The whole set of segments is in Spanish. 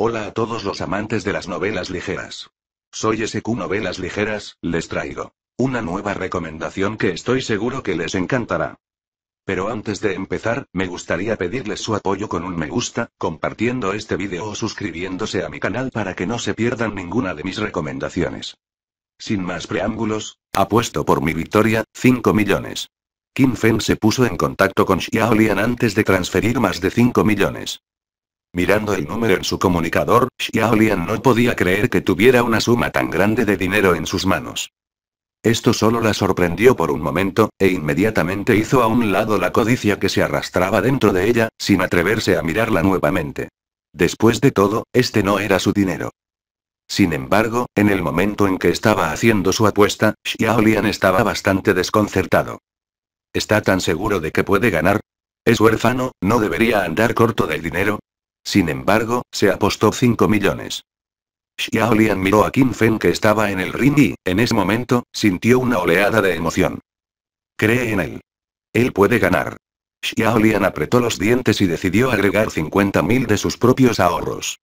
Hola a todos los amantes de las novelas ligeras. Soy SQ Novelas Ligeras, les traigo una nueva recomendación que estoy seguro que les encantará. Pero antes de empezar, me gustaría pedirles su apoyo con un me gusta, compartiendo este vídeo o suscribiéndose a mi canal para que no se pierdan ninguna de mis recomendaciones. Sin más preámbulos, apuesto por mi victoria, 5 millones. Kim Feng se puso en contacto con Xiaolian antes de transferir más de 5 millones. Mirando el número en su comunicador, Xiaolian no podía creer que tuviera una suma tan grande de dinero en sus manos. Esto solo la sorprendió por un momento, e inmediatamente hizo a un lado la codicia que se arrastraba dentro de ella, sin atreverse a mirarla nuevamente. Después de todo, este no era su dinero. Sin embargo, en el momento en que estaba haciendo su apuesta, Xiaolian estaba bastante desconcertado. ¿Está tan seguro de que puede ganar? Es huérfano, no debería andar corto del dinero, sin embargo, se apostó 5 millones. Xiaolian miró a Kim Feng que estaba en el ring y, en ese momento, sintió una oleada de emoción. Cree en él. Él puede ganar. Xiaolian apretó los dientes y decidió agregar 50.000 de sus propios ahorros.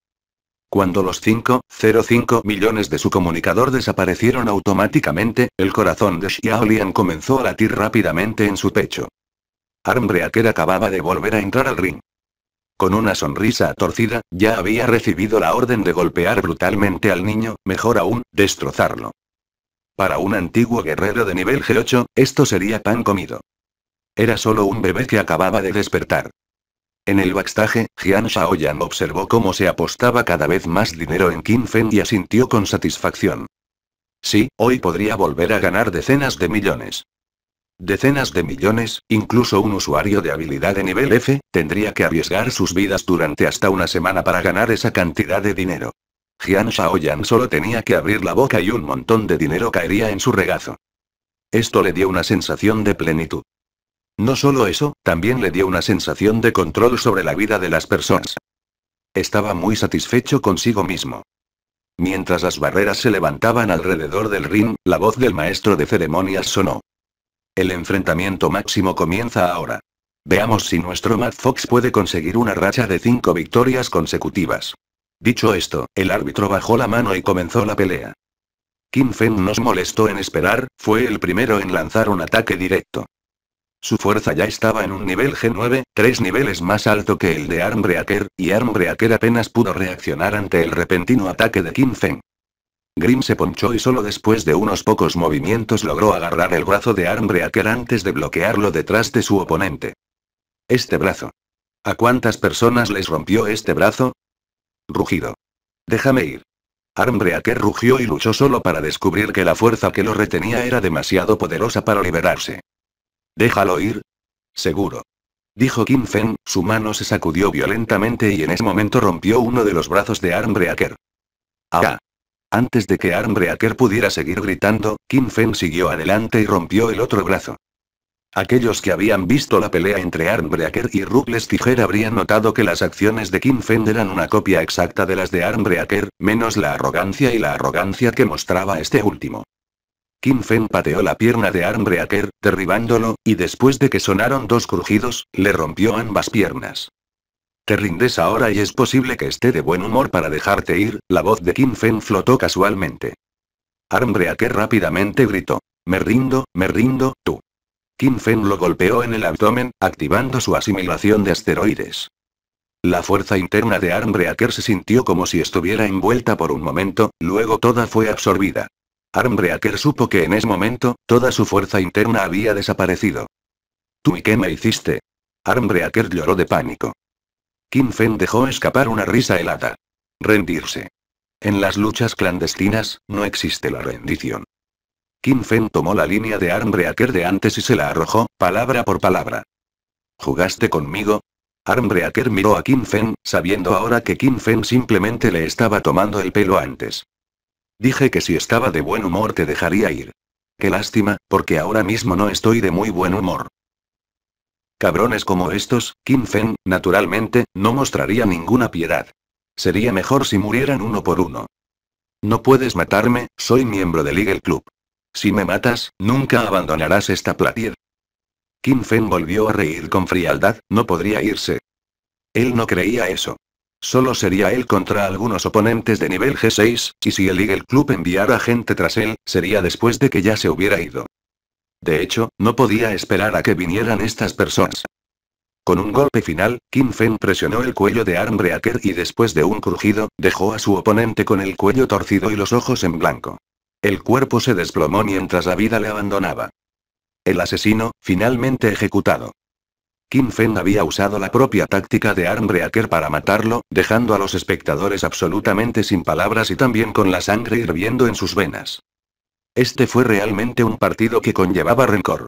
Cuando los 5,05 millones de su comunicador desaparecieron automáticamente, el corazón de Xiaolian comenzó a latir rápidamente en su pecho. Armbreaker acababa de volver a entrar al ring. Con una sonrisa torcida, ya había recibido la orden de golpear brutalmente al niño, mejor aún, destrozarlo. Para un antiguo guerrero de nivel G8, esto sería pan comido. Era solo un bebé que acababa de despertar. En el backstage, Jian Shaoyan observó cómo se apostaba cada vez más dinero en Qin y asintió con satisfacción. Sí, hoy podría volver a ganar decenas de millones. Decenas de millones, incluso un usuario de habilidad de nivel F, tendría que arriesgar sus vidas durante hasta una semana para ganar esa cantidad de dinero. Jian Shaoyan solo tenía que abrir la boca y un montón de dinero caería en su regazo. Esto le dio una sensación de plenitud. No solo eso, también le dio una sensación de control sobre la vida de las personas. Estaba muy satisfecho consigo mismo. Mientras las barreras se levantaban alrededor del ring, la voz del maestro de ceremonias sonó. El enfrentamiento máximo comienza ahora. Veamos si nuestro Mad Fox puede conseguir una racha de 5 victorias consecutivas. Dicho esto, el árbitro bajó la mano y comenzó la pelea. Kim Feng nos molestó en esperar, fue el primero en lanzar un ataque directo. Su fuerza ya estaba en un nivel G9, tres niveles más alto que el de Armbreaker, y Armbreaker apenas pudo reaccionar ante el repentino ataque de Kim Feng. Grim se ponchó y solo después de unos pocos movimientos logró agarrar el brazo de Armbreaker antes de bloquearlo detrás de su oponente. Este brazo. ¿A cuántas personas les rompió este brazo? Rugido. Déjame ir. Armbreaker rugió y luchó solo para descubrir que la fuerza que lo retenía era demasiado poderosa para liberarse. Déjalo ir. Seguro. Dijo Kim Fen, su mano se sacudió violentamente y en ese momento rompió uno de los brazos de Armbreaker. Ah. Antes de que Armbreaker pudiera seguir gritando, Kim Feng siguió adelante y rompió el otro brazo. Aquellos que habían visto la pelea entre Armbreaker y Rubles Tiger habrían notado que las acciones de Kim Feng eran una copia exacta de las de Armbreaker, menos la arrogancia y la arrogancia que mostraba este último. Kim Feng pateó la pierna de Armbreaker, derribándolo, y después de que sonaron dos crujidos, le rompió ambas piernas. Te rindes ahora y es posible que esté de buen humor para dejarte ir, la voz de Kim Fen flotó casualmente. Armbreaker rápidamente gritó. Me rindo, me rindo, tú. Kim Fen lo golpeó en el abdomen, activando su asimilación de asteroides. La fuerza interna de Armbreaker se sintió como si estuviera envuelta por un momento, luego toda fue absorbida. Armbreaker supo que en ese momento, toda su fuerza interna había desaparecido. ¿Tú y qué me hiciste? Armbreaker lloró de pánico. Kim Fen dejó escapar una risa helada. Rendirse. En las luchas clandestinas, no existe la rendición. Kim Fen tomó la línea de Armbreaker de antes y se la arrojó, palabra por palabra. ¿Jugaste conmigo? Armbreaker miró a Kim Fen, sabiendo ahora que Kim Fen simplemente le estaba tomando el pelo antes. Dije que si estaba de buen humor te dejaría ir. Qué lástima, porque ahora mismo no estoy de muy buen humor cabrones como estos, Kim Fen, naturalmente, no mostraría ninguna piedad. Sería mejor si murieran uno por uno. No puedes matarme, soy miembro del Eagle Club. Si me matas, nunca abandonarás esta platir. Kim Fen volvió a reír con frialdad, no podría irse. Él no creía eso. Solo sería él contra algunos oponentes de nivel G6, y si el Eagle Club enviara gente tras él, sería después de que ya se hubiera ido. De hecho, no podía esperar a que vinieran estas personas. Con un golpe final, Kim Fen presionó el cuello de Armbreaker y después de un crujido, dejó a su oponente con el cuello torcido y los ojos en blanco. El cuerpo se desplomó mientras la vida le abandonaba. El asesino, finalmente ejecutado. Kim Fen había usado la propia táctica de Armbreaker para matarlo, dejando a los espectadores absolutamente sin palabras y también con la sangre hirviendo en sus venas. Este fue realmente un partido que conllevaba rencor.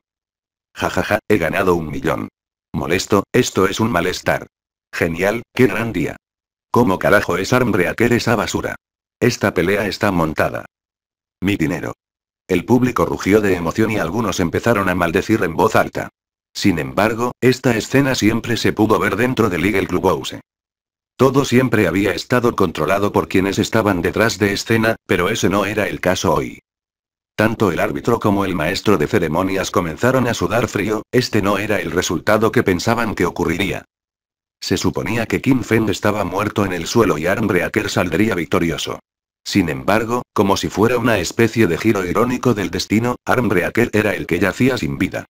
Jajaja, ja, ja, he ganado un millón. Molesto, esto es un malestar. Genial, qué gran día. ¿Cómo carajo es hambre aquel esa basura? Esta pelea está montada. Mi dinero. El público rugió de emoción y algunos empezaron a maldecir en voz alta. Sin embargo, esta escena siempre se pudo ver dentro del Club Clubhouse. Todo siempre había estado controlado por quienes estaban detrás de escena, pero ese no era el caso hoy. Tanto el árbitro como el maestro de ceremonias comenzaron a sudar frío, este no era el resultado que pensaban que ocurriría. Se suponía que Kim Feng estaba muerto en el suelo y Armbreaker saldría victorioso. Sin embargo, como si fuera una especie de giro irónico del destino, Armbreaker era el que yacía sin vida.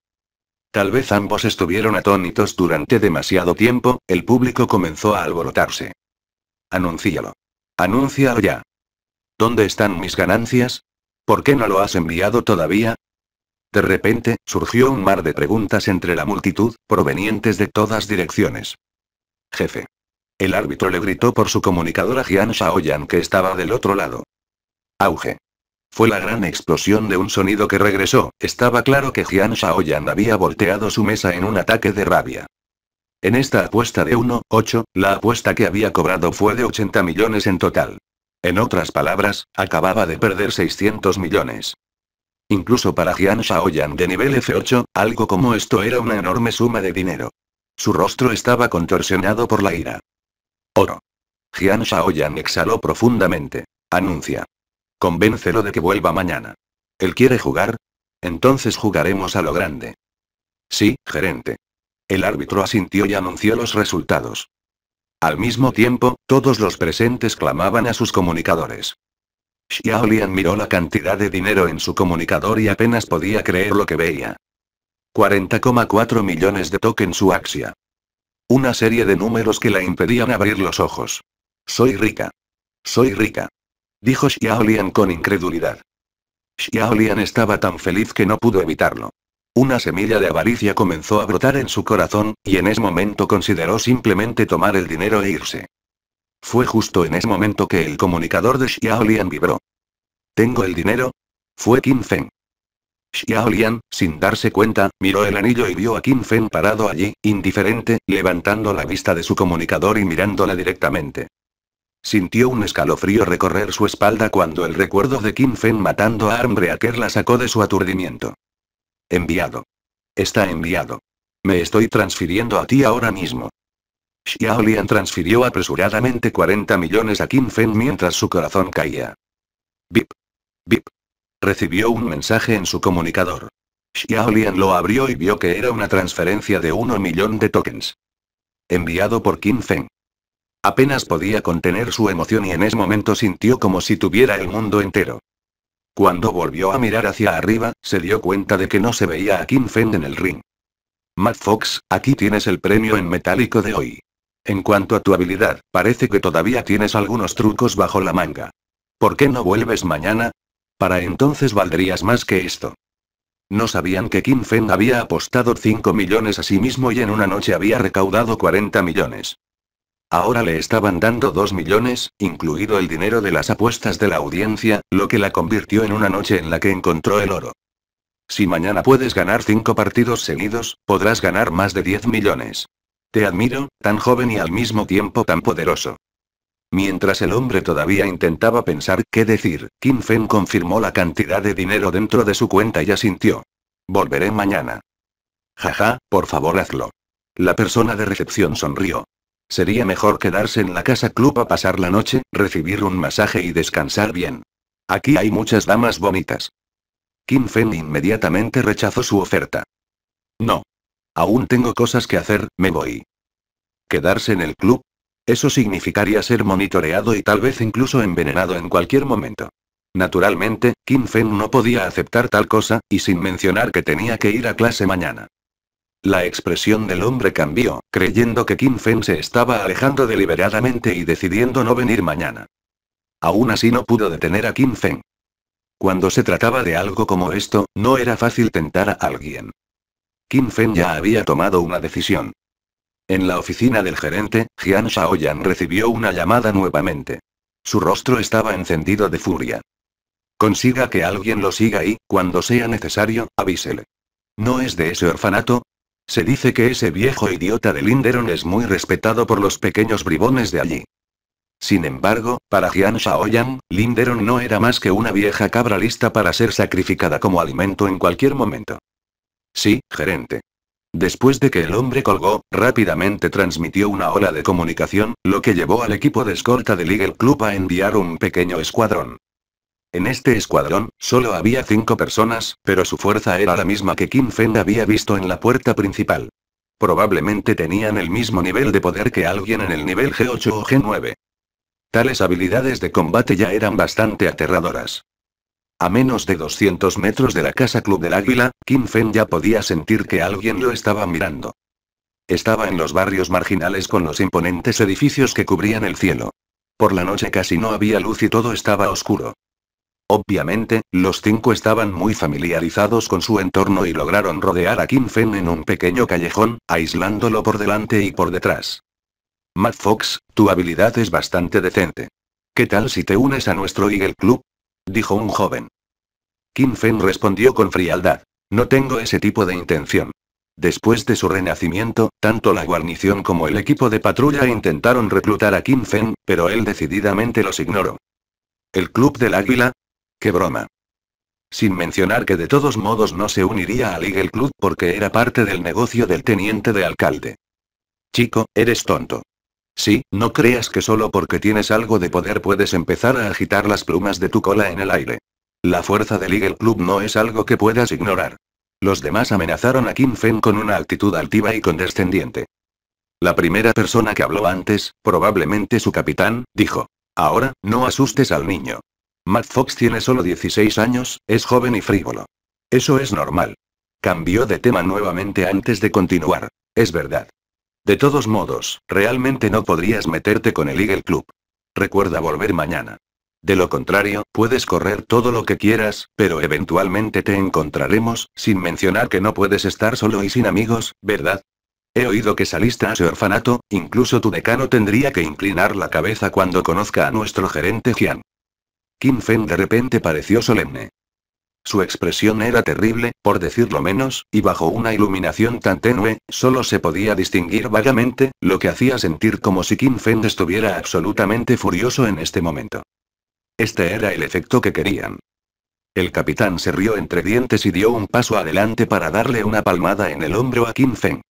Tal vez ambos estuvieron atónitos durante demasiado tiempo, el público comenzó a alborotarse. Anuncialo. Anúncialo ya. ¿Dónde están mis ganancias? ¿Por qué no lo has enviado todavía? De repente, surgió un mar de preguntas entre la multitud, provenientes de todas direcciones. Jefe. El árbitro le gritó por su comunicador a Jian Shaoyan que estaba del otro lado. Auge. Fue la gran explosión de un sonido que regresó, estaba claro que Jian Shaoyan había volteado su mesa en un ataque de rabia. En esta apuesta de 1,8, la apuesta que había cobrado fue de 80 millones en total. En otras palabras, acababa de perder 600 millones. Incluso para Jian Shaoyan de nivel F8, algo como esto era una enorme suma de dinero. Su rostro estaba contorsionado por la ira. Oro. Jian Shaoyan exhaló profundamente. Anuncia. Convéncelo de que vuelva mañana. ¿Él quiere jugar? Entonces jugaremos a lo grande. Sí, gerente. El árbitro asintió y anunció los resultados. Al mismo tiempo, todos los presentes clamaban a sus comunicadores. Xiaolian miró la cantidad de dinero en su comunicador y apenas podía creer lo que veía. 40,4 millones de tokens su axia. Una serie de números que la impedían abrir los ojos. Soy rica. Soy rica. Dijo Xiaolian con incredulidad. Xiaolian estaba tan feliz que no pudo evitarlo. Una semilla de avaricia comenzó a brotar en su corazón, y en ese momento consideró simplemente tomar el dinero e irse. Fue justo en ese momento que el comunicador de Xiaolian vibró. ¿Tengo el dinero? Fue Qin Feng. Xiaolian, sin darse cuenta, miró el anillo y vio a Qin Feng parado allí, indiferente, levantando la vista de su comunicador y mirándola directamente. Sintió un escalofrío recorrer su espalda cuando el recuerdo de Qin Feng matando a Armbreaker la sacó de su aturdimiento. Enviado. Está enviado. Me estoy transfiriendo a ti ahora mismo. Xiaolian transfirió apresuradamente 40 millones a Kim Feng mientras su corazón caía. Bip. Bip. Recibió un mensaje en su comunicador. Xiaolian lo abrió y vio que era una transferencia de 1 millón de tokens. Enviado por Kim Feng. Apenas podía contener su emoción y en ese momento sintió como si tuviera el mundo entero. Cuando volvió a mirar hacia arriba, se dio cuenta de que no se veía a Kim Fen en el ring. Matt Fox, aquí tienes el premio en metálico de hoy. En cuanto a tu habilidad, parece que todavía tienes algunos trucos bajo la manga. ¿Por qué no vuelves mañana? Para entonces valdrías más que esto. No sabían que Kim Fen había apostado 5 millones a sí mismo y en una noche había recaudado 40 millones. Ahora le estaban dando 2 millones, incluido el dinero de las apuestas de la audiencia, lo que la convirtió en una noche en la que encontró el oro. Si mañana puedes ganar 5 partidos seguidos, podrás ganar más de 10 millones. Te admiro, tan joven y al mismo tiempo tan poderoso. Mientras el hombre todavía intentaba pensar qué decir, Kim Fen confirmó la cantidad de dinero dentro de su cuenta y asintió. Volveré mañana. Jaja, por favor hazlo. La persona de recepción sonrió. Sería mejor quedarse en la casa club a pasar la noche, recibir un masaje y descansar bien. Aquí hay muchas damas bonitas. Kim Fen inmediatamente rechazó su oferta. No. Aún tengo cosas que hacer, me voy. ¿Quedarse en el club? Eso significaría ser monitoreado y tal vez incluso envenenado en cualquier momento. Naturalmente, Kim Fen no podía aceptar tal cosa, y sin mencionar que tenía que ir a clase mañana. La expresión del hombre cambió, creyendo que Kim Feng se estaba alejando deliberadamente y decidiendo no venir mañana. Aún así no pudo detener a Kim Feng. Cuando se trataba de algo como esto, no era fácil tentar a alguien. Kim Feng ya había tomado una decisión. En la oficina del gerente, Jian Shaoyan recibió una llamada nuevamente. Su rostro estaba encendido de furia. Consiga que alguien lo siga y, cuando sea necesario, avísele. No es de ese orfanato, se dice que ese viejo idiota de Linderon es muy respetado por los pequeños bribones de allí. Sin embargo, para Jian Shaoyang, Linderon no era más que una vieja cabra lista para ser sacrificada como alimento en cualquier momento. Sí, gerente. Después de que el hombre colgó, rápidamente transmitió una ola de comunicación, lo que llevó al equipo de escolta del Eagle Club a enviar un pequeño escuadrón. En este escuadrón, solo había cinco personas, pero su fuerza era la misma que Kim Fen había visto en la puerta principal. Probablemente tenían el mismo nivel de poder que alguien en el nivel G8 o G9. Tales habilidades de combate ya eran bastante aterradoras. A menos de 200 metros de la casa Club del Águila, Kim Fen ya podía sentir que alguien lo estaba mirando. Estaba en los barrios marginales con los imponentes edificios que cubrían el cielo. Por la noche casi no había luz y todo estaba oscuro. Obviamente, los cinco estaban muy familiarizados con su entorno y lograron rodear a Kim Fen en un pequeño callejón, aislándolo por delante y por detrás. Matt Fox, tu habilidad es bastante decente. ¿Qué tal si te unes a nuestro Eagle Club? dijo un joven. Kim Fen respondió con frialdad. No tengo ese tipo de intención. Después de su renacimiento, tanto la guarnición como el equipo de patrulla intentaron reclutar a Kim Fen, pero él decididamente los ignoró. El Club del Águila, Qué broma. Sin mencionar que de todos modos no se uniría al Eagle Club porque era parte del negocio del teniente de alcalde. Chico, eres tonto. Sí, no creas que solo porque tienes algo de poder puedes empezar a agitar las plumas de tu cola en el aire. La fuerza del Eagle Club no es algo que puedas ignorar. Los demás amenazaron a Kim Fen con una actitud altiva y condescendiente. La primera persona que habló antes, probablemente su capitán, dijo. Ahora, no asustes al niño. Matt Fox tiene solo 16 años, es joven y frívolo. Eso es normal. Cambió de tema nuevamente antes de continuar. Es verdad. De todos modos, realmente no podrías meterte con el Eagle Club. Recuerda volver mañana. De lo contrario, puedes correr todo lo que quieras, pero eventualmente te encontraremos, sin mencionar que no puedes estar solo y sin amigos, ¿verdad? He oído que saliste a ese orfanato, incluso tu decano tendría que inclinar la cabeza cuando conozca a nuestro gerente Gian. Kim Feng de repente pareció solemne. Su expresión era terrible, por decirlo menos, y bajo una iluminación tan tenue, solo se podía distinguir vagamente, lo que hacía sentir como si Kim Feng estuviera absolutamente furioso en este momento. Este era el efecto que querían. El capitán se rió entre dientes y dio un paso adelante para darle una palmada en el hombro a Kim Feng.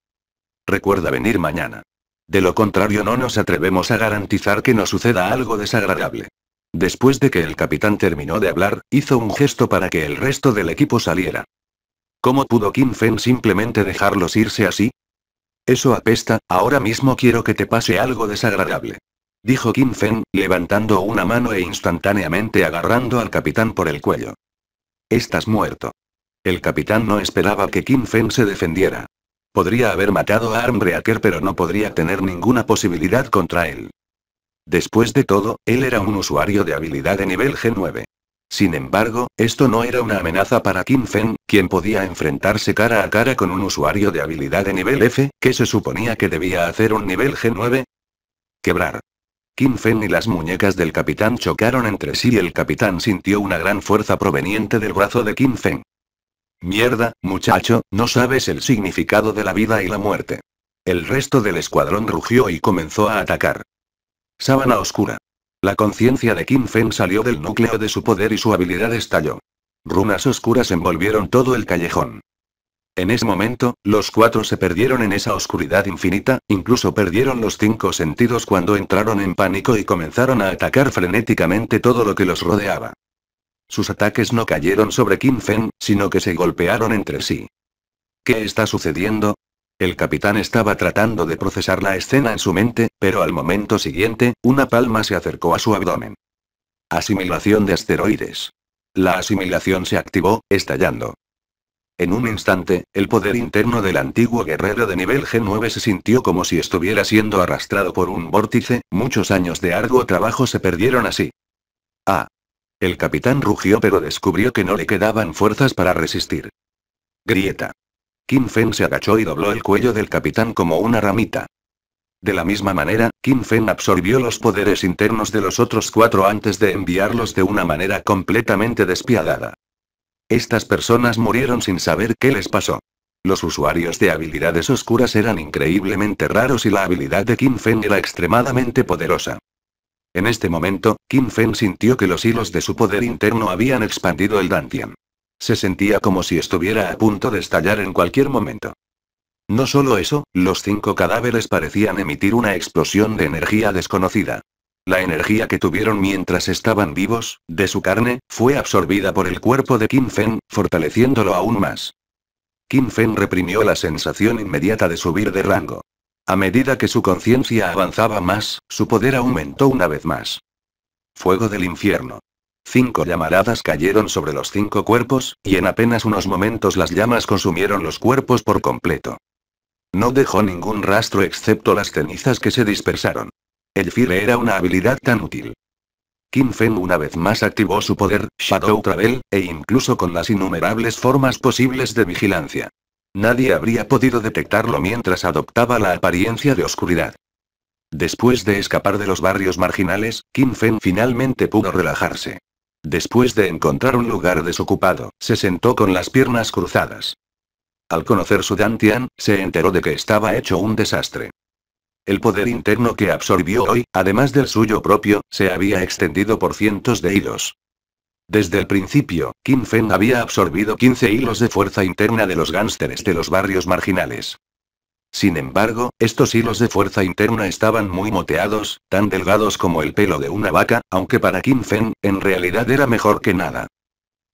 Recuerda venir mañana. De lo contrario no nos atrevemos a garantizar que no suceda algo desagradable. Después de que el capitán terminó de hablar, hizo un gesto para que el resto del equipo saliera. ¿Cómo pudo Kim Fen simplemente dejarlos irse así? Eso apesta, ahora mismo quiero que te pase algo desagradable. Dijo Kim Fen, levantando una mano e instantáneamente agarrando al capitán por el cuello. Estás muerto. El capitán no esperaba que Kim Fen se defendiera. Podría haber matado a Armbreaker pero no podría tener ninguna posibilidad contra él. Después de todo, él era un usuario de habilidad de nivel G9. Sin embargo, esto no era una amenaza para Kim Feng, quien podía enfrentarse cara a cara con un usuario de habilidad de nivel F, que se suponía que debía hacer un nivel G9. Quebrar. Kim Feng y las muñecas del capitán chocaron entre sí y el capitán sintió una gran fuerza proveniente del brazo de Kim Feng. Mierda, muchacho, no sabes el significado de la vida y la muerte. El resto del escuadrón rugió y comenzó a atacar. Sábana oscura. La conciencia de Kim Fen salió del núcleo de su poder y su habilidad estalló. Runas oscuras envolvieron todo el callejón. En ese momento, los cuatro se perdieron en esa oscuridad infinita, incluso perdieron los cinco sentidos cuando entraron en pánico y comenzaron a atacar frenéticamente todo lo que los rodeaba. Sus ataques no cayeron sobre Kim Feng, sino que se golpearon entre sí. ¿Qué está sucediendo? El capitán estaba tratando de procesar la escena en su mente, pero al momento siguiente, una palma se acercó a su abdomen. Asimilación de asteroides. La asimilación se activó, estallando. En un instante, el poder interno del antiguo guerrero de nivel G9 se sintió como si estuviera siendo arrastrado por un vórtice, muchos años de arduo trabajo se perdieron así. Ah. El capitán rugió pero descubrió que no le quedaban fuerzas para resistir. Grieta. Kim Fen se agachó y dobló el cuello del capitán como una ramita. De la misma manera, Kim Fen absorbió los poderes internos de los otros cuatro antes de enviarlos de una manera completamente despiadada. Estas personas murieron sin saber qué les pasó. Los usuarios de habilidades oscuras eran increíblemente raros y la habilidad de Kim Fen era extremadamente poderosa. En este momento, Kim Fen sintió que los hilos de su poder interno habían expandido el Dantian. Se sentía como si estuviera a punto de estallar en cualquier momento. No solo eso, los cinco cadáveres parecían emitir una explosión de energía desconocida. La energía que tuvieron mientras estaban vivos, de su carne, fue absorbida por el cuerpo de Kim Fen, fortaleciéndolo aún más. Kim Fen reprimió la sensación inmediata de subir de rango. A medida que su conciencia avanzaba más, su poder aumentó una vez más. Fuego del infierno. Cinco llamaradas cayeron sobre los cinco cuerpos, y en apenas unos momentos las llamas consumieron los cuerpos por completo. No dejó ningún rastro excepto las cenizas que se dispersaron. El Fire era una habilidad tan útil. Kim Feng una vez más activó su poder, Shadow Travel, e incluso con las innumerables formas posibles de vigilancia. Nadie habría podido detectarlo mientras adoptaba la apariencia de oscuridad. Después de escapar de los barrios marginales, Kim Feng finalmente pudo relajarse. Después de encontrar un lugar desocupado, se sentó con las piernas cruzadas. Al conocer su Dantian, se enteró de que estaba hecho un desastre. El poder interno que absorbió hoy, además del suyo propio, se había extendido por cientos de hilos. Desde el principio, Kim Feng había absorbido 15 hilos de fuerza interna de los gánsteres de los barrios marginales. Sin embargo, estos hilos de fuerza interna estaban muy moteados, tan delgados como el pelo de una vaca, aunque para Kim Fen, en realidad era mejor que nada.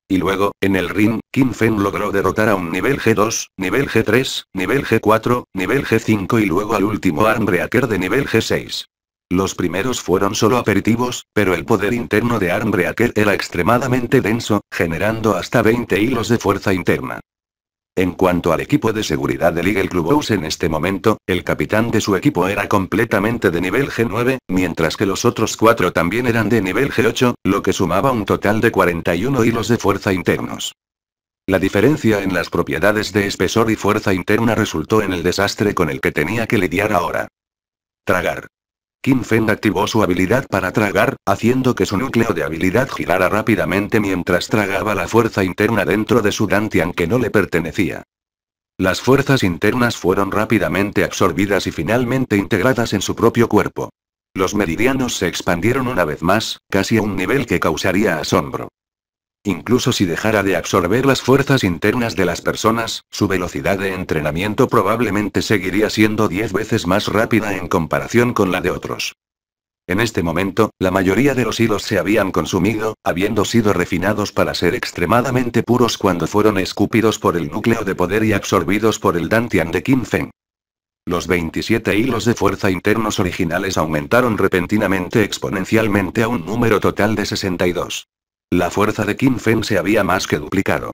Y luego, en el ring, Kim Fen logró derrotar a un nivel G2, nivel G3, nivel G4, nivel G5 y luego al último Armbreaker de nivel G6. Los primeros fueron solo aperitivos, pero el poder interno de Armbreaker era extremadamente denso, generando hasta 20 hilos de fuerza interna. En cuanto al equipo de seguridad del Eagle Clubhouse en este momento, el capitán de su equipo era completamente de nivel G9, mientras que los otros cuatro también eran de nivel G8, lo que sumaba un total de 41 hilos de fuerza internos. La diferencia en las propiedades de espesor y fuerza interna resultó en el desastre con el que tenía que lidiar ahora. Tragar. Kim Feng activó su habilidad para tragar, haciendo que su núcleo de habilidad girara rápidamente mientras tragaba la fuerza interna dentro de su Dantian que no le pertenecía. Las fuerzas internas fueron rápidamente absorbidas y finalmente integradas en su propio cuerpo. Los meridianos se expandieron una vez más, casi a un nivel que causaría asombro. Incluso si dejara de absorber las fuerzas internas de las personas, su velocidad de entrenamiento probablemente seguiría siendo 10 veces más rápida en comparación con la de otros. En este momento, la mayoría de los hilos se habían consumido, habiendo sido refinados para ser extremadamente puros cuando fueron escupidos por el núcleo de poder y absorbidos por el Dantian de Feng. Los 27 hilos de fuerza internos originales aumentaron repentinamente exponencialmente a un número total de 62. La fuerza de Kim Feng se había más que duplicado.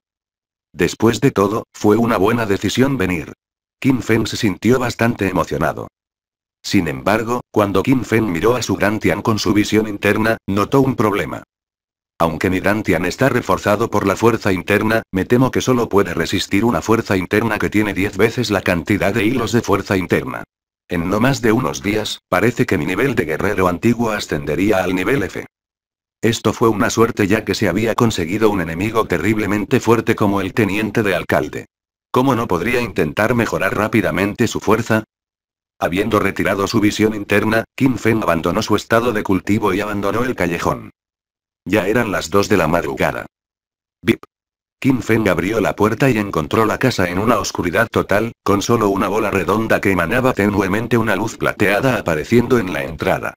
Después de todo, fue una buena decisión venir. Kim Feng se sintió bastante emocionado. Sin embargo, cuando Kim Fen miró a su Gran Tian con su visión interna, notó un problema. Aunque mi Gran Tian está reforzado por la fuerza interna, me temo que solo puede resistir una fuerza interna que tiene 10 veces la cantidad de hilos de fuerza interna. En no más de unos días, parece que mi nivel de guerrero antiguo ascendería al nivel F. Esto fue una suerte ya que se había conseguido un enemigo terriblemente fuerte como el teniente de alcalde. ¿Cómo no podría intentar mejorar rápidamente su fuerza? Habiendo retirado su visión interna, Kim Feng abandonó su estado de cultivo y abandonó el callejón. Ya eran las dos de la madrugada. Bip. Kim Feng abrió la puerta y encontró la casa en una oscuridad total, con solo una bola redonda que emanaba tenuemente una luz plateada apareciendo en la entrada.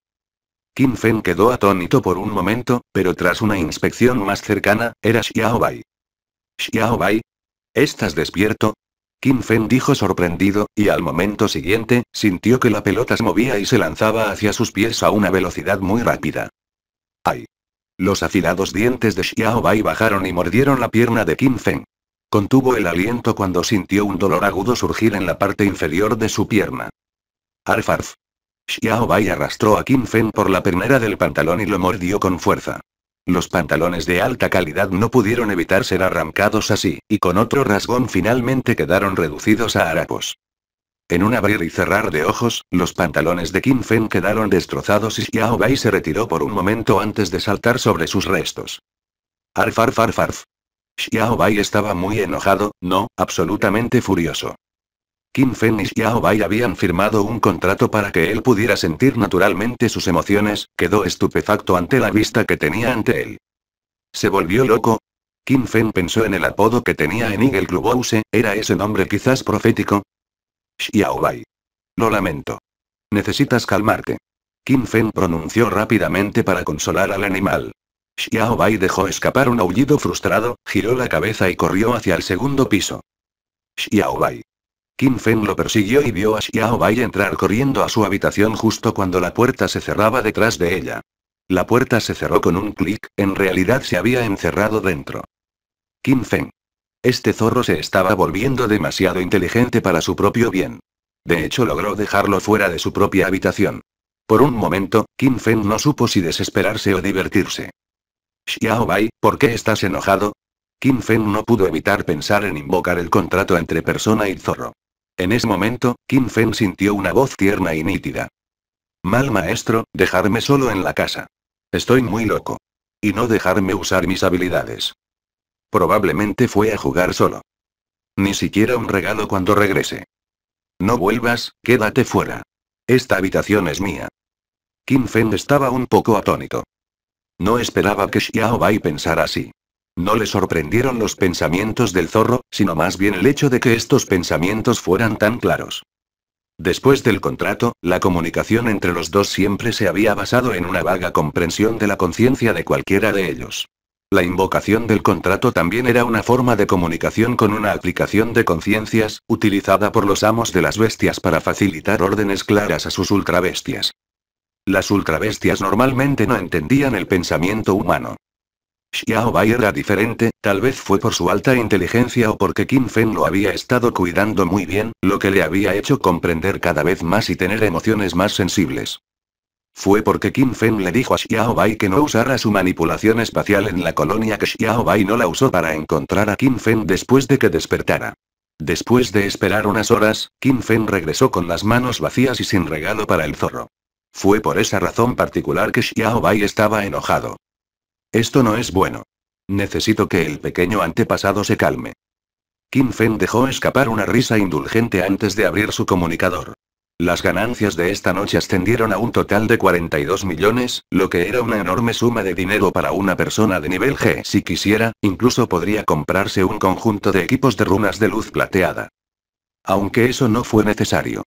Kim Feng quedó atónito por un momento, pero tras una inspección más cercana, era Xiaobai. Bai? ¿Estás despierto? Kim Feng dijo sorprendido, y al momento siguiente, sintió que la pelota se movía y se lanzaba hacia sus pies a una velocidad muy rápida. ¡Ay! Los afilados dientes de Bai bajaron y mordieron la pierna de Kim Feng. Contuvo el aliento cuando sintió un dolor agudo surgir en la parte inferior de su pierna. Arfarf. Xiao Bai arrastró a Kim Fen por la pernera del pantalón y lo mordió con fuerza. Los pantalones de alta calidad no pudieron evitar ser arrancados así, y con otro rasgón finalmente quedaron reducidos a harapos. En un abrir y cerrar de ojos, los pantalones de Kim Fen quedaron destrozados y Xiao se retiró por un momento antes de saltar sobre sus restos. Arf arf arf estaba muy enojado, no, absolutamente furioso. Kim Fen y Xiao Bai habían firmado un contrato para que él pudiera sentir naturalmente sus emociones, quedó estupefacto ante la vista que tenía ante él. ¿Se volvió loco? Kim Fen pensó en el apodo que tenía en Eagle Clubhouse, ¿era ese nombre quizás profético? Xiao Bai. Lo lamento. Necesitas calmarte. Kim Fen pronunció rápidamente para consolar al animal. Xiao Bai dejó escapar un aullido frustrado, giró la cabeza y corrió hacia el segundo piso. Xiao Bai. Kim Feng lo persiguió y vio a Xiao Bai entrar corriendo a su habitación justo cuando la puerta se cerraba detrás de ella. La puerta se cerró con un clic, en realidad se había encerrado dentro. Kim Feng. Este zorro se estaba volviendo demasiado inteligente para su propio bien. De hecho logró dejarlo fuera de su propia habitación. Por un momento, Kim Feng no supo si desesperarse o divertirse. Xiao Bai, ¿por qué estás enojado? Kim Feng no pudo evitar pensar en invocar el contrato entre persona y zorro. En ese momento, Kim Fen sintió una voz tierna y nítida. Mal maestro, dejarme solo en la casa. Estoy muy loco. Y no dejarme usar mis habilidades. Probablemente fue a jugar solo. Ni siquiera un regalo cuando regrese. No vuelvas, quédate fuera. Esta habitación es mía. Kim Fen estaba un poco atónito. No esperaba que Xiao Bai pensara así. No le sorprendieron los pensamientos del zorro, sino más bien el hecho de que estos pensamientos fueran tan claros. Después del contrato, la comunicación entre los dos siempre se había basado en una vaga comprensión de la conciencia de cualquiera de ellos. La invocación del contrato también era una forma de comunicación con una aplicación de conciencias, utilizada por los amos de las bestias para facilitar órdenes claras a sus ultrabestias. Las ultrabestias normalmente no entendían el pensamiento humano. Xiao Bai era diferente, tal vez fue por su alta inteligencia o porque Kim Fen lo había estado cuidando muy bien, lo que le había hecho comprender cada vez más y tener emociones más sensibles. Fue porque Kim Fen le dijo a Xiao que no usara su manipulación espacial en la colonia que Xiao no la usó para encontrar a Kim Fen después de que despertara. Después de esperar unas horas, Kim Fen regresó con las manos vacías y sin regalo para el zorro. Fue por esa razón particular que Xiao estaba enojado. Esto no es bueno. Necesito que el pequeño antepasado se calme. Kim Feng dejó escapar una risa indulgente antes de abrir su comunicador. Las ganancias de esta noche ascendieron a un total de 42 millones, lo que era una enorme suma de dinero para una persona de nivel G. Si quisiera, incluso podría comprarse un conjunto de equipos de runas de luz plateada. Aunque eso no fue necesario.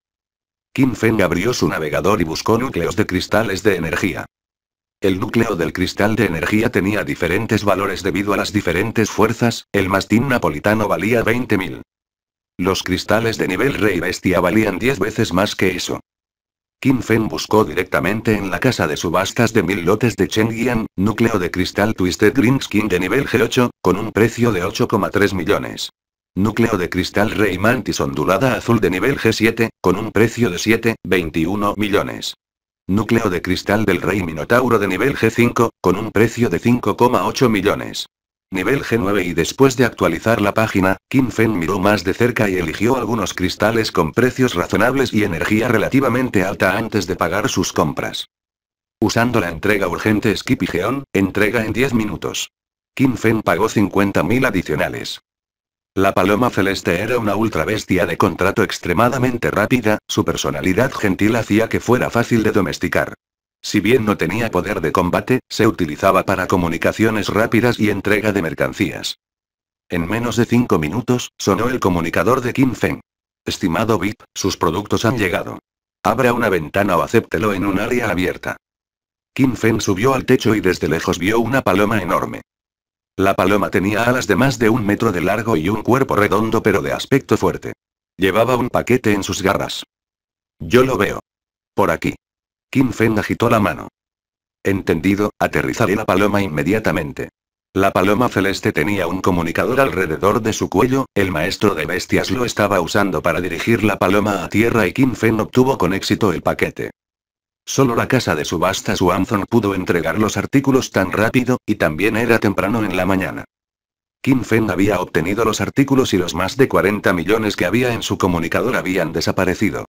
Kim Feng abrió su navegador y buscó núcleos de cristales de energía. El núcleo del cristal de energía tenía diferentes valores debido a las diferentes fuerzas, el mastín napolitano valía 20.000. Los cristales de nivel rey bestia valían 10 veces más que eso. Kim Fen buscó directamente en la casa de subastas de mil lotes de Chengian, núcleo de cristal Twisted Green Skin de nivel G8, con un precio de 8,3 millones. Núcleo de cristal Rey Mantis ondulada azul de nivel G7, con un precio de 7,21 millones. Núcleo de cristal del Rey Minotauro de nivel G5, con un precio de 5,8 millones. Nivel G9 y después de actualizar la página, Kim Fen miró más de cerca y eligió algunos cristales con precios razonables y energía relativamente alta antes de pagar sus compras. Usando la entrega urgente Skip Geon, entrega en 10 minutos. Kim Fen pagó 50.000 adicionales. La paloma celeste era una ultra bestia de contrato extremadamente rápida, su personalidad gentil hacía que fuera fácil de domesticar. Si bien no tenía poder de combate, se utilizaba para comunicaciones rápidas y entrega de mercancías. En menos de cinco minutos, sonó el comunicador de Kim Feng. Estimado VIP, sus productos han llegado. Abra una ventana o acéptelo en un área abierta. Kim Feng subió al techo y desde lejos vio una paloma enorme. La paloma tenía alas de más de un metro de largo y un cuerpo redondo pero de aspecto fuerte. Llevaba un paquete en sus garras. Yo lo veo. Por aquí. Kim agitó la mano. Entendido, aterrizaré la paloma inmediatamente. La paloma celeste tenía un comunicador alrededor de su cuello, el maestro de bestias lo estaba usando para dirigir la paloma a tierra y Kim obtuvo con éxito el paquete. Solo la casa de subasta Swanson pudo entregar los artículos tan rápido, y también era temprano en la mañana. Kim Fen había obtenido los artículos y los más de 40 millones que había en su comunicador habían desaparecido.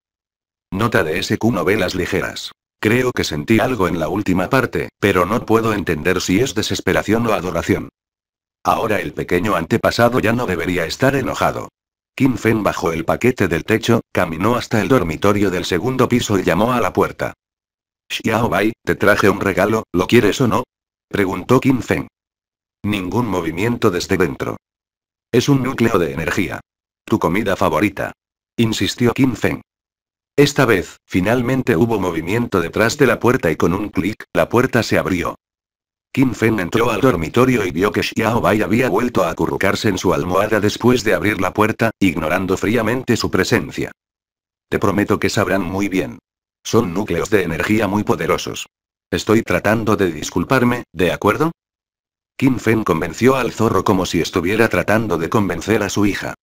Nota de SQ Novelas Ligeras. Creo que sentí algo en la última parte, pero no puedo entender si es desesperación o adoración. Ahora el pequeño antepasado ya no debería estar enojado. Kim Fen bajó el paquete del techo, caminó hasta el dormitorio del segundo piso y llamó a la puerta. Xiao Bai, te traje un regalo, ¿lo quieres o no? Preguntó Qin Feng. Ningún movimiento desde dentro. Es un núcleo de energía. Tu comida favorita. Insistió Qin Feng. Esta vez, finalmente hubo movimiento detrás de la puerta y con un clic, la puerta se abrió. Qin Feng entró al dormitorio y vio que Xiao Bai había vuelto a acurrucarse en su almohada después de abrir la puerta, ignorando fríamente su presencia. Te prometo que sabrán muy bien. Son núcleos de energía muy poderosos. Estoy tratando de disculparme, ¿de acuerdo? Kim Fen convenció al zorro como si estuviera tratando de convencer a su hija.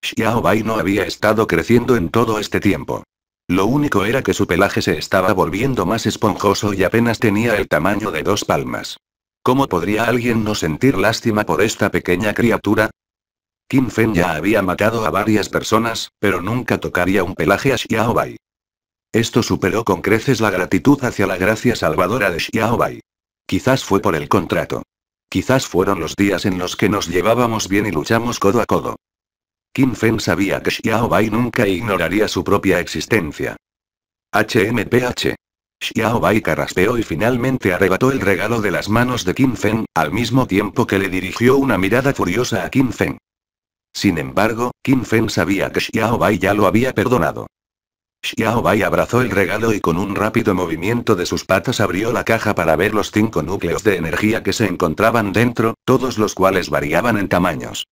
Xiao Bai no había estado creciendo en todo este tiempo. Lo único era que su pelaje se estaba volviendo más esponjoso y apenas tenía el tamaño de dos palmas. ¿Cómo podría alguien no sentir lástima por esta pequeña criatura? Qin Fen ya había matado a varias personas, pero nunca tocaría un pelaje a Xiao Bai. Esto superó con creces la gratitud hacia la gracia salvadora de Xiaobai. Quizás fue por el contrato. Quizás fueron los días en los que nos llevábamos bien y luchamos codo a codo. Kim Fen sabía que Xiaobai nunca ignoraría su propia existencia. HMPH. Xiaobai carraspeó y finalmente arrebató el regalo de las manos de Kim Fen, al mismo tiempo que le dirigió una mirada furiosa a Kim Fen. Sin embargo, Kim Fen sabía que Xiaobai ya lo había perdonado. Xiao Bai abrazó el regalo y con un rápido movimiento de sus patas abrió la caja para ver los cinco núcleos de energía que se encontraban dentro, todos los cuales variaban en tamaños.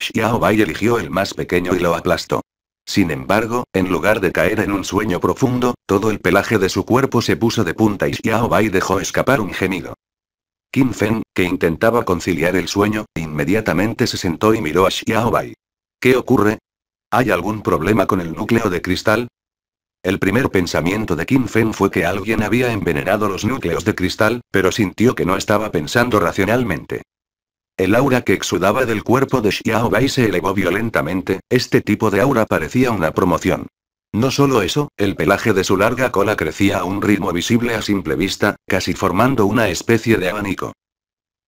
Xiao Bai eligió el más pequeño y lo aplastó. Sin embargo, en lugar de caer en un sueño profundo, todo el pelaje de su cuerpo se puso de punta y Xiao Bai dejó escapar un gemido. Qin Feng, que intentaba conciliar el sueño, inmediatamente se sentó y miró a Xiao Bai. ¿Qué ocurre? ¿Hay algún problema con el núcleo de cristal? El primer pensamiento de Kim Fen fue que alguien había envenenado los núcleos de cristal, pero sintió que no estaba pensando racionalmente. El aura que exudaba del cuerpo de Xiao Bai se elevó violentamente, este tipo de aura parecía una promoción. No solo eso, el pelaje de su larga cola crecía a un ritmo visible a simple vista, casi formando una especie de abanico.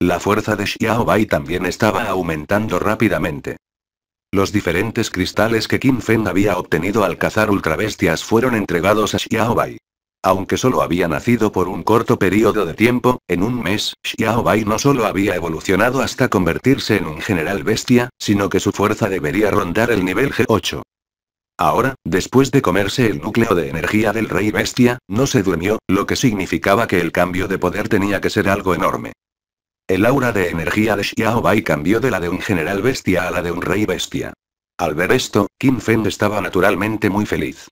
La fuerza de Xiao Bai también estaba aumentando rápidamente. Los diferentes cristales que Kim Fen había obtenido al cazar ultrabestias fueron entregados a Xiaobai. Aunque solo había nacido por un corto periodo de tiempo, en un mes, Xiaobai no solo había evolucionado hasta convertirse en un general bestia, sino que su fuerza debería rondar el nivel G8. Ahora, después de comerse el núcleo de energía del rey bestia, no se durmió, lo que significaba que el cambio de poder tenía que ser algo enorme. El aura de energía de Xiao Bai cambió de la de un general bestia a la de un rey bestia. Al ver esto, Kim Feng estaba naturalmente muy feliz.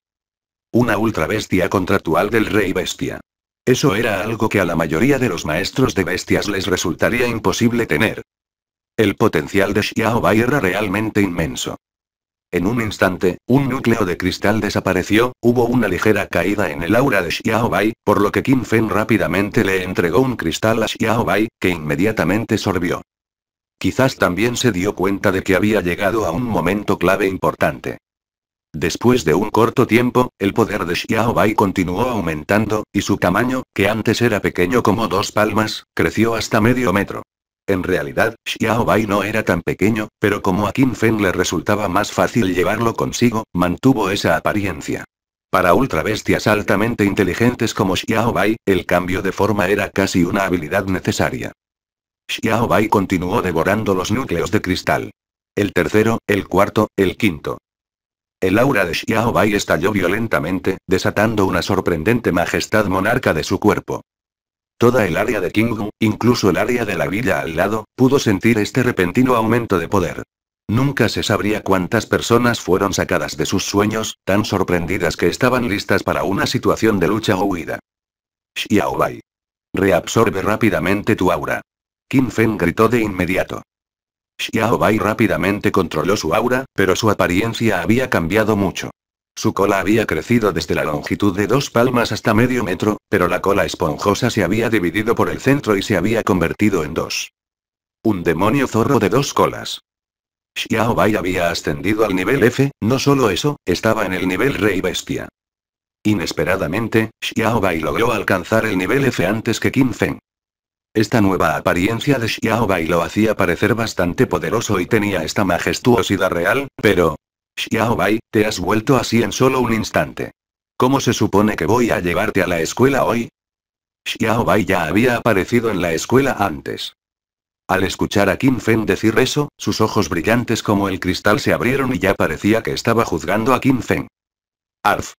Una ultra bestia contractual del rey bestia. Eso era algo que a la mayoría de los maestros de bestias les resultaría imposible tener. El potencial de Xiao Bai era realmente inmenso. En un instante, un núcleo de cristal desapareció, hubo una ligera caída en el aura de Xiao por lo que Qin Fen rápidamente le entregó un cristal a Xiao que inmediatamente sorbió. Quizás también se dio cuenta de que había llegado a un momento clave importante. Después de un corto tiempo, el poder de Xiao continuó aumentando, y su tamaño, que antes era pequeño como dos palmas, creció hasta medio metro. En realidad, Xiao Bai no era tan pequeño, pero como a Qin Feng le resultaba más fácil llevarlo consigo, mantuvo esa apariencia. Para bestias altamente inteligentes como Xiao Bai, el cambio de forma era casi una habilidad necesaria. Xiao Bai continuó devorando los núcleos de cristal. El tercero, el cuarto, el quinto. El aura de Xiao Bai estalló violentamente, desatando una sorprendente majestad monarca de su cuerpo. Toda el área de Kingu, incluso el área de la villa al lado, pudo sentir este repentino aumento de poder. Nunca se sabría cuántas personas fueron sacadas de sus sueños, tan sorprendidas que estaban listas para una situación de lucha o huida. Xiaobai. Reabsorbe rápidamente tu aura. Qin Feng gritó de inmediato. Xiaobai rápidamente controló su aura, pero su apariencia había cambiado mucho. Su cola había crecido desde la longitud de dos palmas hasta medio metro, pero la cola esponjosa se había dividido por el centro y se había convertido en dos. Un demonio zorro de dos colas. Xiao Bai había ascendido al nivel F, no solo eso, estaba en el nivel Rey Bestia. Inesperadamente, Xiao Bai logró alcanzar el nivel F antes que Qin Feng. Esta nueva apariencia de Xiao Bai lo hacía parecer bastante poderoso y tenía esta majestuosidad real, pero, Xiao Bai, te has vuelto así en solo un instante. ¿Cómo se supone que voy a llevarte a la escuela hoy? Xiao Bai ya había aparecido en la escuela antes. Al escuchar a Kim Feng decir eso, sus ojos brillantes como el cristal se abrieron y ya parecía que estaba juzgando a Kim Feng. Arf.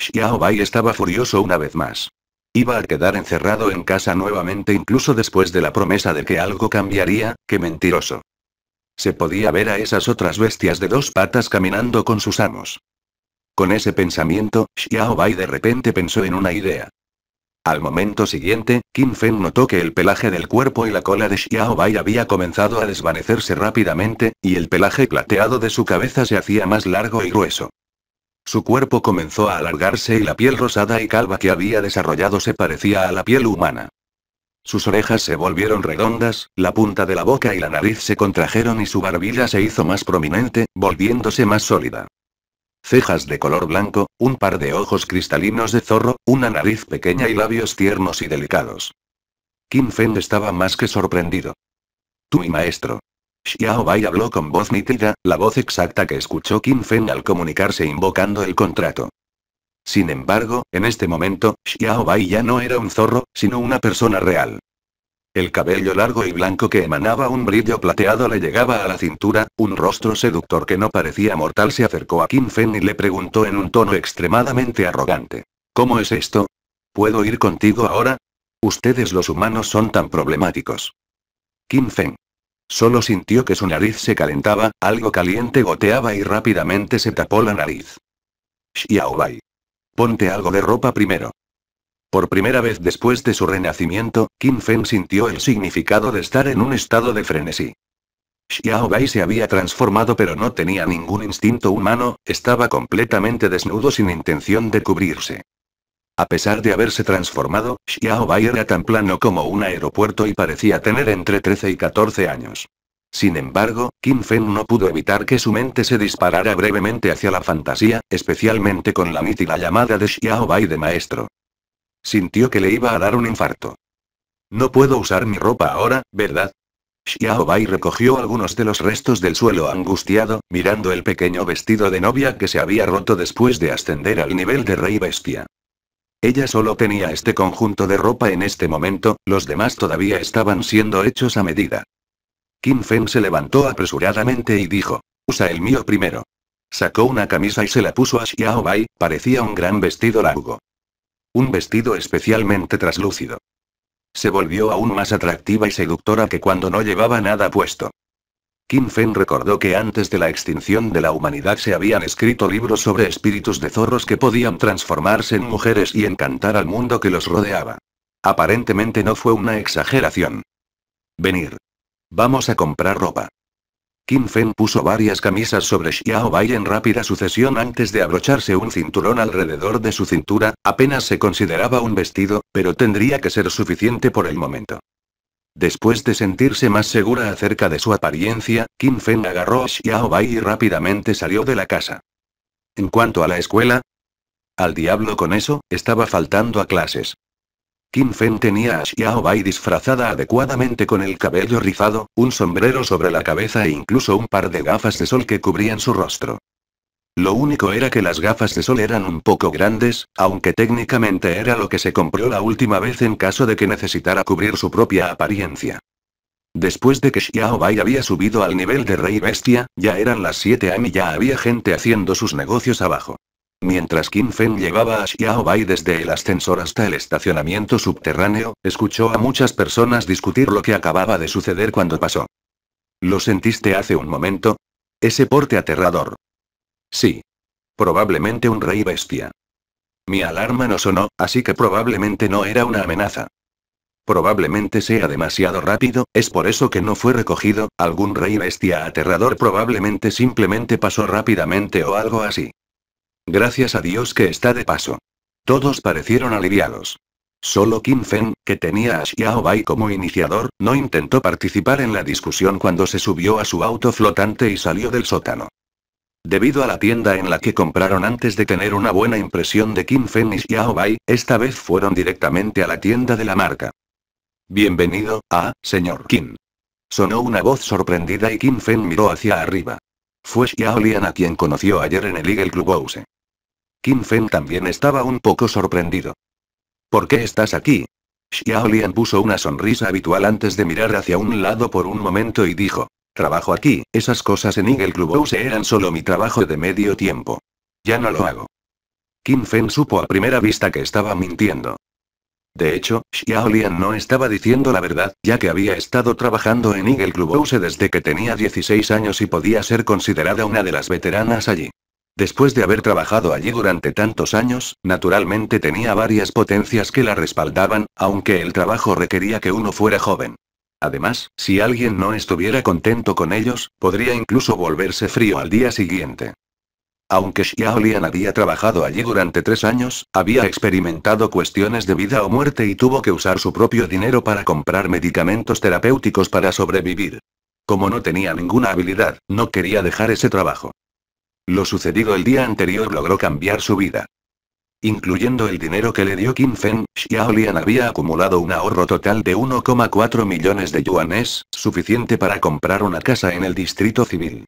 Xiao Bai estaba furioso una vez más. Iba a quedar encerrado en casa nuevamente incluso después de la promesa de que algo cambiaría, qué mentiroso. Se podía ver a esas otras bestias de dos patas caminando con sus amos. Con ese pensamiento, Xiao Bai de repente pensó en una idea. Al momento siguiente, Kim Fen notó que el pelaje del cuerpo y la cola de Xiao Bai había comenzado a desvanecerse rápidamente, y el pelaje plateado de su cabeza se hacía más largo y grueso. Su cuerpo comenzó a alargarse y la piel rosada y calva que había desarrollado se parecía a la piel humana. Sus orejas se volvieron redondas, la punta de la boca y la nariz se contrajeron y su barbilla se hizo más prominente, volviéndose más sólida. Cejas de color blanco, un par de ojos cristalinos de zorro, una nariz pequeña y labios tiernos y delicados. Kim Feng estaba más que sorprendido. Tú y maestro. Xiao Bai habló con voz nítida, la voz exacta que escuchó Kim Feng al comunicarse invocando el contrato. Sin embargo, en este momento, Xiao Bai ya no era un zorro, sino una persona real. El cabello largo y blanco que emanaba un brillo plateado le llegaba a la cintura, un rostro seductor que no parecía mortal se acercó a Qin Fen y le preguntó en un tono extremadamente arrogante. ¿Cómo es esto? ¿Puedo ir contigo ahora? Ustedes los humanos son tan problemáticos. Qin Fen. Solo sintió que su nariz se calentaba, algo caliente goteaba y rápidamente se tapó la nariz. Xiaobai. Ponte algo de ropa primero. Por primera vez después de su renacimiento, Kim Feng sintió el significado de estar en un estado de frenesí. Xiao Bai se había transformado pero no tenía ningún instinto humano, estaba completamente desnudo sin intención de cubrirse. A pesar de haberse transformado, Xiao Bai era tan plano como un aeropuerto y parecía tener entre 13 y 14 años. Sin embargo, Kim Fen no pudo evitar que su mente se disparara brevemente hacia la fantasía, especialmente con la nítida llamada de Xiao Bai de maestro. Sintió que le iba a dar un infarto. No puedo usar mi ropa ahora, ¿verdad? Xiao Bai recogió algunos de los restos del suelo angustiado, mirando el pequeño vestido de novia que se había roto después de ascender al nivel de rey bestia. Ella solo tenía este conjunto de ropa en este momento, los demás todavía estaban siendo hechos a medida. Kim Fen se levantó apresuradamente y dijo. Usa el mío primero. Sacó una camisa y se la puso a Xiao Bai, parecía un gran vestido largo. Un vestido especialmente traslúcido. Se volvió aún más atractiva y seductora que cuando no llevaba nada puesto. Kim Fen recordó que antes de la extinción de la humanidad se habían escrito libros sobre espíritus de zorros que podían transformarse en mujeres y encantar al mundo que los rodeaba. Aparentemente no fue una exageración. Venir. Vamos a comprar ropa. Kim Fen puso varias camisas sobre Xiao Bai en rápida sucesión antes de abrocharse un cinturón alrededor de su cintura, apenas se consideraba un vestido, pero tendría que ser suficiente por el momento. Después de sentirse más segura acerca de su apariencia, Kim Fen agarró a Xiao Bai y rápidamente salió de la casa. En cuanto a la escuela, al diablo con eso, estaba faltando a clases. Kim Fen tenía a Xiao Bai disfrazada adecuadamente con el cabello rizado, un sombrero sobre la cabeza e incluso un par de gafas de sol que cubrían su rostro. Lo único era que las gafas de sol eran un poco grandes, aunque técnicamente era lo que se compró la última vez en caso de que necesitara cubrir su propia apariencia. Después de que Xiao Bai había subido al nivel de rey bestia, ya eran las 7 am y ya había gente haciendo sus negocios abajo. Mientras Kim Feng llevaba a Xiao Bai desde el ascensor hasta el estacionamiento subterráneo, escuchó a muchas personas discutir lo que acababa de suceder cuando pasó. ¿Lo sentiste hace un momento? Ese porte aterrador. Sí. Probablemente un rey bestia. Mi alarma no sonó, así que probablemente no era una amenaza. Probablemente sea demasiado rápido, es por eso que no fue recogido, algún rey bestia aterrador probablemente simplemente pasó rápidamente o algo así. Gracias a Dios que está de paso. Todos parecieron aliviados. Solo Kim Fen, que tenía a Xiao Bai como iniciador, no intentó participar en la discusión cuando se subió a su auto flotante y salió del sótano. Debido a la tienda en la que compraron antes de tener una buena impresión de Kim Fen y Xiao Bai, esta vez fueron directamente a la tienda de la marca. Bienvenido, a, ah, señor Kim. Sonó una voz sorprendida y Kim Fen miró hacia arriba. Fue Xiao a quien conoció ayer en el Eagle Ouse. Kim Fen también estaba un poco sorprendido. ¿Por qué estás aquí? Xiaolian puso una sonrisa habitual antes de mirar hacia un lado por un momento y dijo. Trabajo aquí, esas cosas en Eagle Clubhouse eran solo mi trabajo de medio tiempo. Ya no lo hago. Kim Fen supo a primera vista que estaba mintiendo. De hecho, Xiaolian no estaba diciendo la verdad, ya que había estado trabajando en Eagle Clubhouse desde que tenía 16 años y podía ser considerada una de las veteranas allí. Después de haber trabajado allí durante tantos años, naturalmente tenía varias potencias que la respaldaban, aunque el trabajo requería que uno fuera joven. Además, si alguien no estuviera contento con ellos, podría incluso volverse frío al día siguiente. Aunque Xiaolian había trabajado allí durante tres años, había experimentado cuestiones de vida o muerte y tuvo que usar su propio dinero para comprar medicamentos terapéuticos para sobrevivir. Como no tenía ninguna habilidad, no quería dejar ese trabajo. Lo sucedido el día anterior logró cambiar su vida. Incluyendo el dinero que le dio Kim Feng, Xiaolian había acumulado un ahorro total de 1,4 millones de yuanes, suficiente para comprar una casa en el distrito civil.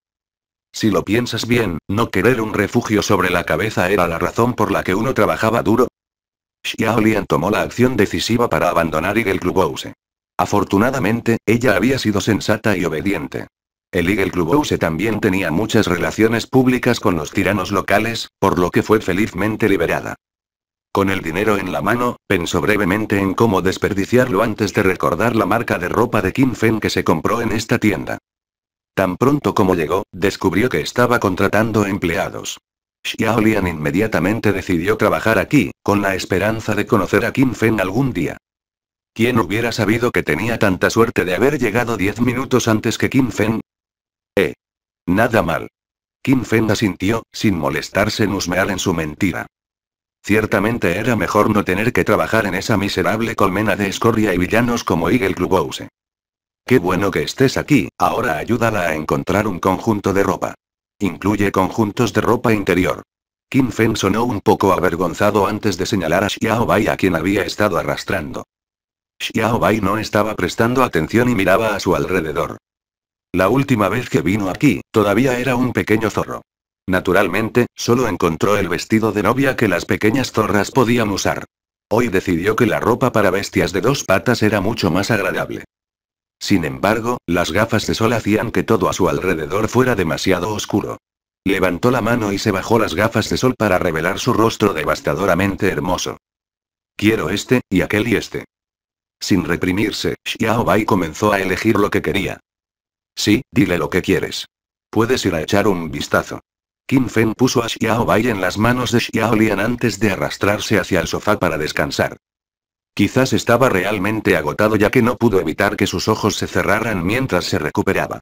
Si lo piensas bien, no querer un refugio sobre la cabeza era la razón por la que uno trabajaba duro. Xiaolian tomó la acción decisiva para abandonar club Clubhouse. Afortunadamente, ella había sido sensata y obediente. El Eagle Club Ouse también tenía muchas relaciones públicas con los tiranos locales, por lo que fue felizmente liberada. Con el dinero en la mano, pensó brevemente en cómo desperdiciarlo antes de recordar la marca de ropa de Kim Feng que se compró en esta tienda. Tan pronto como llegó, descubrió que estaba contratando empleados. Xiaolian inmediatamente decidió trabajar aquí, con la esperanza de conocer a Kim Feng algún día. ¿Quién hubiera sabido que tenía tanta suerte de haber llegado diez minutos antes que Kim Feng? Nada mal. Kim Feng asintió, sin molestarse en husmear en su mentira. Ciertamente era mejor no tener que trabajar en esa miserable colmena de escoria y villanos como Eagle Clubhouse. Qué bueno que estés aquí, ahora ayúdala a encontrar un conjunto de ropa. Incluye conjuntos de ropa interior. Kim Feng sonó un poco avergonzado antes de señalar a Xiao Bai a quien había estado arrastrando. Xiao Bai no estaba prestando atención y miraba a su alrededor. La última vez que vino aquí, todavía era un pequeño zorro. Naturalmente, solo encontró el vestido de novia que las pequeñas zorras podían usar. Hoy decidió que la ropa para bestias de dos patas era mucho más agradable. Sin embargo, las gafas de sol hacían que todo a su alrededor fuera demasiado oscuro. Levantó la mano y se bajó las gafas de sol para revelar su rostro devastadoramente hermoso. Quiero este, y aquel y este. Sin reprimirse, Xiao Bai comenzó a elegir lo que quería. Sí, dile lo que quieres. Puedes ir a echar un vistazo. Kim Fen puso a Xiao Bai en las manos de Xiao Lian antes de arrastrarse hacia el sofá para descansar. Quizás estaba realmente agotado ya que no pudo evitar que sus ojos se cerraran mientras se recuperaba.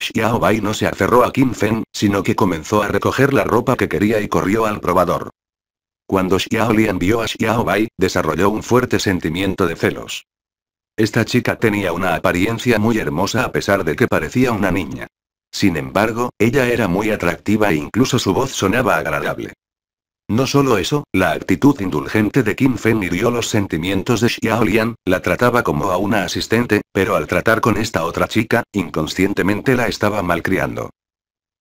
Xiao Bai no se aferró a Kim Fen, sino que comenzó a recoger la ropa que quería y corrió al probador. Cuando Xiao Lian vio a Xiao Bai, desarrolló un fuerte sentimiento de celos. Esta chica tenía una apariencia muy hermosa a pesar de que parecía una niña. Sin embargo, ella era muy atractiva e incluso su voz sonaba agradable. No solo eso, la actitud indulgente de Kim Fen hirió los sentimientos de Xiaolian, la trataba como a una asistente, pero al tratar con esta otra chica, inconscientemente la estaba malcriando.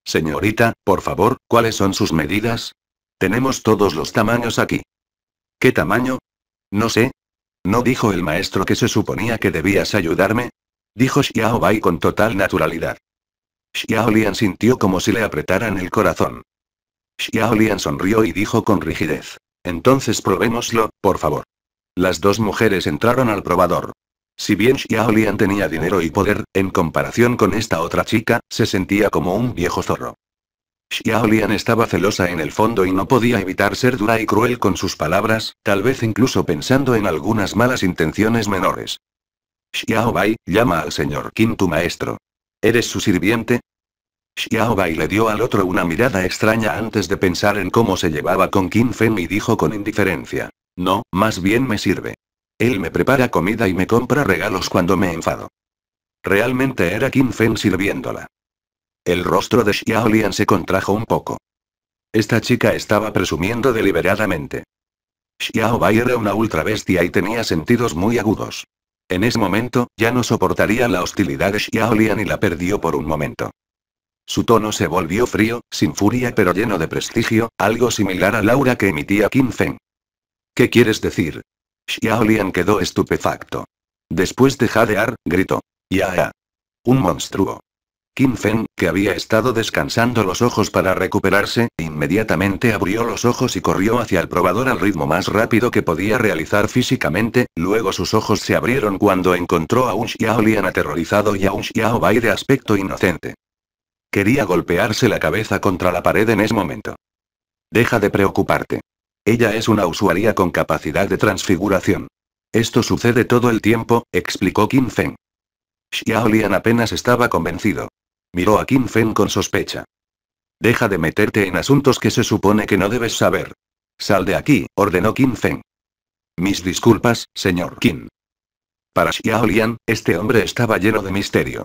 Señorita, por favor, ¿cuáles son sus medidas? Tenemos todos los tamaños aquí. ¿Qué tamaño? No sé, ¿No dijo el maestro que se suponía que debías ayudarme? Dijo Xiao Bai con total naturalidad. Xiao Lian sintió como si le apretaran el corazón. Xiao Lian sonrió y dijo con rigidez. Entonces probémoslo, por favor. Las dos mujeres entraron al probador. Si bien Xiao Lian tenía dinero y poder, en comparación con esta otra chica, se sentía como un viejo zorro. Lian estaba celosa en el fondo y no podía evitar ser dura y cruel con sus palabras, tal vez incluso pensando en algunas malas intenciones menores. Xiao Bai, llama al señor Qin tu maestro. ¿Eres su sirviente? Xiao le dio al otro una mirada extraña antes de pensar en cómo se llevaba con Qin Fen y dijo con indiferencia. No, más bien me sirve. Él me prepara comida y me compra regalos cuando me enfado. Realmente era Qin Fen sirviéndola. El rostro de Xiaolian se contrajo un poco. Esta chica estaba presumiendo deliberadamente. Xiao era una ultra bestia y tenía sentidos muy agudos. En ese momento, ya no soportaría la hostilidad de Xiaolian y la perdió por un momento. Su tono se volvió frío, sin furia pero lleno de prestigio, algo similar a Laura que emitía Qin Feng. ¿Qué quieres decir? Xiaolian quedó estupefacto. Después de jadear, gritó. Ya. Un monstruo. Kim Feng, que había estado descansando los ojos para recuperarse, inmediatamente abrió los ojos y corrió hacia el probador al ritmo más rápido que podía realizar físicamente, luego sus ojos se abrieron cuando encontró a un Xiaolian aterrorizado y a un Xiao Bai de aspecto inocente. Quería golpearse la cabeza contra la pared en ese momento. Deja de preocuparte. Ella es una usuaria con capacidad de transfiguración. Esto sucede todo el tiempo, explicó Kim Feng. Xiaolian apenas estaba convencido. Miró a Kim Fen con sospecha. Deja de meterte en asuntos que se supone que no debes saber. Sal de aquí, ordenó Kim Feng. Mis disculpas, señor Kim. Para Xiaolian, este hombre estaba lleno de misterio.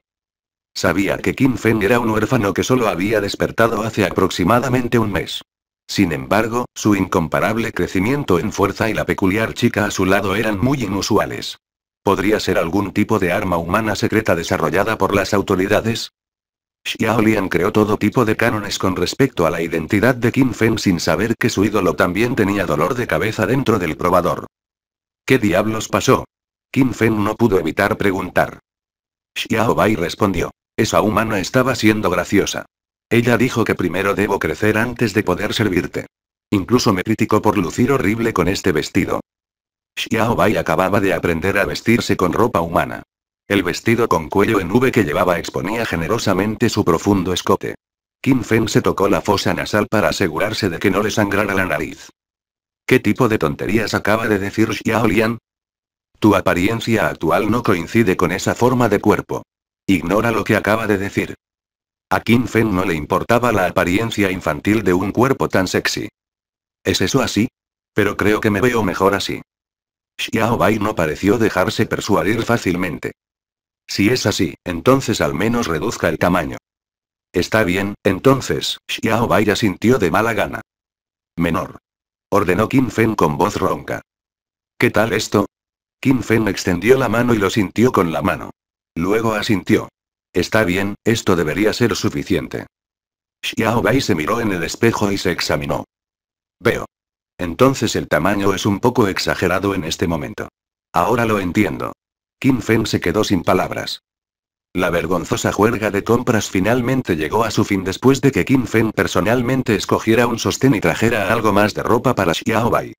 Sabía que Kim Feng era un huérfano que solo había despertado hace aproximadamente un mes. Sin embargo, su incomparable crecimiento en fuerza y la peculiar chica a su lado eran muy inusuales. ¿Podría ser algún tipo de arma humana secreta desarrollada por las autoridades? Xiao Lian creó todo tipo de cánones con respecto a la identidad de Qin Feng sin saber que su ídolo también tenía dolor de cabeza dentro del probador. ¿Qué diablos pasó? Qin Feng no pudo evitar preguntar. Xiao Bai respondió. Esa humana estaba siendo graciosa. Ella dijo que primero debo crecer antes de poder servirte. Incluso me criticó por lucir horrible con este vestido. Xiao Bai acababa de aprender a vestirse con ropa humana. El vestido con cuello en V que llevaba exponía generosamente su profundo escote. Kim Fen se tocó la fosa nasal para asegurarse de que no le sangrara la nariz. ¿Qué tipo de tonterías acaba de decir Xiao Lian? Tu apariencia actual no coincide con esa forma de cuerpo. Ignora lo que acaba de decir. A Kim Fen no le importaba la apariencia infantil de un cuerpo tan sexy. ¿Es eso así? Pero creo que me veo mejor así. Xiao Bai no pareció dejarse persuadir fácilmente. Si es así, entonces al menos reduzca el tamaño. Está bien, entonces, Xiao Bai asintió de mala gana. Menor. Ordenó Qin Fen con voz ronca. ¿Qué tal esto? Qin Fen extendió la mano y lo sintió con la mano. Luego asintió. Está bien, esto debería ser suficiente. Xiao Bai se miró en el espejo y se examinó. Veo. Entonces el tamaño es un poco exagerado en este momento. Ahora lo entiendo. Kim Fen se quedó sin palabras. La vergonzosa juerga de compras finalmente llegó a su fin después de que Kim Fen personalmente escogiera un sostén y trajera algo más de ropa para Xiaobai.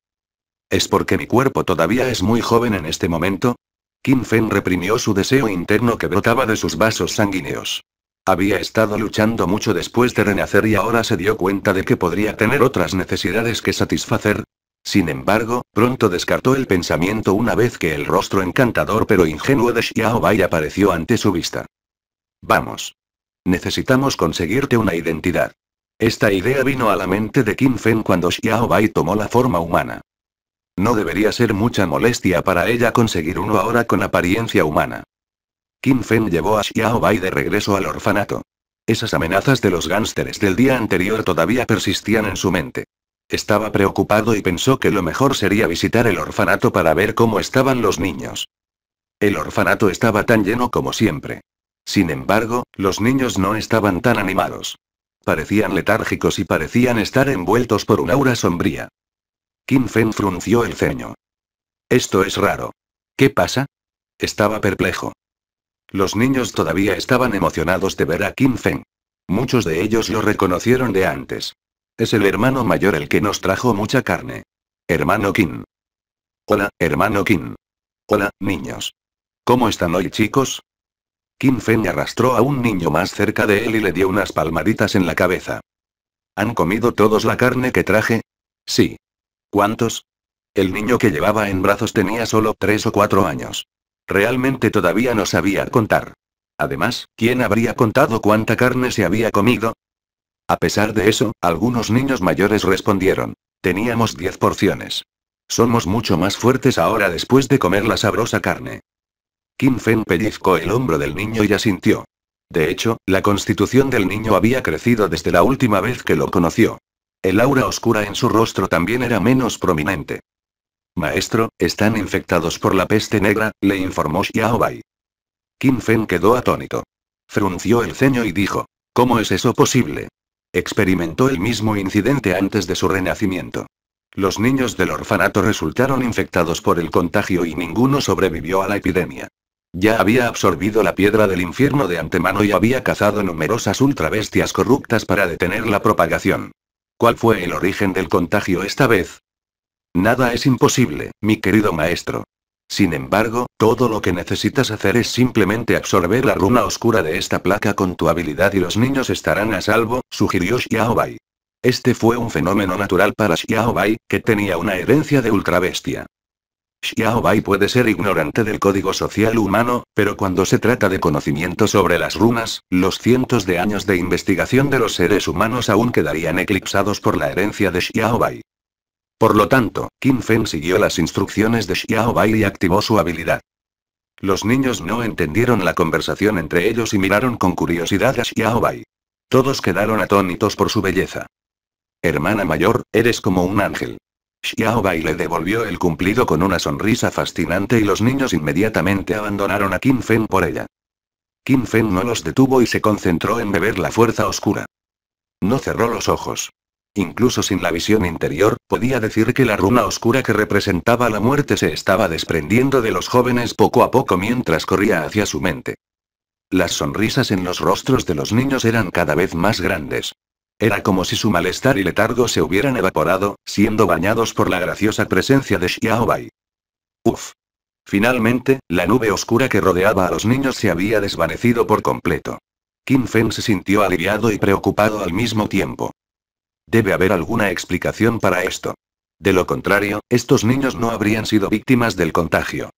¿Es porque mi cuerpo todavía es muy joven en este momento? Kim Fen reprimió su deseo interno que brotaba de sus vasos sanguíneos. Había estado luchando mucho después de renacer y ahora se dio cuenta de que podría tener otras necesidades que satisfacer, sin embargo, pronto descartó el pensamiento una vez que el rostro encantador pero ingenuo de Xiao Bai apareció ante su vista. Vamos. Necesitamos conseguirte una identidad. Esta idea vino a la mente de Qin Fen cuando Xiao Bai tomó la forma humana. No debería ser mucha molestia para ella conseguir uno ahora con apariencia humana. Qin Fen llevó a Xiao Bai de regreso al orfanato. Esas amenazas de los gánsteres del día anterior todavía persistían en su mente. Estaba preocupado y pensó que lo mejor sería visitar el orfanato para ver cómo estaban los niños. El orfanato estaba tan lleno como siempre. Sin embargo, los niños no estaban tan animados. Parecían letárgicos y parecían estar envueltos por un aura sombría. Kim Feng frunció el ceño. Esto es raro. ¿Qué pasa? Estaba perplejo. Los niños todavía estaban emocionados de ver a Kim Feng. Muchos de ellos lo reconocieron de antes. Es el hermano mayor el que nos trajo mucha carne. Hermano Kim. Hola, hermano Kim. Hola, niños. ¿Cómo están hoy chicos? Kim Feng arrastró a un niño más cerca de él y le dio unas palmaditas en la cabeza. ¿Han comido todos la carne que traje? Sí. ¿Cuántos? El niño que llevaba en brazos tenía solo tres o cuatro años. Realmente todavía no sabía contar. Además, ¿quién habría contado cuánta carne se había comido? A pesar de eso, algunos niños mayores respondieron. Teníamos 10 porciones. Somos mucho más fuertes ahora después de comer la sabrosa carne. Kim Fen pellizcó el hombro del niño y asintió. De hecho, la constitución del niño había crecido desde la última vez que lo conoció. El aura oscura en su rostro también era menos prominente. Maestro, están infectados por la peste negra, le informó Xiaobai. Kim Fen quedó atónito. Frunció el ceño y dijo, ¿Cómo es eso posible? Experimentó el mismo incidente antes de su renacimiento. Los niños del orfanato resultaron infectados por el contagio y ninguno sobrevivió a la epidemia. Ya había absorbido la piedra del infierno de antemano y había cazado numerosas ultrabestias corruptas para detener la propagación. ¿Cuál fue el origen del contagio esta vez? Nada es imposible, mi querido maestro. Sin embargo, todo lo que necesitas hacer es simplemente absorber la runa oscura de esta placa con tu habilidad y los niños estarán a salvo, sugirió Xiaobai. Este fue un fenómeno natural para Xiaobai, que tenía una herencia de ultrabestia. Xiaobai puede ser ignorante del código social humano, pero cuando se trata de conocimiento sobre las runas, los cientos de años de investigación de los seres humanos aún quedarían eclipsados por la herencia de Xiaobai. Por lo tanto, Kim Fen siguió las instrucciones de Xiao Bai y activó su habilidad. Los niños no entendieron la conversación entre ellos y miraron con curiosidad a Xiao Bai. Todos quedaron atónitos por su belleza. Hermana mayor, eres como un ángel. Xiao Bai le devolvió el cumplido con una sonrisa fascinante y los niños inmediatamente abandonaron a Kim Fen por ella. Kim Fen no los detuvo y se concentró en beber la fuerza oscura. No cerró los ojos. Incluso sin la visión interior, podía decir que la runa oscura que representaba la muerte se estaba desprendiendo de los jóvenes poco a poco mientras corría hacia su mente. Las sonrisas en los rostros de los niños eran cada vez más grandes. Era como si su malestar y letargo se hubieran evaporado, siendo bañados por la graciosa presencia de Xiaobai. Uf. Finalmente, la nube oscura que rodeaba a los niños se había desvanecido por completo. Kim Feng se sintió aliviado y preocupado al mismo tiempo. Debe haber alguna explicación para esto. De lo contrario, estos niños no habrían sido víctimas del contagio.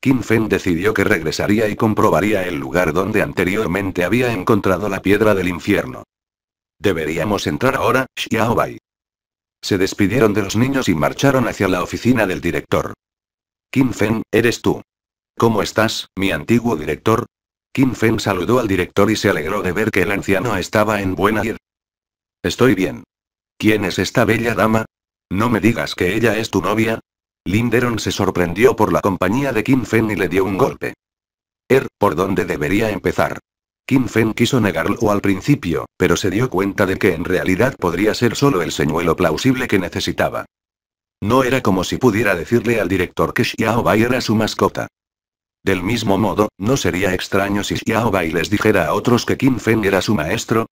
Kim Feng decidió que regresaría y comprobaría el lugar donde anteriormente había encontrado la piedra del infierno. Deberíamos entrar ahora, Xiaobai. Se despidieron de los niños y marcharon hacia la oficina del director. Kim Feng, eres tú. ¿Cómo estás, mi antiguo director? Kim Feng saludó al director y se alegró de ver que el anciano estaba en buena ir. Estoy bien. ¿Quién es esta bella dama? No me digas que ella es tu novia. Linderon se sorprendió por la compañía de Kim Fen y le dio un golpe. Er, ¿por dónde debería empezar? Kim Fen quiso negarlo al principio, pero se dio cuenta de que en realidad podría ser solo el señuelo plausible que necesitaba. No era como si pudiera decirle al director que Xiao era su mascota. Del mismo modo, no sería extraño si Xiao les dijera a otros que Kim Fen era su maestro,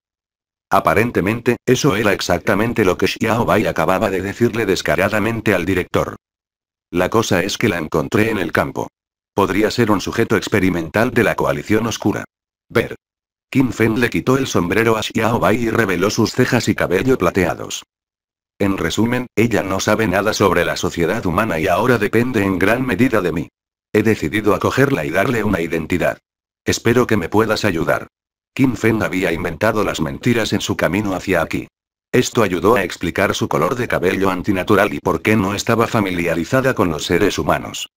Aparentemente, eso era exactamente lo que Xiao Bai acababa de decirle descaradamente al director. La cosa es que la encontré en el campo. Podría ser un sujeto experimental de la coalición oscura. Ver. Kim Fen le quitó el sombrero a Xiao Bai y reveló sus cejas y cabello plateados. En resumen, ella no sabe nada sobre la sociedad humana y ahora depende en gran medida de mí. He decidido acogerla y darle una identidad. Espero que me puedas ayudar. Kim Fen había inventado las mentiras en su camino hacia aquí. Esto ayudó a explicar su color de cabello antinatural y por qué no estaba familiarizada con los seres humanos.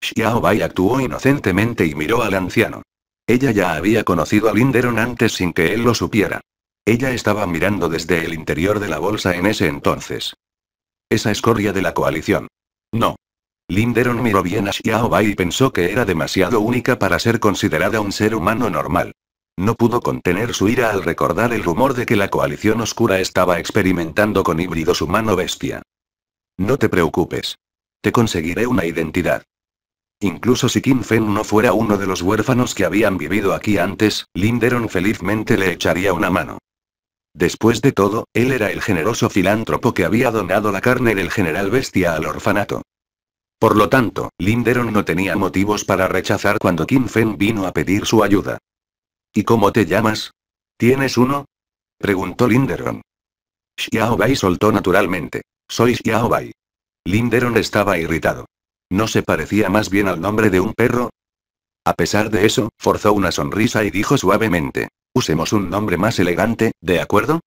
Xiao Bai actuó inocentemente y miró al anciano. Ella ya había conocido a Linderon antes sin que él lo supiera. Ella estaba mirando desde el interior de la bolsa en ese entonces. Esa escoria de la coalición. No. Linderon miró bien a Xiao Bai y pensó que era demasiado única para ser considerada un ser humano normal. No pudo contener su ira al recordar el rumor de que la coalición oscura estaba experimentando con híbridos humano-bestia. No te preocupes. Te conseguiré una identidad. Incluso si Kim Fen no fuera uno de los huérfanos que habían vivido aquí antes, Linderon felizmente le echaría una mano. Después de todo, él era el generoso filántropo que había donado la carne del general bestia al orfanato. Por lo tanto, Linderon no tenía motivos para rechazar cuando Kim Fen vino a pedir su ayuda. ¿Y cómo te llamas? ¿Tienes uno? Preguntó Linderon. Xiao Bai soltó naturalmente. Soy Xiao Bai. Linderon estaba irritado. ¿No se parecía más bien al nombre de un perro? A pesar de eso, forzó una sonrisa y dijo suavemente. Usemos un nombre más elegante, ¿de acuerdo?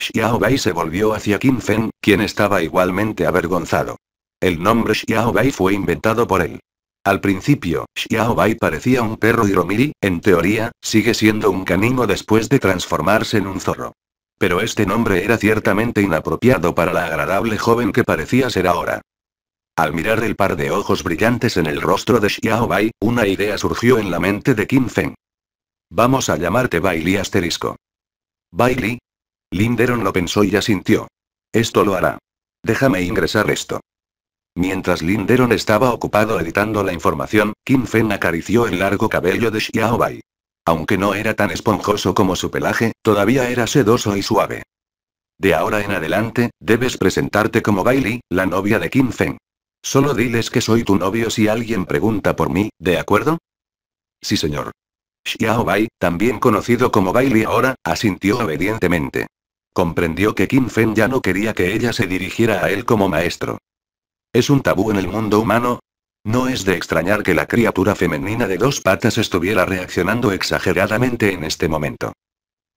Xiao Bai se volvió hacia Kim Feng, quien estaba igualmente avergonzado. El nombre Xiao Bai fue inventado por él. Al principio, Bai parecía un perro y Romiri, en teoría, sigue siendo un canino después de transformarse en un zorro. Pero este nombre era ciertamente inapropiado para la agradable joven que parecía ser ahora. Al mirar el par de ojos brillantes en el rostro de Bai, una idea surgió en la mente de Kim Feng. Vamos a llamarte Bailey asterisco. ¿Bailey? Linderon lo pensó y ya sintió. Esto lo hará. Déjame ingresar esto. Mientras Linderon estaba ocupado editando la información, Kim Feng acarició el largo cabello de Xiaobai. Aunque no era tan esponjoso como su pelaje, todavía era sedoso y suave. De ahora en adelante, debes presentarte como Bailey, la novia de Kim Feng. Solo diles que soy tu novio si alguien pregunta por mí, ¿de acuerdo? Sí, señor. Xiao Bai, también conocido como Bailey ahora, asintió obedientemente. Comprendió que Kim Feng ya no quería que ella se dirigiera a él como maestro. ¿Es un tabú en el mundo humano? No es de extrañar que la criatura femenina de dos patas estuviera reaccionando exageradamente en este momento.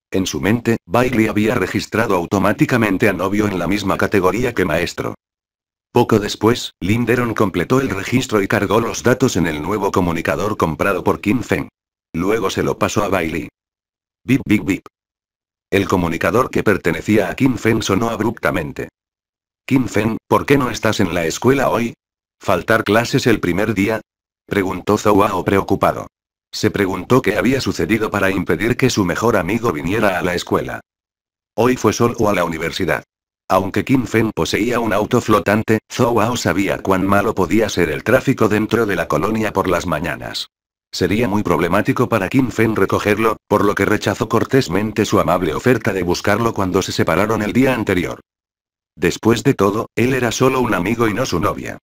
En su mente, Bailey había registrado automáticamente a novio en la misma categoría que maestro. Poco después, Linderon completó el registro y cargó los datos en el nuevo comunicador comprado por Kim Feng. Luego se lo pasó a Bailey. Bip bip bip. El comunicador que pertenecía a Kim Feng sonó abruptamente. Kim Fen, ¿por qué no estás en la escuela hoy? ¿Faltar clases el primer día? Preguntó Zouao preocupado. Se preguntó qué había sucedido para impedir que su mejor amigo viniera a la escuela. Hoy fue solo a la universidad. Aunque Kim Fen poseía un auto flotante, Zouao sabía cuán malo podía ser el tráfico dentro de la colonia por las mañanas. Sería muy problemático para Kim Fen recogerlo, por lo que rechazó cortésmente su amable oferta de buscarlo cuando se separaron el día anterior. Después de todo, él era solo un amigo y no su novia.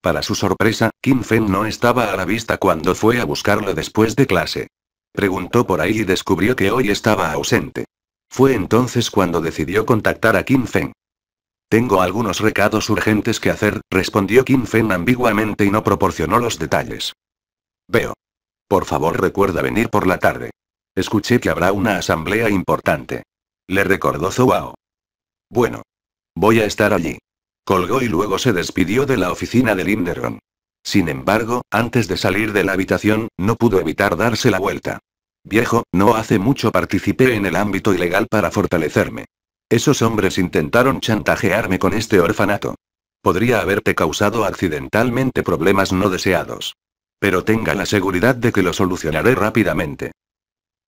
Para su sorpresa, Kim Fen no estaba a la vista cuando fue a buscarlo después de clase. Preguntó por ahí y descubrió que hoy estaba ausente. Fue entonces cuando decidió contactar a Kim Fen. Tengo algunos recados urgentes que hacer, respondió Kim Fen ambiguamente y no proporcionó los detalles. Veo. Por favor recuerda venir por la tarde. Escuché que habrá una asamblea importante. Le recordó Zouao. Bueno. Voy a estar allí. Colgó y luego se despidió de la oficina de Linderon. Sin embargo, antes de salir de la habitación, no pudo evitar darse la vuelta. Viejo, no hace mucho participé en el ámbito ilegal para fortalecerme. Esos hombres intentaron chantajearme con este orfanato. Podría haberte causado accidentalmente problemas no deseados. Pero tenga la seguridad de que lo solucionaré rápidamente.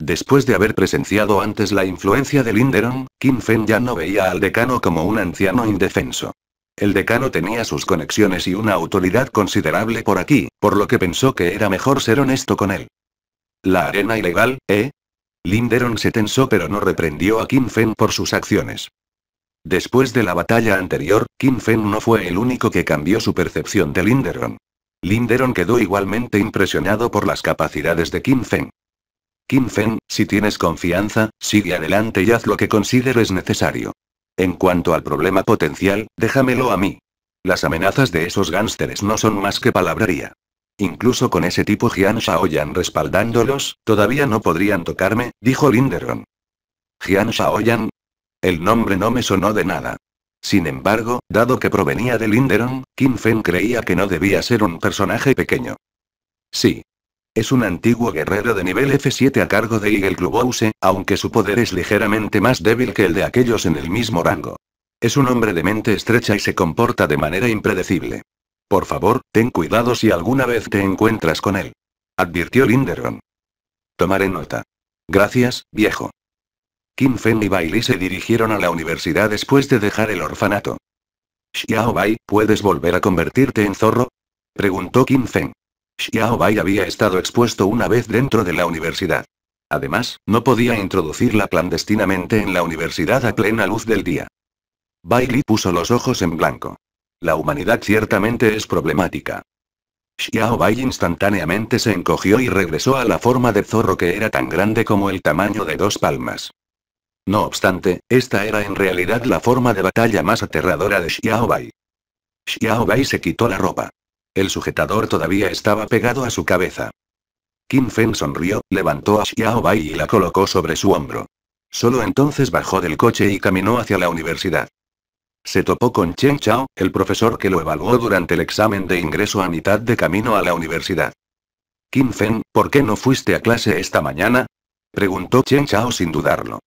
Después de haber presenciado antes la influencia de Linderon, Kim Fen ya no veía al decano como un anciano indefenso. El decano tenía sus conexiones y una autoridad considerable por aquí, por lo que pensó que era mejor ser honesto con él. La arena ilegal, ¿eh? Linderon se tensó pero no reprendió a Kim Fen por sus acciones. Después de la batalla anterior, Kim Fen no fue el único que cambió su percepción de Linderon. Linderon quedó igualmente impresionado por las capacidades de Kim Feng. Kim Fen, si tienes confianza, sigue adelante y haz lo que consideres necesario. En cuanto al problema potencial, déjamelo a mí. Las amenazas de esos gánsteres no son más que palabrería. Incluso con ese tipo Jian Shaoyan respaldándolos, todavía no podrían tocarme, dijo Linderon. Jian Shaoyan. El nombre no me sonó de nada. Sin embargo, dado que provenía de Linderon, Kim Feng creía que no debía ser un personaje pequeño. Sí, es un antiguo guerrero de nivel F7 a cargo de Eagle Clubhouse, aunque su poder es ligeramente más débil que el de aquellos en el mismo rango. Es un hombre de mente estrecha y se comporta de manera impredecible. Por favor, ten cuidado si alguna vez te encuentras con él. Advirtió Linderon. Tomaré nota. Gracias, viejo. Kim Feng y Bailey se dirigieron a la universidad después de dejar el orfanato. Xiao Bai, ¿puedes volver a convertirte en zorro? Preguntó Kim Feng. Xiao Bai había estado expuesto una vez dentro de la universidad. Además, no podía introducirla clandestinamente en la universidad a plena luz del día. Li puso los ojos en blanco. La humanidad ciertamente es problemática. Xiao Bai instantáneamente se encogió y regresó a la forma de zorro que era tan grande como el tamaño de dos palmas. No obstante, esta era en realidad la forma de batalla más aterradora de Xiao Bai. Xiao Bai se quitó la ropa. El sujetador todavía estaba pegado a su cabeza. Kim Feng sonrió, levantó a Xiao Bai y la colocó sobre su hombro. Solo entonces bajó del coche y caminó hacia la universidad. Se topó con Chen Chao, el profesor que lo evaluó durante el examen de ingreso a mitad de camino a la universidad. Kim Feng, ¿por qué no fuiste a clase esta mañana? preguntó Chen Chao sin dudarlo.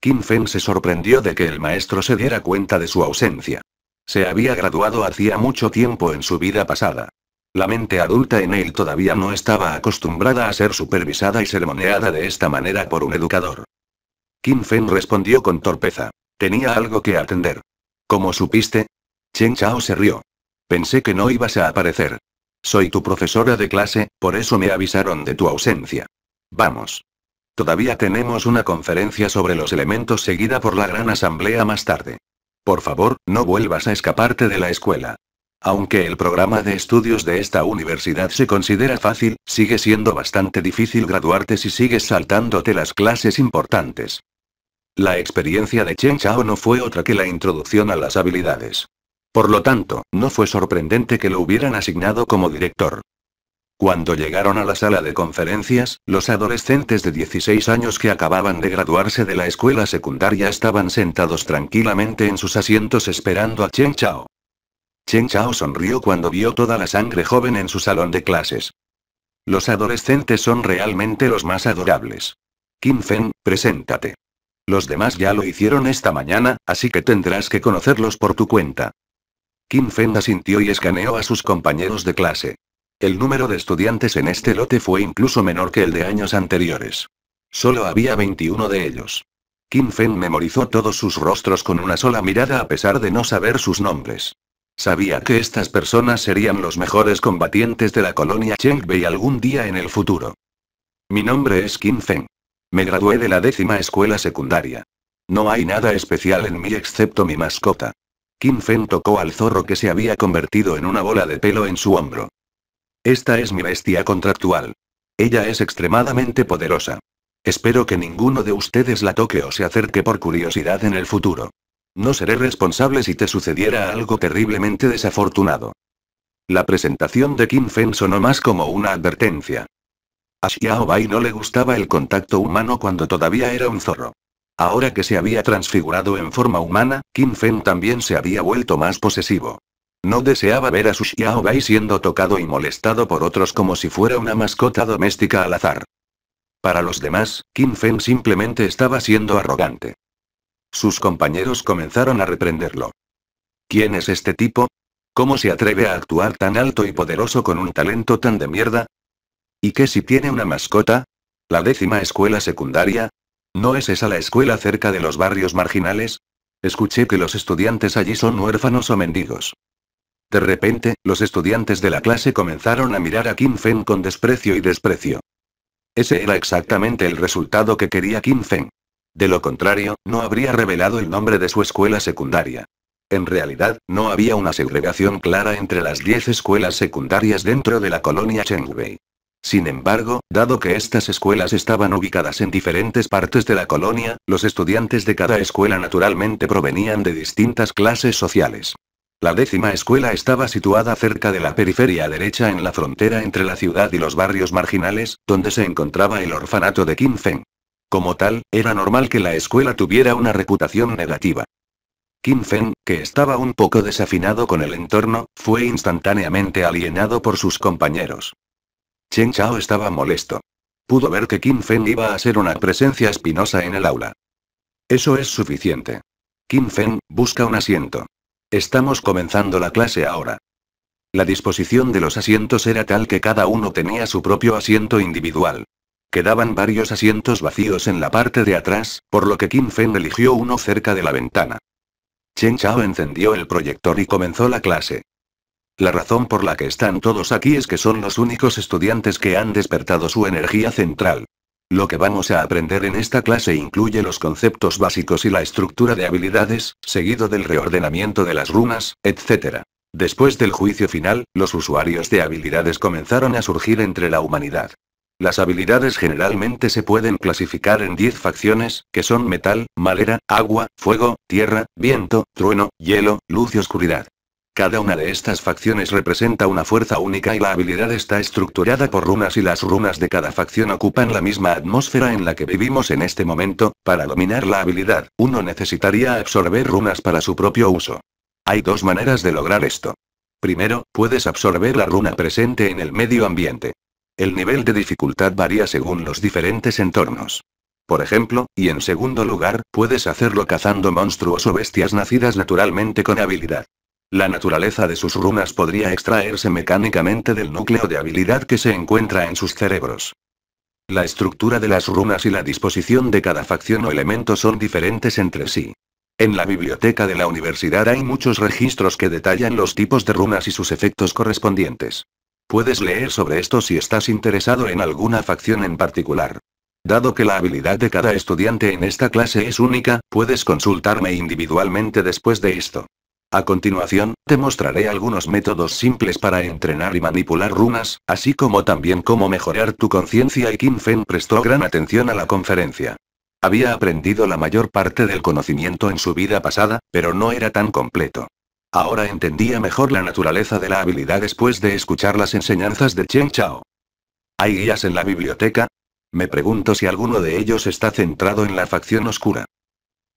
Kim Feng se sorprendió de que el maestro se diera cuenta de su ausencia. Se había graduado hacía mucho tiempo en su vida pasada. La mente adulta en él todavía no estaba acostumbrada a ser supervisada y sermoneada de esta manera por un educador. Kim Fen respondió con torpeza. Tenía algo que atender. ¿Cómo supiste? Chen Chao se rió. Pensé que no ibas a aparecer. Soy tu profesora de clase, por eso me avisaron de tu ausencia. Vamos. Todavía tenemos una conferencia sobre los elementos seguida por la gran asamblea más tarde. Por favor, no vuelvas a escaparte de la escuela. Aunque el programa de estudios de esta universidad se considera fácil, sigue siendo bastante difícil graduarte si sigues saltándote las clases importantes. La experiencia de Chen Chao no fue otra que la introducción a las habilidades. Por lo tanto, no fue sorprendente que lo hubieran asignado como director. Cuando llegaron a la sala de conferencias, los adolescentes de 16 años que acababan de graduarse de la escuela secundaria estaban sentados tranquilamente en sus asientos esperando a Chen Chao. Chen Chao sonrió cuando vio toda la sangre joven en su salón de clases. Los adolescentes son realmente los más adorables. Kim Feng, preséntate. Los demás ya lo hicieron esta mañana, así que tendrás que conocerlos por tu cuenta. Kim Feng asintió y escaneó a sus compañeros de clase. El número de estudiantes en este lote fue incluso menor que el de años anteriores. Solo había 21 de ellos. Kim Feng memorizó todos sus rostros con una sola mirada a pesar de no saber sus nombres. Sabía que estas personas serían los mejores combatientes de la colonia Chengbei algún día en el futuro. Mi nombre es Kim Feng. Me gradué de la décima escuela secundaria. No hay nada especial en mí excepto mi mascota. Kim Feng tocó al zorro que se había convertido en una bola de pelo en su hombro. Esta es mi bestia contractual. Ella es extremadamente poderosa. Espero que ninguno de ustedes la toque o se acerque por curiosidad en el futuro. No seré responsable si te sucediera algo terriblemente desafortunado. La presentación de Kim Fen sonó más como una advertencia. A Xiao Bai no le gustaba el contacto humano cuando todavía era un zorro. Ahora que se había transfigurado en forma humana, Kim Fen también se había vuelto más posesivo. No deseaba ver a su Bai siendo tocado y molestado por otros como si fuera una mascota doméstica al azar. Para los demás, Kim Feng simplemente estaba siendo arrogante. Sus compañeros comenzaron a reprenderlo. ¿Quién es este tipo? ¿Cómo se atreve a actuar tan alto y poderoso con un talento tan de mierda? ¿Y qué si tiene una mascota? ¿La décima escuela secundaria? ¿No es esa la escuela cerca de los barrios marginales? Escuché que los estudiantes allí son huérfanos o mendigos. De repente, los estudiantes de la clase comenzaron a mirar a Kim Feng con desprecio y desprecio. Ese era exactamente el resultado que quería Kim Feng. De lo contrario, no habría revelado el nombre de su escuela secundaria. En realidad, no había una segregación clara entre las 10 escuelas secundarias dentro de la colonia Chengbei. Sin embargo, dado que estas escuelas estaban ubicadas en diferentes partes de la colonia, los estudiantes de cada escuela naturalmente provenían de distintas clases sociales. La décima escuela estaba situada cerca de la periferia derecha en la frontera entre la ciudad y los barrios marginales, donde se encontraba el orfanato de Feng. Como tal, era normal que la escuela tuviera una reputación negativa. Feng, que estaba un poco desafinado con el entorno, fue instantáneamente alienado por sus compañeros. Chen Chao estaba molesto. Pudo ver que Feng iba a ser una presencia espinosa en el aula. Eso es suficiente. Feng, busca un asiento. Estamos comenzando la clase ahora. La disposición de los asientos era tal que cada uno tenía su propio asiento individual. Quedaban varios asientos vacíos en la parte de atrás, por lo que Kim Fen eligió uno cerca de la ventana. Chen Chao encendió el proyector y comenzó la clase. La razón por la que están todos aquí es que son los únicos estudiantes que han despertado su energía central. Lo que vamos a aprender en esta clase incluye los conceptos básicos y la estructura de habilidades, seguido del reordenamiento de las runas, etc. Después del juicio final, los usuarios de habilidades comenzaron a surgir entre la humanidad. Las habilidades generalmente se pueden clasificar en 10 facciones, que son metal, madera, agua, fuego, tierra, viento, trueno, hielo, luz y oscuridad. Cada una de estas facciones representa una fuerza única y la habilidad está estructurada por runas y las runas de cada facción ocupan la misma atmósfera en la que vivimos en este momento, para dominar la habilidad, uno necesitaría absorber runas para su propio uso. Hay dos maneras de lograr esto. Primero, puedes absorber la runa presente en el medio ambiente. El nivel de dificultad varía según los diferentes entornos por ejemplo, y en segundo lugar, puedes hacerlo cazando monstruos o bestias nacidas naturalmente con habilidad. La naturaleza de sus runas podría extraerse mecánicamente del núcleo de habilidad que se encuentra en sus cerebros. La estructura de las runas y la disposición de cada facción o elemento son diferentes entre sí. En la biblioteca de la universidad hay muchos registros que detallan los tipos de runas y sus efectos correspondientes. Puedes leer sobre esto si estás interesado en alguna facción en particular. Dado que la habilidad de cada estudiante en esta clase es única, puedes consultarme individualmente después de esto. A continuación, te mostraré algunos métodos simples para entrenar y manipular runas, así como también cómo mejorar tu conciencia y Kim Fen prestó gran atención a la conferencia. Había aprendido la mayor parte del conocimiento en su vida pasada, pero no era tan completo. Ahora entendía mejor la naturaleza de la habilidad después de escuchar las enseñanzas de Chen Chao. ¿Hay guías en la biblioteca? Me pregunto si alguno de ellos está centrado en la facción oscura.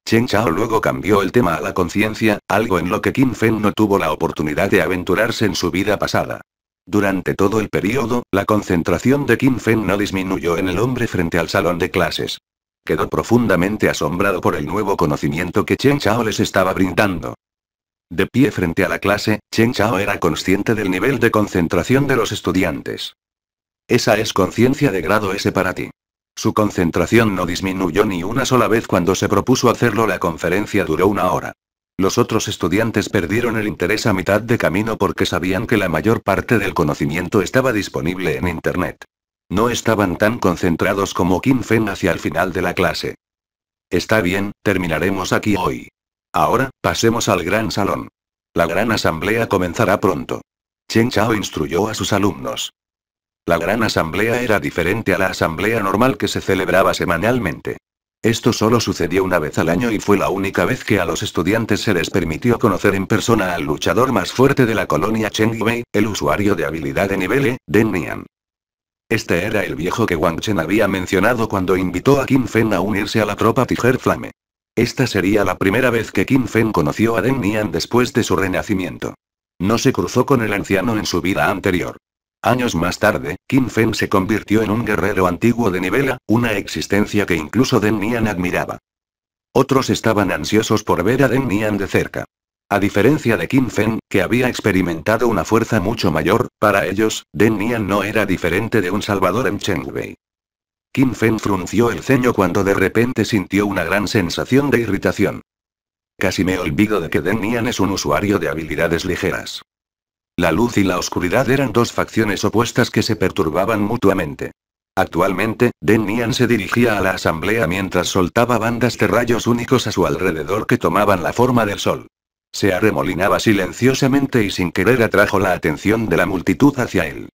Chen Chao luego cambió el tema a la conciencia, algo en lo que Kim Feng no tuvo la oportunidad de aventurarse en su vida pasada. Durante todo el periodo, la concentración de Kim Feng no disminuyó en el hombre frente al salón de clases. Quedó profundamente asombrado por el nuevo conocimiento que Chen Chao les estaba brindando. De pie frente a la clase, Chen Chao era consciente del nivel de concentración de los estudiantes. Esa es conciencia de grado S para ti. Su concentración no disminuyó ni una sola vez cuando se propuso hacerlo. La conferencia duró una hora. Los otros estudiantes perdieron el interés a mitad de camino porque sabían que la mayor parte del conocimiento estaba disponible en Internet. No estaban tan concentrados como Kim Fen hacia el final de la clase. Está bien, terminaremos aquí hoy. Ahora, pasemos al gran salón. La gran asamblea comenzará pronto. Chen Chao instruyó a sus alumnos. La gran asamblea era diferente a la asamblea normal que se celebraba semanalmente. Esto solo sucedió una vez al año y fue la única vez que a los estudiantes se les permitió conocer en persona al luchador más fuerte de la colonia Chengbei, el usuario de habilidad de nivel E, Den Nian. Este era el viejo que Wang Chen había mencionado cuando invitó a Kim Fen a unirse a la tropa Tiger Flame. Esta sería la primera vez que Kim Fen conoció a Den Nian después de su renacimiento. No se cruzó con el anciano en su vida anterior. Años más tarde, Qin Fen se convirtió en un guerrero antiguo de Nivela, una existencia que incluso Den Nian admiraba. Otros estaban ansiosos por ver a Den Nian de cerca. A diferencia de Qin Fen, que había experimentado una fuerza mucho mayor, para ellos, Den Nian no era diferente de un salvador en Chengbei. Qin Fen frunció el ceño cuando de repente sintió una gran sensación de irritación. Casi me olvido de que Den Nian es un usuario de habilidades ligeras. La luz y la oscuridad eran dos facciones opuestas que se perturbaban mutuamente. Actualmente, Den Nian se dirigía a la asamblea mientras soltaba bandas de rayos únicos a su alrededor que tomaban la forma del sol. Se arremolinaba silenciosamente y sin querer atrajo la atención de la multitud hacia él.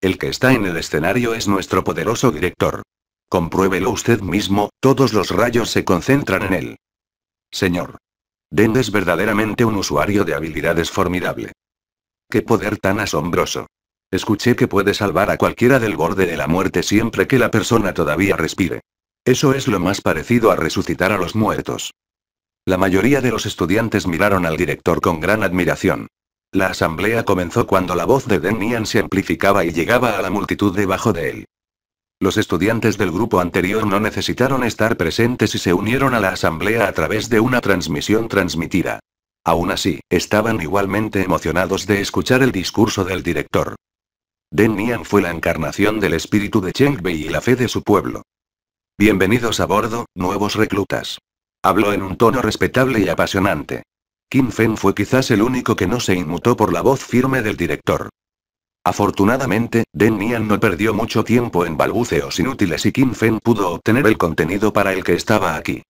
El que está en el escenario es nuestro poderoso director. Compruébelo usted mismo, todos los rayos se concentran en él. Señor. Den es verdaderamente un usuario de habilidades formidable. ¡Qué poder tan asombroso! Escuché que puede salvar a cualquiera del borde de la muerte siempre que la persona todavía respire. Eso es lo más parecido a resucitar a los muertos. La mayoría de los estudiantes miraron al director con gran admiración. La asamblea comenzó cuando la voz de Nian se amplificaba y llegaba a la multitud debajo de él. Los estudiantes del grupo anterior no necesitaron estar presentes y se unieron a la asamblea a través de una transmisión transmitida. Aún así, estaban igualmente emocionados de escuchar el discurso del director. Den Nian fue la encarnación del espíritu de Cheng Bei y la fe de su pueblo. Bienvenidos a bordo, nuevos reclutas. Habló en un tono respetable y apasionante. Kim Fen fue quizás el único que no se inmutó por la voz firme del director. Afortunadamente, Den Nian no perdió mucho tiempo en balbuceos inútiles y Kim Fen pudo obtener el contenido para el que estaba aquí.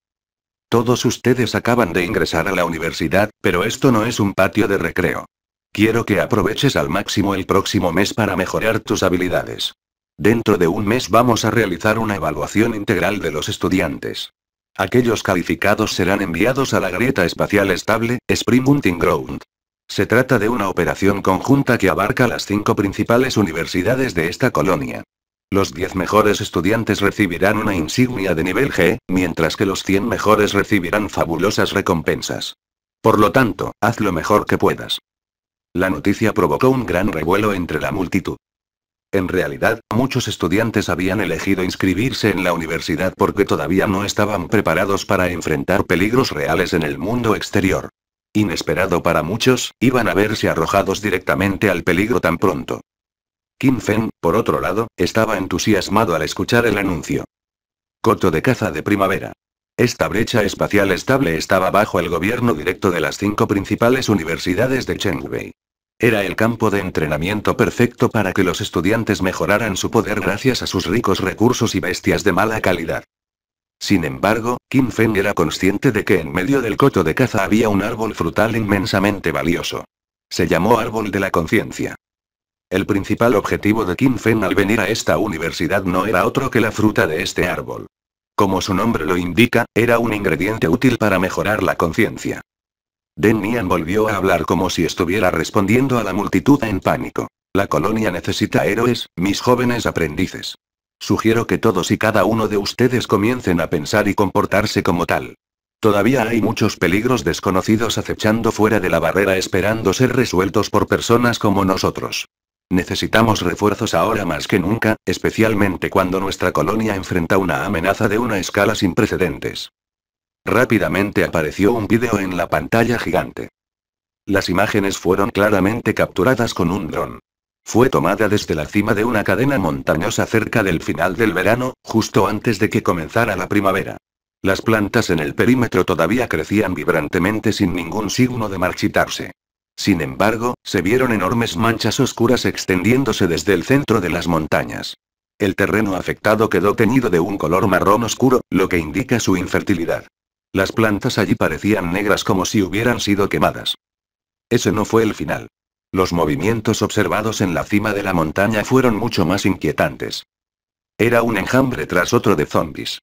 Todos ustedes acaban de ingresar a la universidad, pero esto no es un patio de recreo. Quiero que aproveches al máximo el próximo mes para mejorar tus habilidades. Dentro de un mes vamos a realizar una evaluación integral de los estudiantes. Aquellos calificados serán enviados a la Grieta Espacial Estable, Spring Hunting Ground. Se trata de una operación conjunta que abarca las cinco principales universidades de esta colonia. Los 10 mejores estudiantes recibirán una insignia de nivel G, mientras que los 100 mejores recibirán fabulosas recompensas. Por lo tanto, haz lo mejor que puedas. La noticia provocó un gran revuelo entre la multitud. En realidad, muchos estudiantes habían elegido inscribirse en la universidad porque todavía no estaban preparados para enfrentar peligros reales en el mundo exterior. Inesperado para muchos, iban a verse arrojados directamente al peligro tan pronto. Kim Feng, por otro lado, estaba entusiasmado al escuchar el anuncio. Coto de caza de primavera. Esta brecha espacial estable estaba bajo el gobierno directo de las cinco principales universidades de Chengbei. Era el campo de entrenamiento perfecto para que los estudiantes mejoraran su poder gracias a sus ricos recursos y bestias de mala calidad. Sin embargo, Kim Feng era consciente de que en medio del coto de caza había un árbol frutal inmensamente valioso. Se llamó árbol de la conciencia. El principal objetivo de Kim Fen al venir a esta universidad no era otro que la fruta de este árbol. Como su nombre lo indica, era un ingrediente útil para mejorar la conciencia. Den Nian volvió a hablar como si estuviera respondiendo a la multitud en pánico. La colonia necesita héroes, mis jóvenes aprendices. Sugiero que todos y cada uno de ustedes comiencen a pensar y comportarse como tal. Todavía hay muchos peligros desconocidos acechando fuera de la barrera esperando ser resueltos por personas como nosotros. Necesitamos refuerzos ahora más que nunca, especialmente cuando nuestra colonia enfrenta una amenaza de una escala sin precedentes. Rápidamente apareció un vídeo en la pantalla gigante. Las imágenes fueron claramente capturadas con un dron. Fue tomada desde la cima de una cadena montañosa cerca del final del verano, justo antes de que comenzara la primavera. Las plantas en el perímetro todavía crecían vibrantemente sin ningún signo de marchitarse. Sin embargo, se vieron enormes manchas oscuras extendiéndose desde el centro de las montañas. El terreno afectado quedó teñido de un color marrón oscuro, lo que indica su infertilidad. Las plantas allí parecían negras como si hubieran sido quemadas. Ese no fue el final. Los movimientos observados en la cima de la montaña fueron mucho más inquietantes. Era un enjambre tras otro de zombies.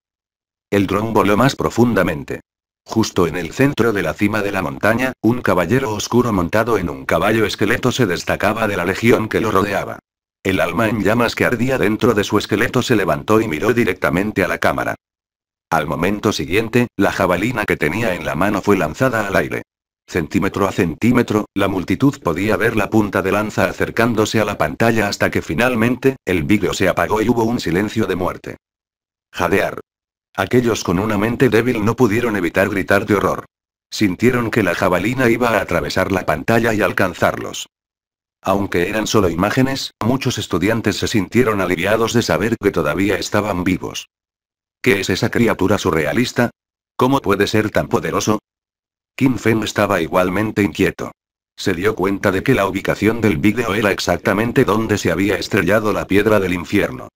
El dron voló más profundamente. Justo en el centro de la cima de la montaña, un caballero oscuro montado en un caballo esqueleto se destacaba de la legión que lo rodeaba. El alma en llamas que ardía dentro de su esqueleto se levantó y miró directamente a la cámara. Al momento siguiente, la jabalina que tenía en la mano fue lanzada al aire. Centímetro a centímetro, la multitud podía ver la punta de lanza acercándose a la pantalla hasta que finalmente, el vídeo se apagó y hubo un silencio de muerte. Jadear. Aquellos con una mente débil no pudieron evitar gritar de horror. Sintieron que la jabalina iba a atravesar la pantalla y alcanzarlos. Aunque eran solo imágenes, muchos estudiantes se sintieron aliviados de saber que todavía estaban vivos. ¿Qué es esa criatura surrealista? ¿Cómo puede ser tan poderoso? Kim Feng estaba igualmente inquieto. Se dio cuenta de que la ubicación del vídeo era exactamente donde se había estrellado la piedra del infierno.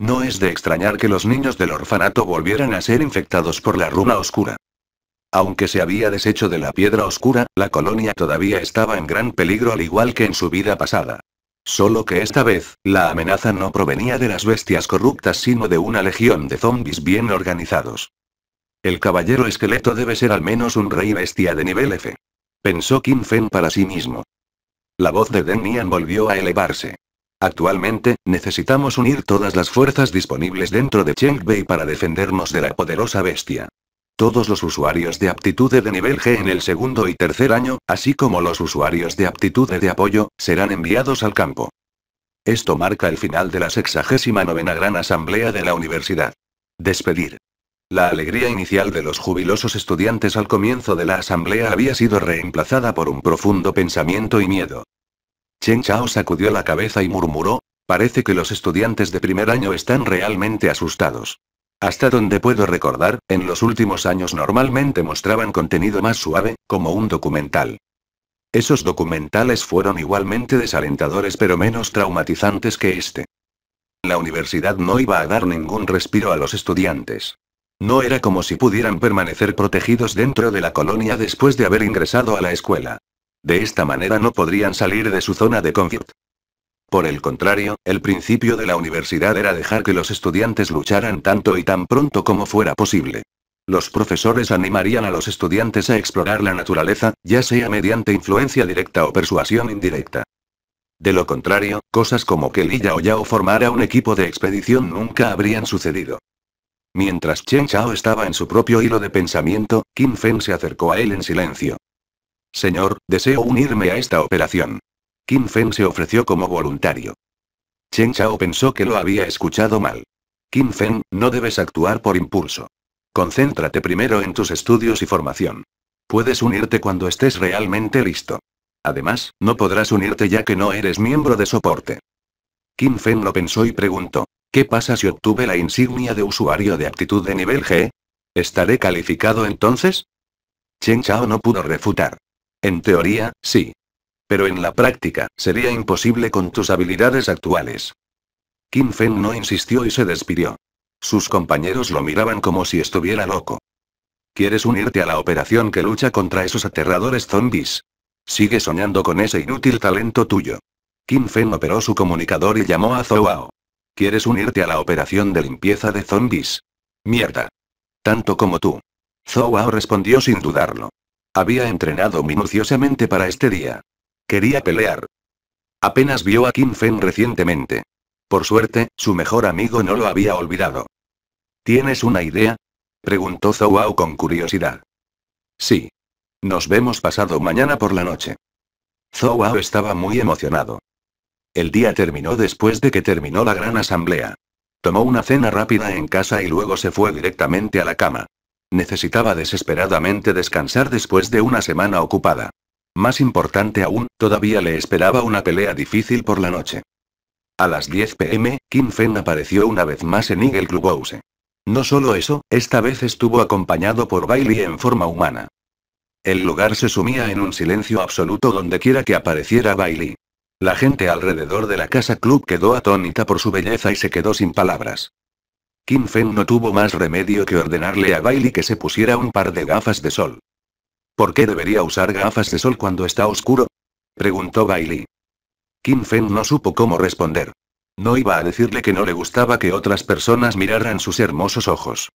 No es de extrañar que los niños del orfanato volvieran a ser infectados por la runa oscura. Aunque se había deshecho de la piedra oscura, la colonia todavía estaba en gran peligro al igual que en su vida pasada. Solo que esta vez, la amenaza no provenía de las bestias corruptas sino de una legión de zombies bien organizados. El caballero esqueleto debe ser al menos un rey bestia de nivel F. Pensó Kim Fen para sí mismo. La voz de Nian volvió a elevarse. Actualmente, necesitamos unir todas las fuerzas disponibles dentro de Chengbei para defendernos de la poderosa bestia. Todos los usuarios de aptitudes de nivel G en el segundo y tercer año, así como los usuarios de aptitudes de apoyo, serán enviados al campo. Esto marca el final de la 69 Gran Asamblea de la Universidad. Despedir. La alegría inicial de los jubilosos estudiantes al comienzo de la asamblea había sido reemplazada por un profundo pensamiento y miedo. Chen Chao sacudió la cabeza y murmuró, parece que los estudiantes de primer año están realmente asustados. Hasta donde puedo recordar, en los últimos años normalmente mostraban contenido más suave, como un documental. Esos documentales fueron igualmente desalentadores pero menos traumatizantes que este. La universidad no iba a dar ningún respiro a los estudiantes. No era como si pudieran permanecer protegidos dentro de la colonia después de haber ingresado a la escuela. De esta manera no podrían salir de su zona de confort. Por el contrario, el principio de la universidad era dejar que los estudiantes lucharan tanto y tan pronto como fuera posible. Los profesores animarían a los estudiantes a explorar la naturaleza, ya sea mediante influencia directa o persuasión indirecta. De lo contrario, cosas como que Li Yao Yao formara un equipo de expedición nunca habrían sucedido. Mientras Chen Chao estaba en su propio hilo de pensamiento, Kim Fen se acercó a él en silencio. Señor, deseo unirme a esta operación. Qin Feng se ofreció como voluntario. Chen Chao pensó que lo había escuchado mal. Qin Feng, no debes actuar por impulso. Concéntrate primero en tus estudios y formación. Puedes unirte cuando estés realmente listo. Además, no podrás unirte ya que no eres miembro de soporte. Qin Feng lo pensó y preguntó, ¿qué pasa si obtuve la insignia de usuario de aptitud de nivel G? ¿Estaré calificado entonces? Chen Chao no pudo refutar. En teoría, sí. Pero en la práctica, sería imposible con tus habilidades actuales. Kim Fen no insistió y se despidió. Sus compañeros lo miraban como si estuviera loco. ¿Quieres unirte a la operación que lucha contra esos aterradores zombies? Sigue soñando con ese inútil talento tuyo. Kim Fen operó su comunicador y llamó a Zouao. ¿Quieres unirte a la operación de limpieza de zombies? Mierda. Tanto como tú. Zouao respondió sin dudarlo. Había entrenado minuciosamente para este día. Quería pelear. Apenas vio a Kim Fen recientemente. Por suerte, su mejor amigo no lo había olvidado. ¿Tienes una idea? Preguntó Zouao con curiosidad. Sí. Nos vemos pasado mañana por la noche. Zouao estaba muy emocionado. El día terminó después de que terminó la gran asamblea. Tomó una cena rápida en casa y luego se fue directamente a la cama. Necesitaba desesperadamente descansar después de una semana ocupada. Más importante aún, todavía le esperaba una pelea difícil por la noche. A las 10 pm, Kim Fen apareció una vez más en Eagle Clubhouse. No solo eso, esta vez estuvo acompañado por Bailey en forma humana. El lugar se sumía en un silencio absoluto donde quiera que apareciera Bailey. La gente alrededor de la casa club quedó atónita por su belleza y se quedó sin palabras. Kim Fen no tuvo más remedio que ordenarle a Bailey que se pusiera un par de gafas de sol. ¿Por qué debería usar gafas de sol cuando está oscuro? preguntó Bailey. Kim Fen no supo cómo responder. No iba a decirle que no le gustaba que otras personas miraran sus hermosos ojos.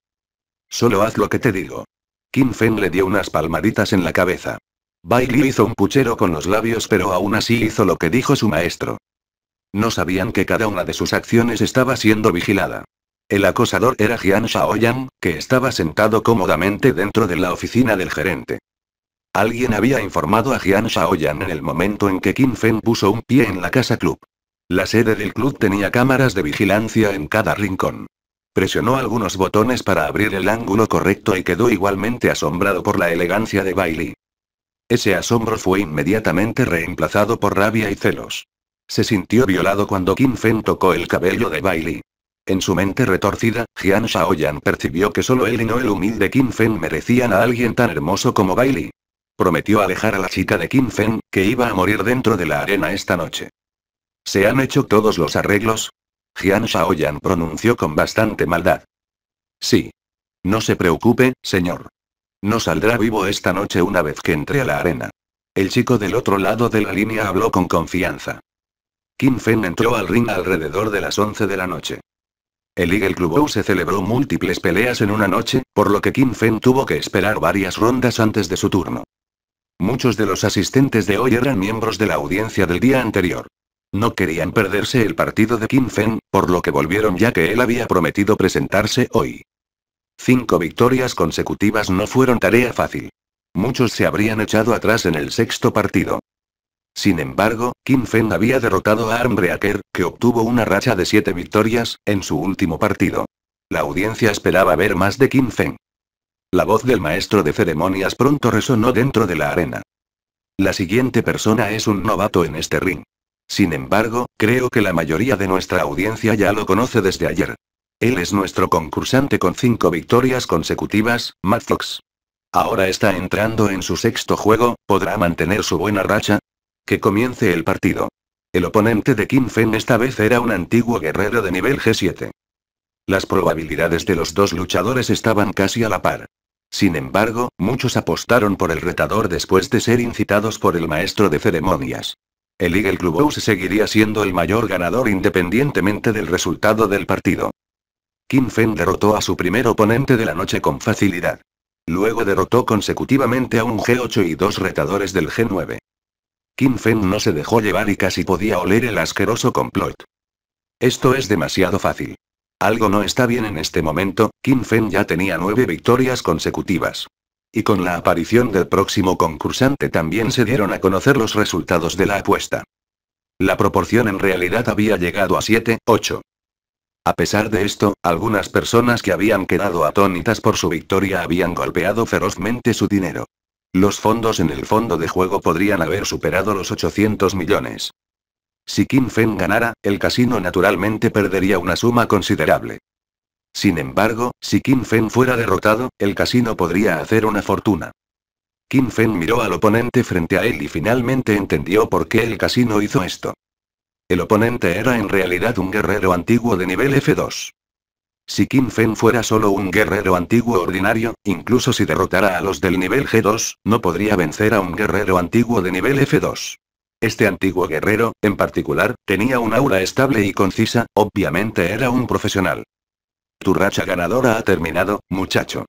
Solo haz lo que te digo. Kim Fen le dio unas palmaditas en la cabeza. Bailey hizo un puchero con los labios pero aún así hizo lo que dijo su maestro. No sabían que cada una de sus acciones estaba siendo vigilada. El acosador era Jian Shaoyan, que estaba sentado cómodamente dentro de la oficina del gerente. Alguien había informado a Jian Shaoyan en el momento en que Kim Fen puso un pie en la casa club. La sede del club tenía cámaras de vigilancia en cada rincón. Presionó algunos botones para abrir el ángulo correcto y quedó igualmente asombrado por la elegancia de Bailey. Ese asombro fue inmediatamente reemplazado por rabia y celos. Se sintió violado cuando Kim Fen tocó el cabello de Bailey. En su mente retorcida, Jian Shaoyan percibió que solo él y no el humilde Qin Fen merecían a alguien tan hermoso como Bailey. Prometió alejar a la chica de Qin Fen, que iba a morir dentro de la arena esta noche. ¿Se han hecho todos los arreglos? Jian Shaoyan pronunció con bastante maldad. Sí. No se preocupe, señor. No saldrá vivo esta noche una vez que entre a la arena. El chico del otro lado de la línea habló con confianza. Kim Fen entró al ring alrededor de las 11 de la noche. El Eagle Club se celebró múltiples peleas en una noche, por lo que Kim Feng tuvo que esperar varias rondas antes de su turno. Muchos de los asistentes de hoy eran miembros de la audiencia del día anterior. No querían perderse el partido de Kim Feng, por lo que volvieron ya que él había prometido presentarse hoy. Cinco victorias consecutivas no fueron tarea fácil. Muchos se habrían echado atrás en el sexto partido. Sin embargo, Kim Feng había derrotado a Armbreaker, que obtuvo una racha de siete victorias, en su último partido. La audiencia esperaba ver más de Kim Feng. La voz del maestro de ceremonias pronto resonó dentro de la arena. La siguiente persona es un novato en este ring. Sin embargo, creo que la mayoría de nuestra audiencia ya lo conoce desde ayer. Él es nuestro concursante con cinco victorias consecutivas, Mad Fox. Ahora está entrando en su sexto juego, ¿podrá mantener su buena racha? Que comience el partido. El oponente de Kim Fen esta vez era un antiguo guerrero de nivel G7. Las probabilidades de los dos luchadores estaban casi a la par. Sin embargo, muchos apostaron por el retador después de ser incitados por el maestro de ceremonias. El Eagle Clubhouse seguiría siendo el mayor ganador independientemente del resultado del partido. Kim Fen derrotó a su primer oponente de la noche con facilidad. Luego derrotó consecutivamente a un G8 y dos retadores del G9. Kim Fen no se dejó llevar y casi podía oler el asqueroso complot. Esto es demasiado fácil. Algo no está bien en este momento, Kim Fen ya tenía nueve victorias consecutivas. Y con la aparición del próximo concursante también se dieron a conocer los resultados de la apuesta. La proporción en realidad había llegado a 7, 8. A pesar de esto, algunas personas que habían quedado atónitas por su victoria habían golpeado ferozmente su dinero. Los fondos en el fondo de juego podrían haber superado los 800 millones. Si Kim Feng ganara, el casino naturalmente perdería una suma considerable. Sin embargo, si Kim Feng fuera derrotado, el casino podría hacer una fortuna. Kim Fen miró al oponente frente a él y finalmente entendió por qué el casino hizo esto. El oponente era en realidad un guerrero antiguo de nivel F2. Si Kim Fen fuera solo un guerrero antiguo ordinario, incluso si derrotara a los del nivel G2, no podría vencer a un guerrero antiguo de nivel F2. Este antiguo guerrero, en particular, tenía un aura estable y concisa, obviamente era un profesional. Tu racha ganadora ha terminado, muchacho.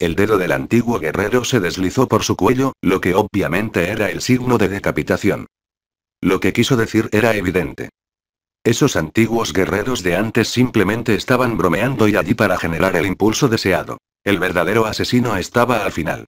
El dedo del antiguo guerrero se deslizó por su cuello, lo que obviamente era el signo de decapitación. Lo que quiso decir era evidente. Esos antiguos guerreros de antes simplemente estaban bromeando y allí para generar el impulso deseado. El verdadero asesino estaba al final.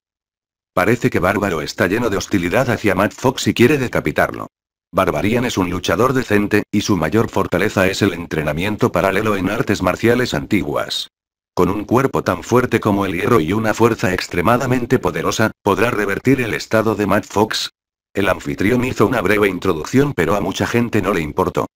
Parece que Bárbaro está lleno de hostilidad hacia Matt Fox y quiere decapitarlo. Barbarian es un luchador decente, y su mayor fortaleza es el entrenamiento paralelo en artes marciales antiguas. Con un cuerpo tan fuerte como el hierro y una fuerza extremadamente poderosa, ¿podrá revertir el estado de Matt Fox? El anfitrión hizo una breve introducción pero a mucha gente no le importó.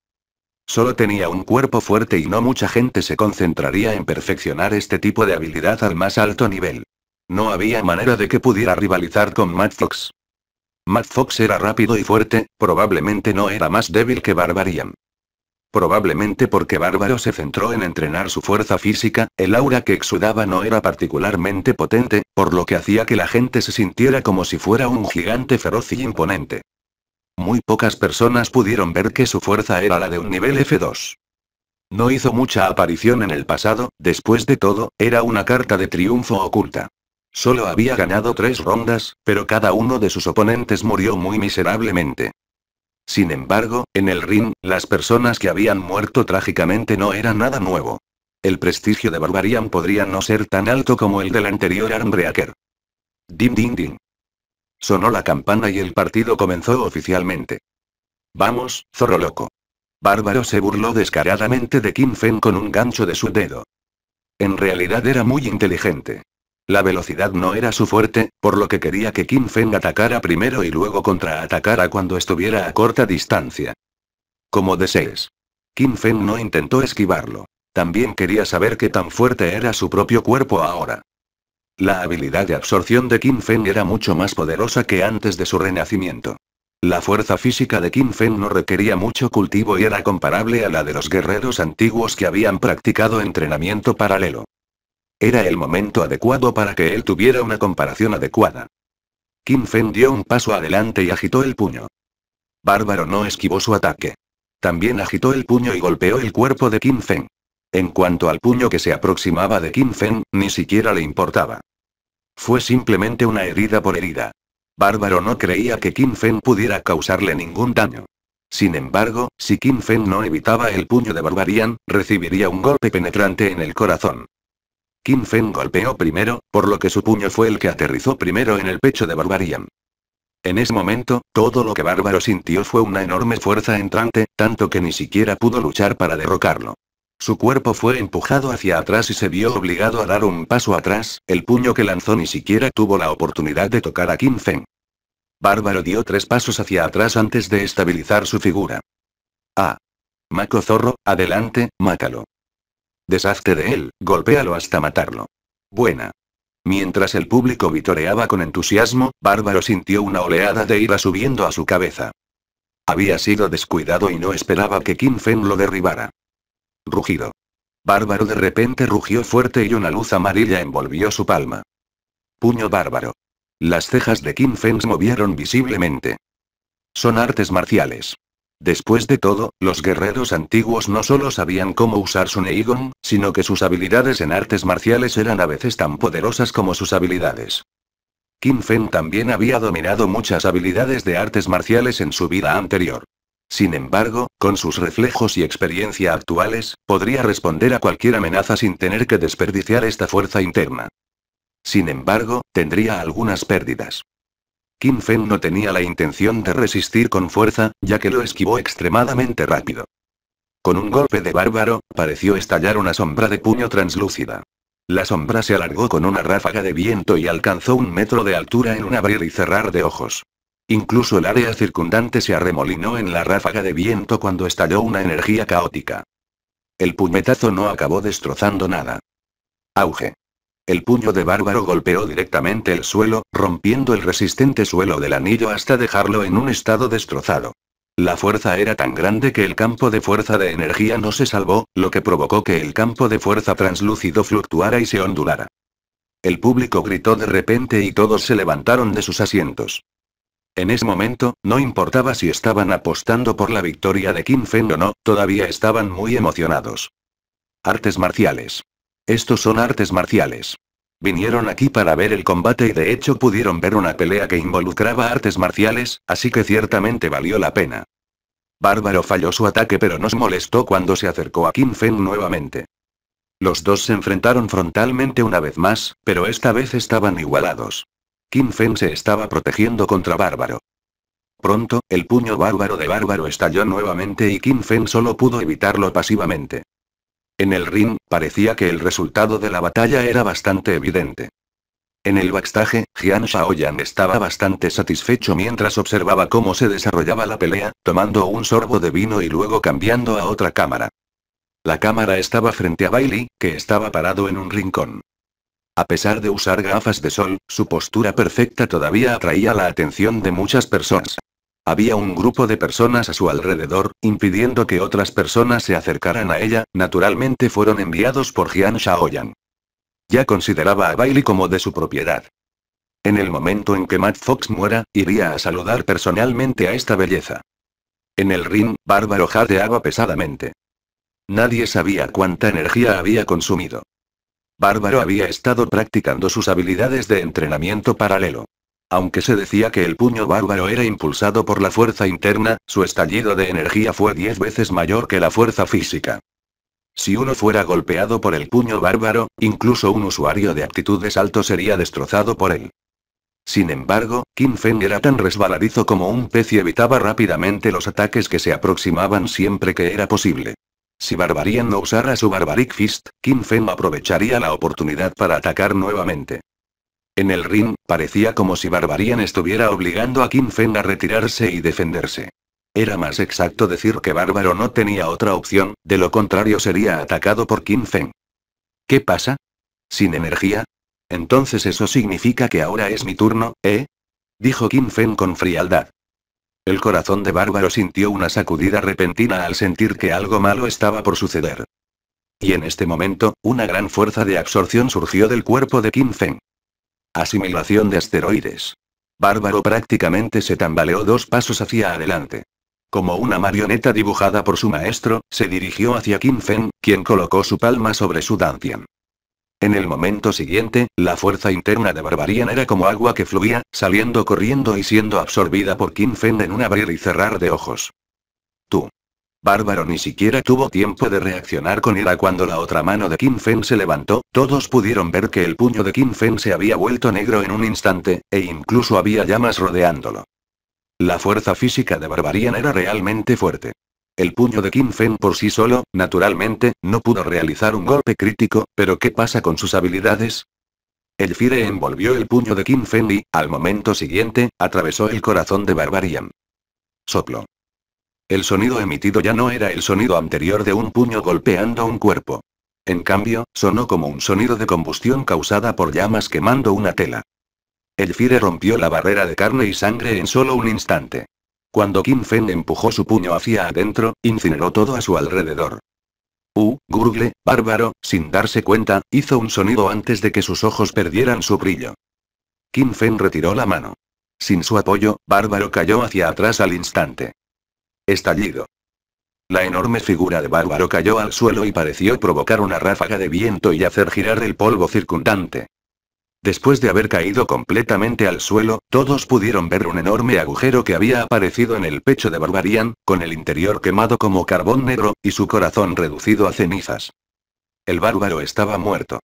Solo tenía un cuerpo fuerte y no mucha gente se concentraría en perfeccionar este tipo de habilidad al más alto nivel. No había manera de que pudiera rivalizar con Mad Fox. Mad Fox era rápido y fuerte, probablemente no era más débil que Barbarian. Probablemente porque Bárbaro se centró en entrenar su fuerza física, el aura que exudaba no era particularmente potente, por lo que hacía que la gente se sintiera como si fuera un gigante feroz y imponente. Muy pocas personas pudieron ver que su fuerza era la de un nivel F2. No hizo mucha aparición en el pasado, después de todo, era una carta de triunfo oculta. Solo había ganado tres rondas, pero cada uno de sus oponentes murió muy miserablemente. Sin embargo, en el ring, las personas que habían muerto trágicamente no era nada nuevo. El prestigio de Barbarian podría no ser tan alto como el del anterior Armbreaker. Dim ding, din. Sonó la campana y el partido comenzó oficialmente. Vamos, zorro loco. Bárbaro se burló descaradamente de Kim Fen con un gancho de su dedo. En realidad era muy inteligente. La velocidad no era su fuerte, por lo que quería que Kim Fen atacara primero y luego contraatacara cuando estuviera a corta distancia. Como desees. Kim Fen no intentó esquivarlo. También quería saber qué tan fuerte era su propio cuerpo ahora. La habilidad de absorción de Kim Feng era mucho más poderosa que antes de su renacimiento. La fuerza física de Kim Feng no requería mucho cultivo y era comparable a la de los guerreros antiguos que habían practicado entrenamiento paralelo. Era el momento adecuado para que él tuviera una comparación adecuada. Kim Feng dio un paso adelante y agitó el puño. Bárbaro no esquivó su ataque. También agitó el puño y golpeó el cuerpo de Kim Feng. En cuanto al puño que se aproximaba de Kim Feng, ni siquiera le importaba. Fue simplemente una herida por herida. Bárbaro no creía que Kim Fen pudiera causarle ningún daño. Sin embargo, si Kim Fen no evitaba el puño de Barbarian, recibiría un golpe penetrante en el corazón. Kim Fen golpeó primero, por lo que su puño fue el que aterrizó primero en el pecho de Barbarian. En ese momento, todo lo que Bárbaro sintió fue una enorme fuerza entrante, tanto que ni siquiera pudo luchar para derrocarlo. Su cuerpo fue empujado hacia atrás y se vio obligado a dar un paso atrás, el puño que lanzó ni siquiera tuvo la oportunidad de tocar a Kim Feng. Bárbaro dio tres pasos hacia atrás antes de estabilizar su figura. Ah. Maco zorro, adelante, mátalo. Deshazte de él, golpéalo hasta matarlo. Buena. Mientras el público vitoreaba con entusiasmo, Bárbaro sintió una oleada de ira subiendo a su cabeza. Había sido descuidado y no esperaba que Kim Feng lo derribara. Rugido. Bárbaro de repente rugió fuerte y una luz amarilla envolvió su palma. Puño bárbaro. Las cejas de Kim se movieron visiblemente. Son artes marciales. Después de todo, los guerreros antiguos no solo sabían cómo usar su Neigon, sino que sus habilidades en artes marciales eran a veces tan poderosas como sus habilidades. Kim Feng también había dominado muchas habilidades de artes marciales en su vida anterior. Sin embargo, con sus reflejos y experiencia actuales, podría responder a cualquier amenaza sin tener que desperdiciar esta fuerza interna. Sin embargo, tendría algunas pérdidas. Kim Feng no tenía la intención de resistir con fuerza, ya que lo esquivó extremadamente rápido. Con un golpe de bárbaro, pareció estallar una sombra de puño translúcida. La sombra se alargó con una ráfaga de viento y alcanzó un metro de altura en un abrir y cerrar de ojos. Incluso el área circundante se arremolinó en la ráfaga de viento cuando estalló una energía caótica. El puñetazo no acabó destrozando nada. Auge. El puño de Bárbaro golpeó directamente el suelo, rompiendo el resistente suelo del anillo hasta dejarlo en un estado destrozado. La fuerza era tan grande que el campo de fuerza de energía no se salvó, lo que provocó que el campo de fuerza translúcido fluctuara y se ondulara. El público gritó de repente y todos se levantaron de sus asientos. En ese momento, no importaba si estaban apostando por la victoria de Kim Feng o no, todavía estaban muy emocionados. Artes marciales. Estos son artes marciales. Vinieron aquí para ver el combate y de hecho pudieron ver una pelea que involucraba artes marciales, así que ciertamente valió la pena. Bárbaro falló su ataque pero nos molestó cuando se acercó a Kim Feng nuevamente. Los dos se enfrentaron frontalmente una vez más, pero esta vez estaban igualados. Kim Fen se estaba protegiendo contra Bárbaro. Pronto, el puño bárbaro de Bárbaro estalló nuevamente y Kim Fen solo pudo evitarlo pasivamente. En el ring, parecía que el resultado de la batalla era bastante evidente. En el backstage, Jian Shaoyan estaba bastante satisfecho mientras observaba cómo se desarrollaba la pelea, tomando un sorbo de vino y luego cambiando a otra cámara. La cámara estaba frente a Bailey, que estaba parado en un rincón. A pesar de usar gafas de sol, su postura perfecta todavía atraía la atención de muchas personas. Había un grupo de personas a su alrededor, impidiendo que otras personas se acercaran a ella, naturalmente fueron enviados por Jian Shaoyan. Ya consideraba a Bailey como de su propiedad. En el momento en que Matt Fox muera, iría a saludar personalmente a esta belleza. En el ring, Bárbaro jadeaba pesadamente. Nadie sabía cuánta energía había consumido. Bárbaro había estado practicando sus habilidades de entrenamiento paralelo. Aunque se decía que el puño bárbaro era impulsado por la fuerza interna, su estallido de energía fue diez veces mayor que la fuerza física. Si uno fuera golpeado por el puño bárbaro, incluso un usuario de aptitudes alto sería destrozado por él. Sin embargo, Kim Feng era tan resbaladizo como un pez y evitaba rápidamente los ataques que se aproximaban siempre que era posible. Si Barbarian no usara su Barbaric Fist, Kim Feng aprovecharía la oportunidad para atacar nuevamente. En el ring, parecía como si Barbarian estuviera obligando a Kim Feng a retirarse y defenderse. Era más exacto decir que Bárbaro no tenía otra opción, de lo contrario sería atacado por Kim Feng. ¿Qué pasa? ¿Sin energía? Entonces eso significa que ahora es mi turno, ¿eh? Dijo Kim Feng con frialdad. El corazón de Bárbaro sintió una sacudida repentina al sentir que algo malo estaba por suceder. Y en este momento, una gran fuerza de absorción surgió del cuerpo de Kim Feng. Asimilación de asteroides. Bárbaro prácticamente se tambaleó dos pasos hacia adelante. Como una marioneta dibujada por su maestro, se dirigió hacia Kim Feng, quien colocó su palma sobre su dantian. En el momento siguiente, la fuerza interna de Barbarian era como agua que fluía, saliendo corriendo y siendo absorbida por Kim Fen en un abrir y cerrar de ojos. Tú. Bárbaro ni siquiera tuvo tiempo de reaccionar con ira cuando la otra mano de Kim Fen se levantó, todos pudieron ver que el puño de Kim Fen se había vuelto negro en un instante, e incluso había llamas rodeándolo. La fuerza física de Barbarian era realmente fuerte. El puño de Kim Fen por sí solo, naturalmente, no pudo realizar un golpe crítico, pero ¿qué pasa con sus habilidades? El Fire envolvió el puño de Kim Fen y, al momento siguiente, atravesó el corazón de Barbarian. Soplo. El sonido emitido ya no era el sonido anterior de un puño golpeando un cuerpo. En cambio, sonó como un sonido de combustión causada por llamas quemando una tela. El Fire rompió la barrera de carne y sangre en solo un instante. Cuando Kim Fen empujó su puño hacia adentro, incineró todo a su alrededor. U, Gurgle, bárbaro, sin darse cuenta, hizo un sonido antes de que sus ojos perdieran su brillo. Kim Fen retiró la mano. Sin su apoyo, Bárbaro cayó hacia atrás al instante. Estallido. La enorme figura de Bárbaro cayó al suelo y pareció provocar una ráfaga de viento y hacer girar el polvo circundante. Después de haber caído completamente al suelo, todos pudieron ver un enorme agujero que había aparecido en el pecho de Barbarian, con el interior quemado como carbón negro, y su corazón reducido a cenizas. El bárbaro estaba muerto.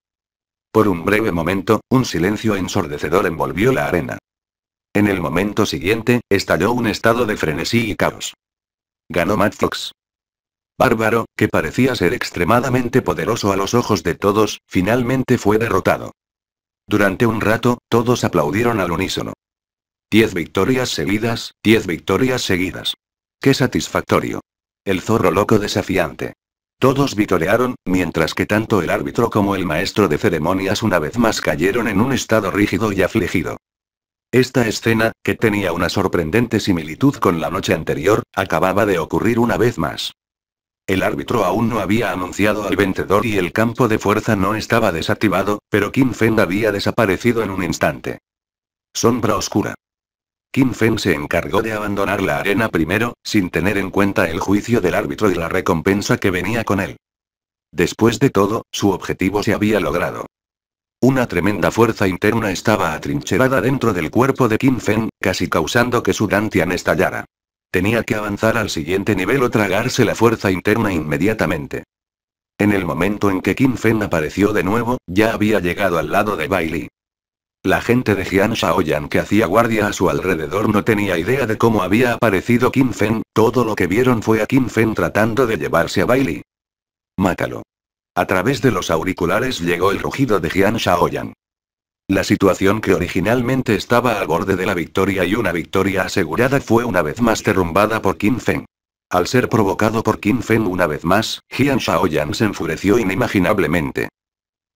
Por un breve momento, un silencio ensordecedor envolvió la arena. En el momento siguiente, estalló un estado de frenesí y caos. Ganó Mad Fox. Bárbaro, que parecía ser extremadamente poderoso a los ojos de todos, finalmente fue derrotado. Durante un rato, todos aplaudieron al unísono. Diez victorias seguidas, diez victorias seguidas. ¡Qué satisfactorio! El zorro loco desafiante. Todos vitorearon, mientras que tanto el árbitro como el maestro de ceremonias una vez más cayeron en un estado rígido y afligido. Esta escena, que tenía una sorprendente similitud con la noche anterior, acababa de ocurrir una vez más. El árbitro aún no había anunciado al vencedor y el campo de fuerza no estaba desactivado, pero Kim Feng había desaparecido en un instante. Sombra oscura. Kim Feng se encargó de abandonar la arena primero, sin tener en cuenta el juicio del árbitro y la recompensa que venía con él. Después de todo, su objetivo se había logrado. Una tremenda fuerza interna estaba atrincherada dentro del cuerpo de Kim Feng, casi causando que su Dantian estallara. Tenía que avanzar al siguiente nivel o tragarse la fuerza interna inmediatamente. En el momento en que Kim Fen apareció de nuevo, ya había llegado al lado de Bailey. La gente de Jian Shaoyan que hacía guardia a su alrededor no tenía idea de cómo había aparecido Kim Fen, todo lo que vieron fue a Kim Fen tratando de llevarse a Bailey. Mátalo. A través de los auriculares llegó el rugido de Jian Shaoyan. La situación que originalmente estaba al borde de la victoria y una victoria asegurada fue una vez más derrumbada por Kim Feng. Al ser provocado por Qin Feng una vez más, Jian Shaoyan se enfureció inimaginablemente.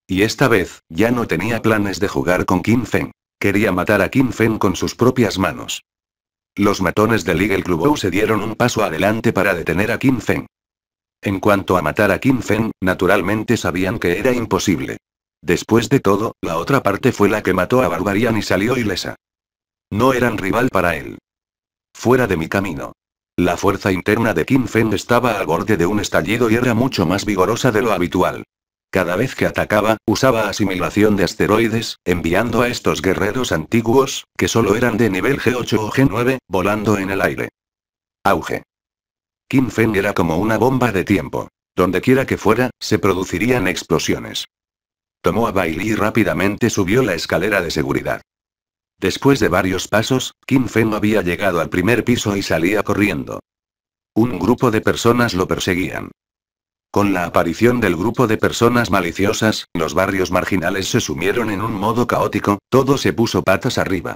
Y esta vez, ya no tenía planes de jugar con Qin Feng. Quería matar a Qin Feng con sus propias manos. Los matones del Eagle Club se dieron un paso adelante para detener a Qin Feng. En cuanto a matar a Qin Feng, naturalmente sabían que era imposible. Después de todo, la otra parte fue la que mató a Barbarian y salió ilesa. No eran rival para él. Fuera de mi camino. La fuerza interna de Kim Feng estaba al borde de un estallido y era mucho más vigorosa de lo habitual. Cada vez que atacaba, usaba asimilación de asteroides, enviando a estos guerreros antiguos, que solo eran de nivel G8 o G9, volando en el aire. Auge. Kim Feng era como una bomba de tiempo. Donde quiera que fuera, se producirían explosiones. Tomó a Bailey y rápidamente subió la escalera de seguridad. Después de varios pasos, Kim Feng había llegado al primer piso y salía corriendo. Un grupo de personas lo perseguían. Con la aparición del grupo de personas maliciosas, los barrios marginales se sumieron en un modo caótico, todo se puso patas arriba.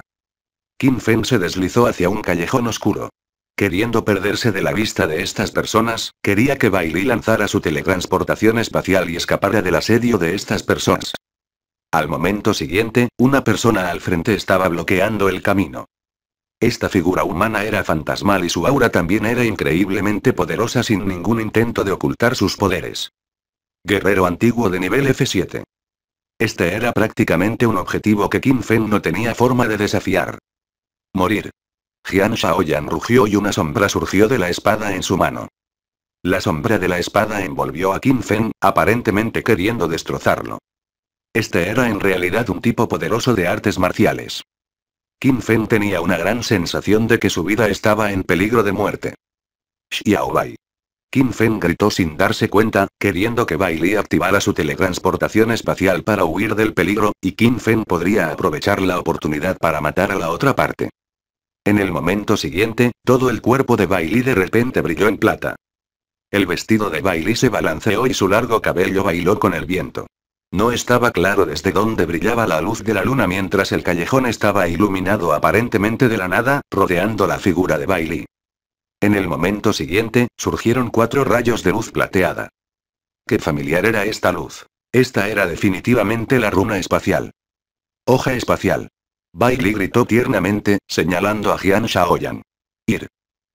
Kim Feng se deslizó hacia un callejón oscuro. Queriendo perderse de la vista de estas personas, quería que Bailey lanzara su teletransportación espacial y escapara del asedio de estas personas. Al momento siguiente, una persona al frente estaba bloqueando el camino. Esta figura humana era fantasmal y su aura también era increíblemente poderosa sin ningún intento de ocultar sus poderes. Guerrero antiguo de nivel F7. Este era prácticamente un objetivo que Kim Fen no tenía forma de desafiar. Morir. Jian Shaoyan rugió y una sombra surgió de la espada en su mano. La sombra de la espada envolvió a Qin Fen, aparentemente queriendo destrozarlo. Este era en realidad un tipo poderoso de artes marciales. Qin Fen tenía una gran sensación de que su vida estaba en peligro de muerte. Xiaobai. Qin Fen gritó sin darse cuenta, queriendo que Bailey activara su teletransportación espacial para huir del peligro, y Qin Fen podría aprovechar la oportunidad para matar a la otra parte. En el momento siguiente, todo el cuerpo de Bailey de repente brilló en plata. El vestido de Bailey se balanceó y su largo cabello bailó con el viento. No estaba claro desde dónde brillaba la luz de la luna mientras el callejón estaba iluminado aparentemente de la nada, rodeando la figura de Bailey. En el momento siguiente, surgieron cuatro rayos de luz plateada. Qué familiar era esta luz. Esta era definitivamente la runa espacial. Hoja espacial. Bailey gritó tiernamente, señalando a Jian Shaoyan. Ir.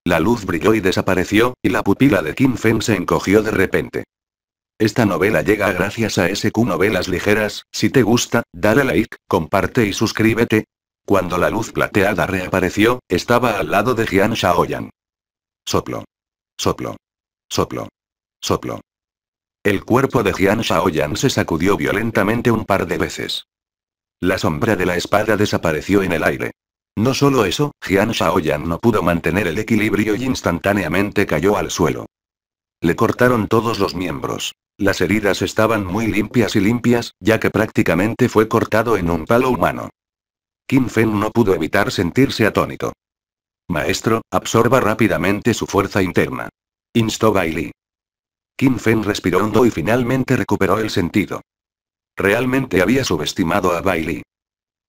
La luz brilló y desapareció, y la pupila de Kim Feng se encogió de repente. Esta novela llega gracias a SQ Novelas Ligeras, si te gusta, dale like, comparte y suscríbete. Cuando la luz plateada reapareció, estaba al lado de Jian Shaoyan. Soplo. Soplo. Soplo. Soplo. El cuerpo de Jian Shaoyan se sacudió violentamente un par de veces. La sombra de la espada desapareció en el aire. No solo eso, Jian Shaoyan no pudo mantener el equilibrio y instantáneamente cayó al suelo. Le cortaron todos los miembros. Las heridas estaban muy limpias y limpias, ya que prácticamente fue cortado en un palo humano. Kim Fen no pudo evitar sentirse atónito. Maestro, absorba rápidamente su fuerza interna. Instó Bailey. Kim Fen respiró hondo y finalmente recuperó el sentido. Realmente había subestimado a Bailey.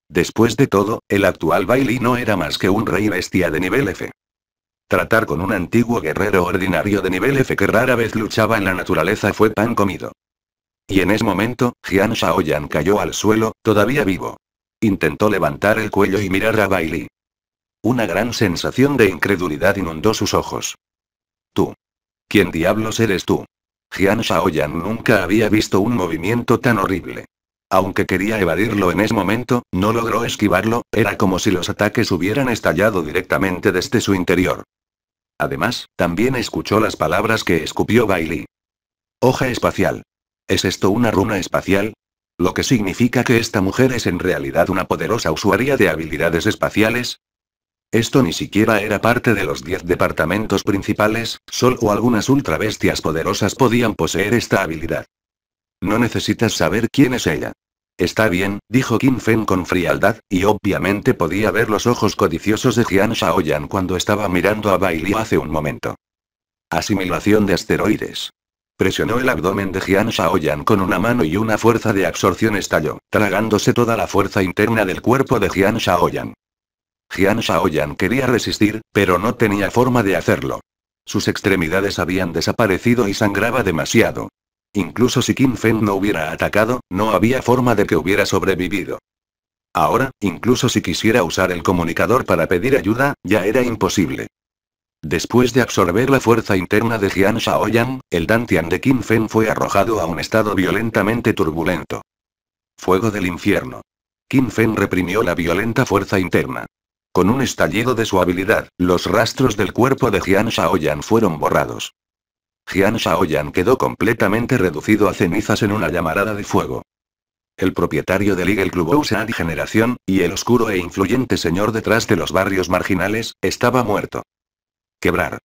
Después de todo, el actual Bailey no era más que un rey bestia de nivel F. Tratar con un antiguo guerrero ordinario de nivel F que rara vez luchaba en la naturaleza fue pan comido. Y en ese momento, Jian Shaoyan cayó al suelo, todavía vivo. Intentó levantar el cuello y mirar a Bailey. Una gran sensación de incredulidad inundó sus ojos. Tú. ¿Quién diablos eres tú? Jian Shaoyan nunca había visto un movimiento tan horrible. Aunque quería evadirlo en ese momento, no logró esquivarlo, era como si los ataques hubieran estallado directamente desde su interior. Además, también escuchó las palabras que escupió Bailey. Hoja espacial. ¿Es esto una runa espacial? Lo que significa que esta mujer es en realidad una poderosa usuaria de habilidades espaciales, esto ni siquiera era parte de los 10 departamentos principales, solo algunas ultrabestias poderosas podían poseer esta habilidad. No necesitas saber quién es ella. Está bien, dijo Qin Feng con frialdad, y obviamente podía ver los ojos codiciosos de Jian Shaoyan cuando estaba mirando a Baili hace un momento. Asimilación de asteroides. Presionó el abdomen de Jian Shaoyan con una mano y una fuerza de absorción estalló, tragándose toda la fuerza interna del cuerpo de Jian Shaoyan. Jian Shaoyan quería resistir, pero no tenía forma de hacerlo. Sus extremidades habían desaparecido y sangraba demasiado. Incluso si Qin Fen no hubiera atacado, no había forma de que hubiera sobrevivido. Ahora, incluso si quisiera usar el comunicador para pedir ayuda, ya era imposible. Después de absorber la fuerza interna de Jian Shaoyan, el Dantian de Qin Fen fue arrojado a un estado violentamente turbulento. Fuego del infierno. Qin Fen reprimió la violenta fuerza interna. Con un estallido de su habilidad, los rastros del cuerpo de Jian Shaoyan fueron borrados. Jian Shaoyan quedó completamente reducido a cenizas en una llamarada de fuego. El propietario del Eagle Club de Generación, y el oscuro e influyente señor detrás de los barrios marginales, estaba muerto. Quebrar.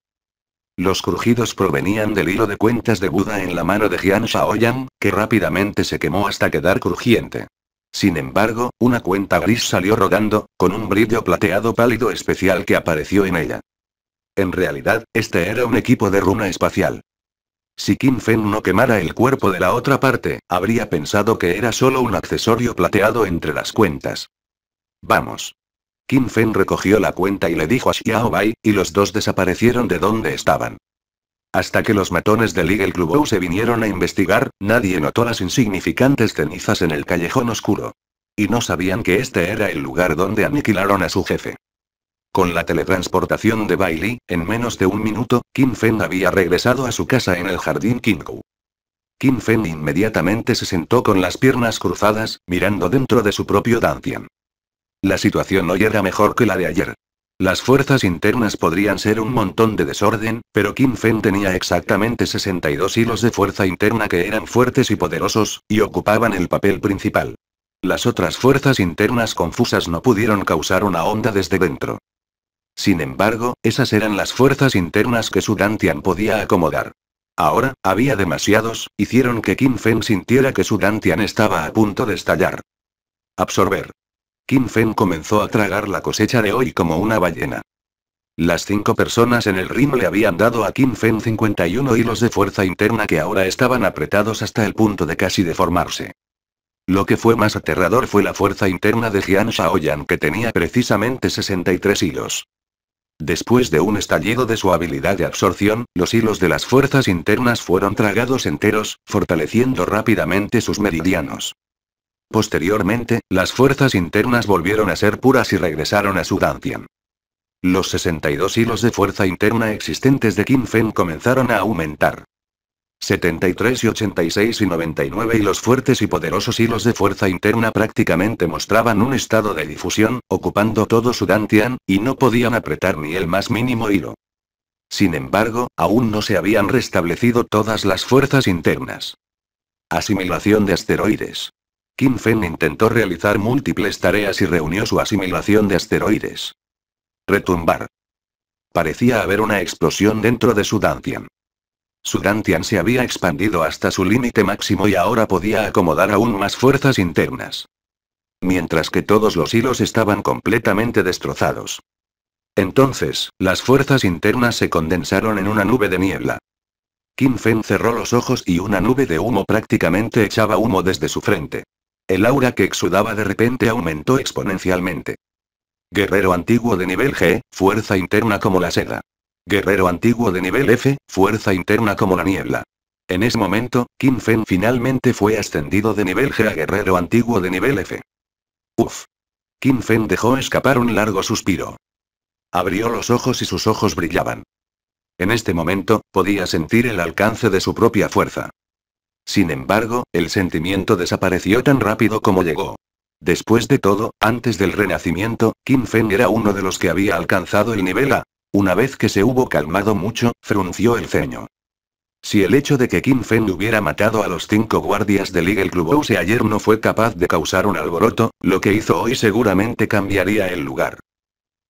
Los crujidos provenían del hilo de cuentas de Buda en la mano de Jian Shaoyan, que rápidamente se quemó hasta quedar crujiente. Sin embargo, una cuenta gris salió rodando, con un brillo plateado pálido especial que apareció en ella. En realidad, este era un equipo de runa espacial. Si Kim Fen no quemara el cuerpo de la otra parte, habría pensado que era solo un accesorio plateado entre las cuentas. Vamos. Kim Fen recogió la cuenta y le dijo a Xiao Bai, y los dos desaparecieron de donde estaban. Hasta que los matones del Eagle Club se vinieron a investigar, nadie notó las insignificantes cenizas en el callejón oscuro. Y no sabían que este era el lugar donde aniquilaron a su jefe. Con la teletransportación de Bailey, en menos de un minuto, Kim Fen había regresado a su casa en el jardín Kinkou. Kim Fen inmediatamente se sentó con las piernas cruzadas, mirando dentro de su propio Dantian. La situación hoy era mejor que la de ayer. Las fuerzas internas podrían ser un montón de desorden, pero Kim Fen tenía exactamente 62 hilos de fuerza interna que eran fuertes y poderosos, y ocupaban el papel principal. Las otras fuerzas internas confusas no pudieron causar una onda desde dentro. Sin embargo, esas eran las fuerzas internas que Sudantian podía acomodar. Ahora, había demasiados, hicieron que Kim Fen sintiera que Sudantian estaba a punto de estallar. Absorber. Kim Fen comenzó a tragar la cosecha de hoy como una ballena. Las cinco personas en el ring le habían dado a Kim Fen 51 hilos de fuerza interna que ahora estaban apretados hasta el punto de casi deformarse. Lo que fue más aterrador fue la fuerza interna de Jian Shaoyan que tenía precisamente 63 hilos. Después de un estallido de su habilidad de absorción, los hilos de las fuerzas internas fueron tragados enteros, fortaleciendo rápidamente sus meridianos. Posteriormente, las fuerzas internas volvieron a ser puras y regresaron a Sudantian. Los 62 hilos de fuerza interna existentes de Qin Fen comenzaron a aumentar. 73 y 86 y 99 y los fuertes y poderosos hilos de fuerza interna prácticamente mostraban un estado de difusión, ocupando todo Sudantian, y no podían apretar ni el más mínimo hilo. Sin embargo, aún no se habían restablecido todas las fuerzas internas. Asimilación de asteroides. Kim Fen intentó realizar múltiples tareas y reunió su asimilación de asteroides. Retumbar. Parecía haber una explosión dentro de su Dantian. Su Dantian se había expandido hasta su límite máximo y ahora podía acomodar aún más fuerzas internas. Mientras que todos los hilos estaban completamente destrozados. Entonces, las fuerzas internas se condensaron en una nube de niebla. Kim Fen cerró los ojos y una nube de humo prácticamente echaba humo desde su frente. El aura que exudaba de repente aumentó exponencialmente. Guerrero antiguo de nivel G, fuerza interna como la seda. Guerrero antiguo de nivel F, fuerza interna como la niebla. En ese momento, Kim Fen finalmente fue ascendido de nivel G a guerrero antiguo de nivel F. Uf. Kim Fen dejó escapar un largo suspiro. Abrió los ojos y sus ojos brillaban. En este momento, podía sentir el alcance de su propia fuerza. Sin embargo, el sentimiento desapareció tan rápido como llegó. Después de todo, antes del renacimiento, Kim Feng era uno de los que había alcanzado el nivel A. Una vez que se hubo calmado mucho, frunció el ceño. Si el hecho de que Kim Feng hubiera matado a los cinco guardias del Eagle Clubhouse ayer no fue capaz de causar un alboroto, lo que hizo hoy seguramente cambiaría el lugar.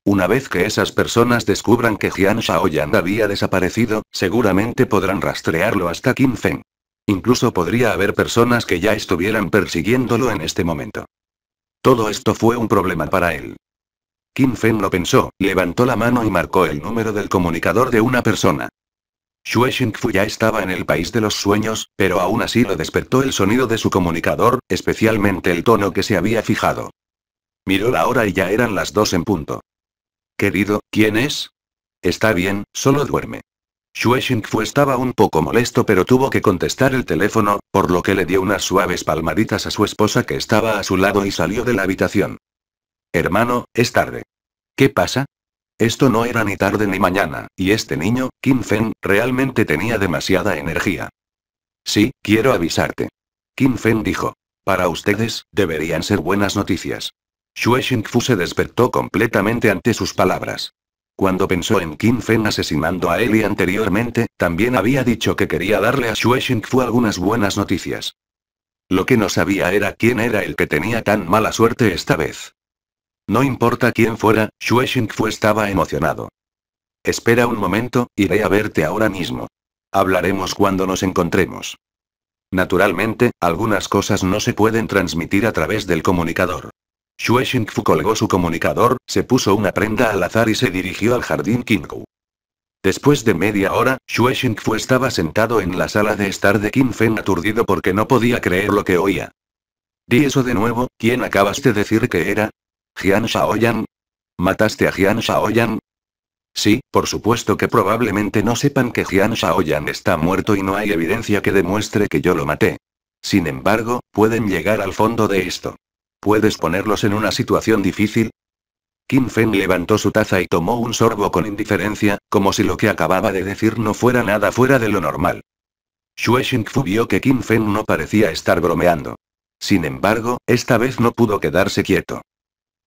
Una vez que esas personas descubran que Jian Shaoyan había desaparecido, seguramente podrán rastrearlo hasta Kim Feng. Incluso podría haber personas que ya estuvieran persiguiéndolo en este momento. Todo esto fue un problema para él. Kim Fen lo pensó, levantó la mano y marcó el número del comunicador de una persona. Xue Xingfu ya estaba en el país de los sueños, pero aún así lo despertó el sonido de su comunicador, especialmente el tono que se había fijado. Miró la hora y ya eran las dos en punto. Querido, ¿quién es? Está bien, solo duerme. Xue Xingfu estaba un poco molesto pero tuvo que contestar el teléfono, por lo que le dio unas suaves palmaditas a su esposa que estaba a su lado y salió de la habitación. Hermano, es tarde. ¿Qué pasa? Esto no era ni tarde ni mañana, y este niño, Kim Feng, realmente tenía demasiada energía. Sí, quiero avisarte. Kim Feng dijo. Para ustedes, deberían ser buenas noticias. Xue Xingfu se despertó completamente ante sus palabras. Cuando pensó en Kim Fen asesinando a Eli anteriormente, también había dicho que quería darle a Xue Fu algunas buenas noticias. Lo que no sabía era quién era el que tenía tan mala suerte esta vez. No importa quién fuera, Xue Fu estaba emocionado. Espera un momento, iré a verte ahora mismo. Hablaremos cuando nos encontremos. Naturalmente, algunas cosas no se pueden transmitir a través del comunicador. Xue Xingfu colgó su comunicador, se puso una prenda al azar y se dirigió al jardín Qingkou. Después de media hora, Xue Xingfu estaba sentado en la sala de estar de Qin Fen aturdido porque no podía creer lo que oía. Di eso de nuevo, ¿quién acabaste de decir que era? ¿Jian Shaoyan? ¿Mataste a Jian Shaoyan? Sí, por supuesto que probablemente no sepan que Jian Shaoyan está muerto y no hay evidencia que demuestre que yo lo maté. Sin embargo, pueden llegar al fondo de esto. ¿Puedes ponerlos en una situación difícil? Kim Feng levantó su taza y tomó un sorbo con indiferencia, como si lo que acababa de decir no fuera nada fuera de lo normal. Xue Xingfu vio que Kim Feng no parecía estar bromeando. Sin embargo, esta vez no pudo quedarse quieto.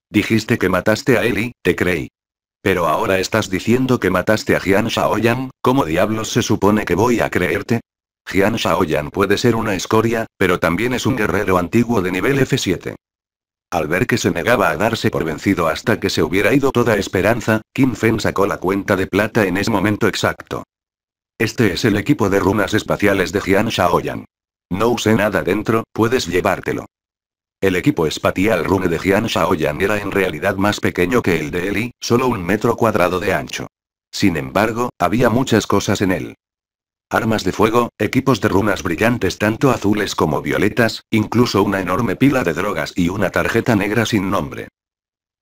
Dijiste que mataste a Eli, te creí. Pero ahora estás diciendo que mataste a Jian Shaoyan, ¿cómo diablos se supone que voy a creerte? Jian Shaoyan puede ser una escoria, pero también es un guerrero antiguo de nivel F7. Al ver que se negaba a darse por vencido hasta que se hubiera ido toda esperanza, Kim Fen sacó la cuenta de plata en ese momento exacto. Este es el equipo de runas espaciales de Jian Shaoyan. No usé nada dentro, puedes llevártelo. El equipo espacial rune de Jian Shaoyan era en realidad más pequeño que el de Eli, solo un metro cuadrado de ancho. Sin embargo, había muchas cosas en él. Armas de fuego, equipos de runas brillantes tanto azules como violetas, incluso una enorme pila de drogas y una tarjeta negra sin nombre.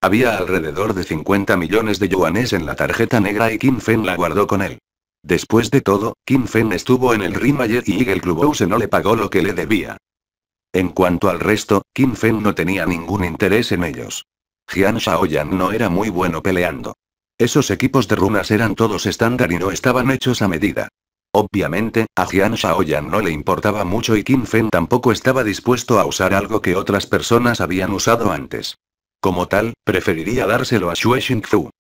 Había alrededor de 50 millones de yuanes en la tarjeta negra y Kim Fen la guardó con él. Después de todo, Kim Fen estuvo en el ring y y club Clubhouse no le pagó lo que le debía. En cuanto al resto, Kim Fen no tenía ningún interés en ellos. Jian Shaoyan no era muy bueno peleando. Esos equipos de runas eran todos estándar y no estaban hechos a medida. Obviamente, a Jian Shaoyan no le importaba mucho y Qin Fen tampoco estaba dispuesto a usar algo que otras personas habían usado antes. Como tal, preferiría dárselo a Xue Xingfu.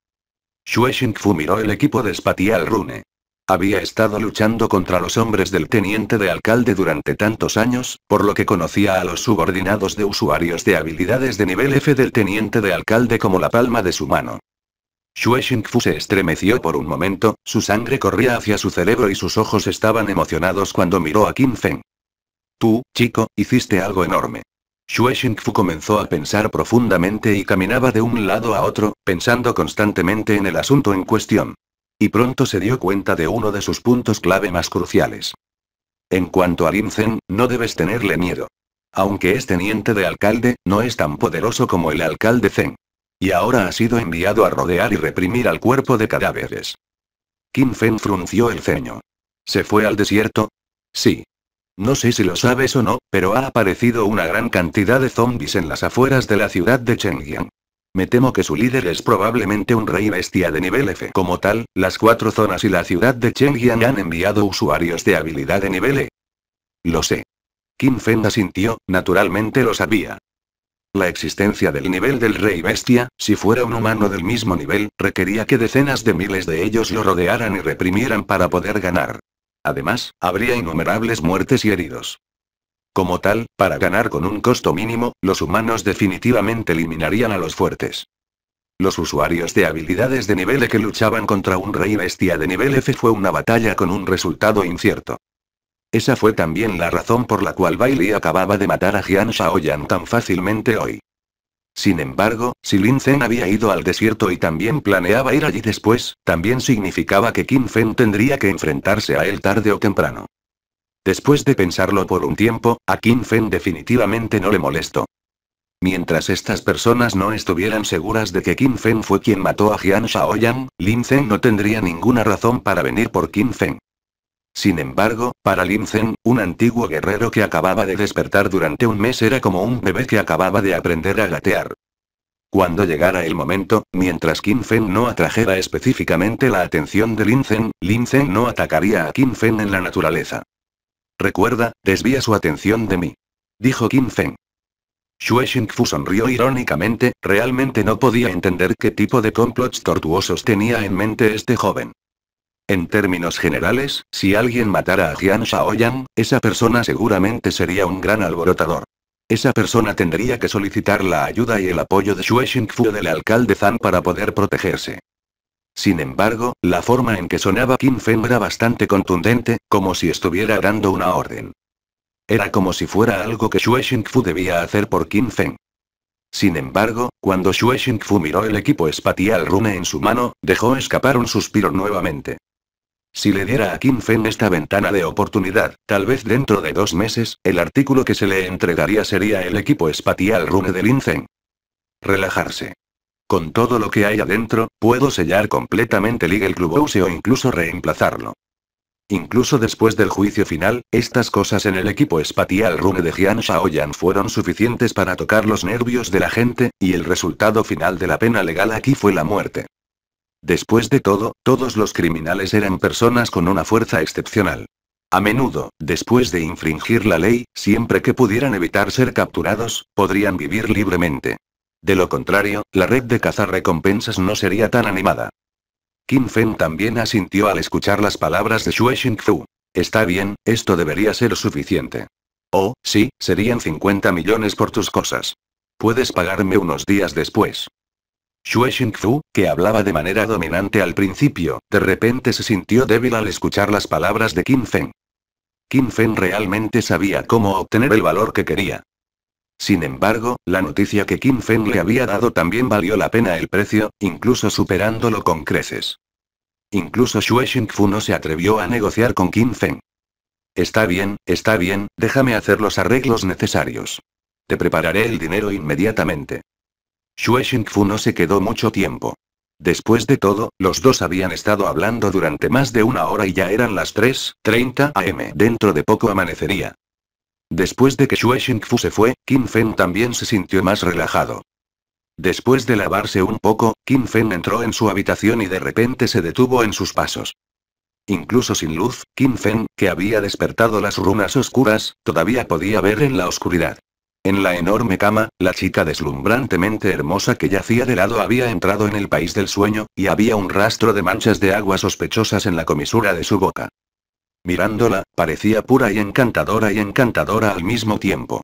Xue Xingfu miró el equipo de Spatial Rune. Había estado luchando contra los hombres del teniente de alcalde durante tantos años, por lo que conocía a los subordinados de usuarios de habilidades de nivel F del teniente de alcalde como la palma de su mano. Xue Xingfu se estremeció por un momento, su sangre corría hacia su cerebro y sus ojos estaban emocionados cuando miró a Kim Feng. Tú, chico, hiciste algo enorme. Xue Xingfu comenzó a pensar profundamente y caminaba de un lado a otro, pensando constantemente en el asunto en cuestión. Y pronto se dio cuenta de uno de sus puntos clave más cruciales. En cuanto a Lin Zen, no debes tenerle miedo. Aunque es este teniente de alcalde, no es tan poderoso como el alcalde Zeng. Y ahora ha sido enviado a rodear y reprimir al cuerpo de cadáveres. Kim Fen frunció el ceño. ¿Se fue al desierto? Sí. No sé si lo sabes o no, pero ha aparecido una gran cantidad de zombies en las afueras de la ciudad de Chengyang. Me temo que su líder es probablemente un rey bestia de nivel F. Como tal, las cuatro zonas y la ciudad de Chengyang han enviado usuarios de habilidad de nivel E. Lo sé. Kim Fen asintió, naturalmente lo sabía. La existencia del nivel del rey bestia, si fuera un humano del mismo nivel, requería que decenas de miles de ellos lo rodearan y reprimieran para poder ganar. Además, habría innumerables muertes y heridos. Como tal, para ganar con un costo mínimo, los humanos definitivamente eliminarían a los fuertes. Los usuarios de habilidades de nivel E que luchaban contra un rey bestia de nivel F fue una batalla con un resultado incierto. Esa fue también la razón por la cual Bailey acababa de matar a Jian Shaoyan tan fácilmente hoy. Sin embargo, si Lin Zhen había ido al desierto y también planeaba ir allí después, también significaba que Qin Fen tendría que enfrentarse a él tarde o temprano. Después de pensarlo por un tiempo, a Qin Fen definitivamente no le molestó. Mientras estas personas no estuvieran seguras de que Qin Fen fue quien mató a Jian Shaoyan, Lin Zhen no tendría ninguna razón para venir por Qin Fen. Sin embargo, para Lin un antiguo guerrero que acababa de despertar durante un mes era como un bebé que acababa de aprender a gatear. Cuando llegara el momento, mientras Qin Fen no atrajera específicamente la atención de Lin Zhen, Lin no atacaría a Qin Fen en la naturaleza. Recuerda, desvía su atención de mí. Dijo Qin Fen. Xue Xingfu sonrió irónicamente, realmente no podía entender qué tipo de complots tortuosos tenía en mente este joven. En términos generales, si alguien matara a Jian Shaoyang, esa persona seguramente sería un gran alborotador. Esa persona tendría que solicitar la ayuda y el apoyo de Xue Xingfu del alcalde Zhang para poder protegerse. Sin embargo, la forma en que sonaba Qin Feng era bastante contundente, como si estuviera dando una orden. Era como si fuera algo que Xue Xingfu debía hacer por Qin Feng. Sin embargo, cuando Xue Xingfu miró el equipo espatial rune en su mano, dejó escapar un suspiro nuevamente. Si le diera a Kim Fen esta ventana de oportunidad, tal vez dentro de dos meses, el artículo que se le entregaría sería el equipo espatial Rune de Lin Relajarse. Con todo lo que hay adentro, puedo sellar completamente Legal Clubhouse o incluso reemplazarlo. Incluso después del juicio final, estas cosas en el equipo espatial Rune de Jian Shaoyan fueron suficientes para tocar los nervios de la gente, y el resultado final de la pena legal aquí fue la muerte. Después de todo, todos los criminales eran personas con una fuerza excepcional. A menudo, después de infringir la ley, siempre que pudieran evitar ser capturados, podrían vivir libremente. De lo contrario, la red de cazar recompensas no sería tan animada. Kim Fen también asintió al escuchar las palabras de Xue Xingfu. Está bien, esto debería ser suficiente. Oh, sí, serían 50 millones por tus cosas. Puedes pagarme unos días después. Xue Xingfu, que hablaba de manera dominante al principio, de repente se sintió débil al escuchar las palabras de Kim Feng. Kim Feng realmente sabía cómo obtener el valor que quería. Sin embargo, la noticia que Kim Feng le había dado también valió la pena el precio, incluso superándolo con creces. Incluso Xue Xingfu no se atrevió a negociar con Kim Feng. Está bien, está bien, déjame hacer los arreglos necesarios. Te prepararé el dinero inmediatamente. Xue Xingfu no se quedó mucho tiempo. Después de todo, los dos habían estado hablando durante más de una hora y ya eran las 3.30 am. Dentro de poco amanecería. Después de que Xue Xingfu se fue, Qin Fen también se sintió más relajado. Después de lavarse un poco, Qin Fen entró en su habitación y de repente se detuvo en sus pasos. Incluso sin luz, Qin Fen, que había despertado las runas oscuras, todavía podía ver en la oscuridad. En la enorme cama, la chica deslumbrantemente hermosa que yacía de lado había entrado en el país del sueño, y había un rastro de manchas de agua sospechosas en la comisura de su boca. Mirándola, parecía pura y encantadora y encantadora al mismo tiempo.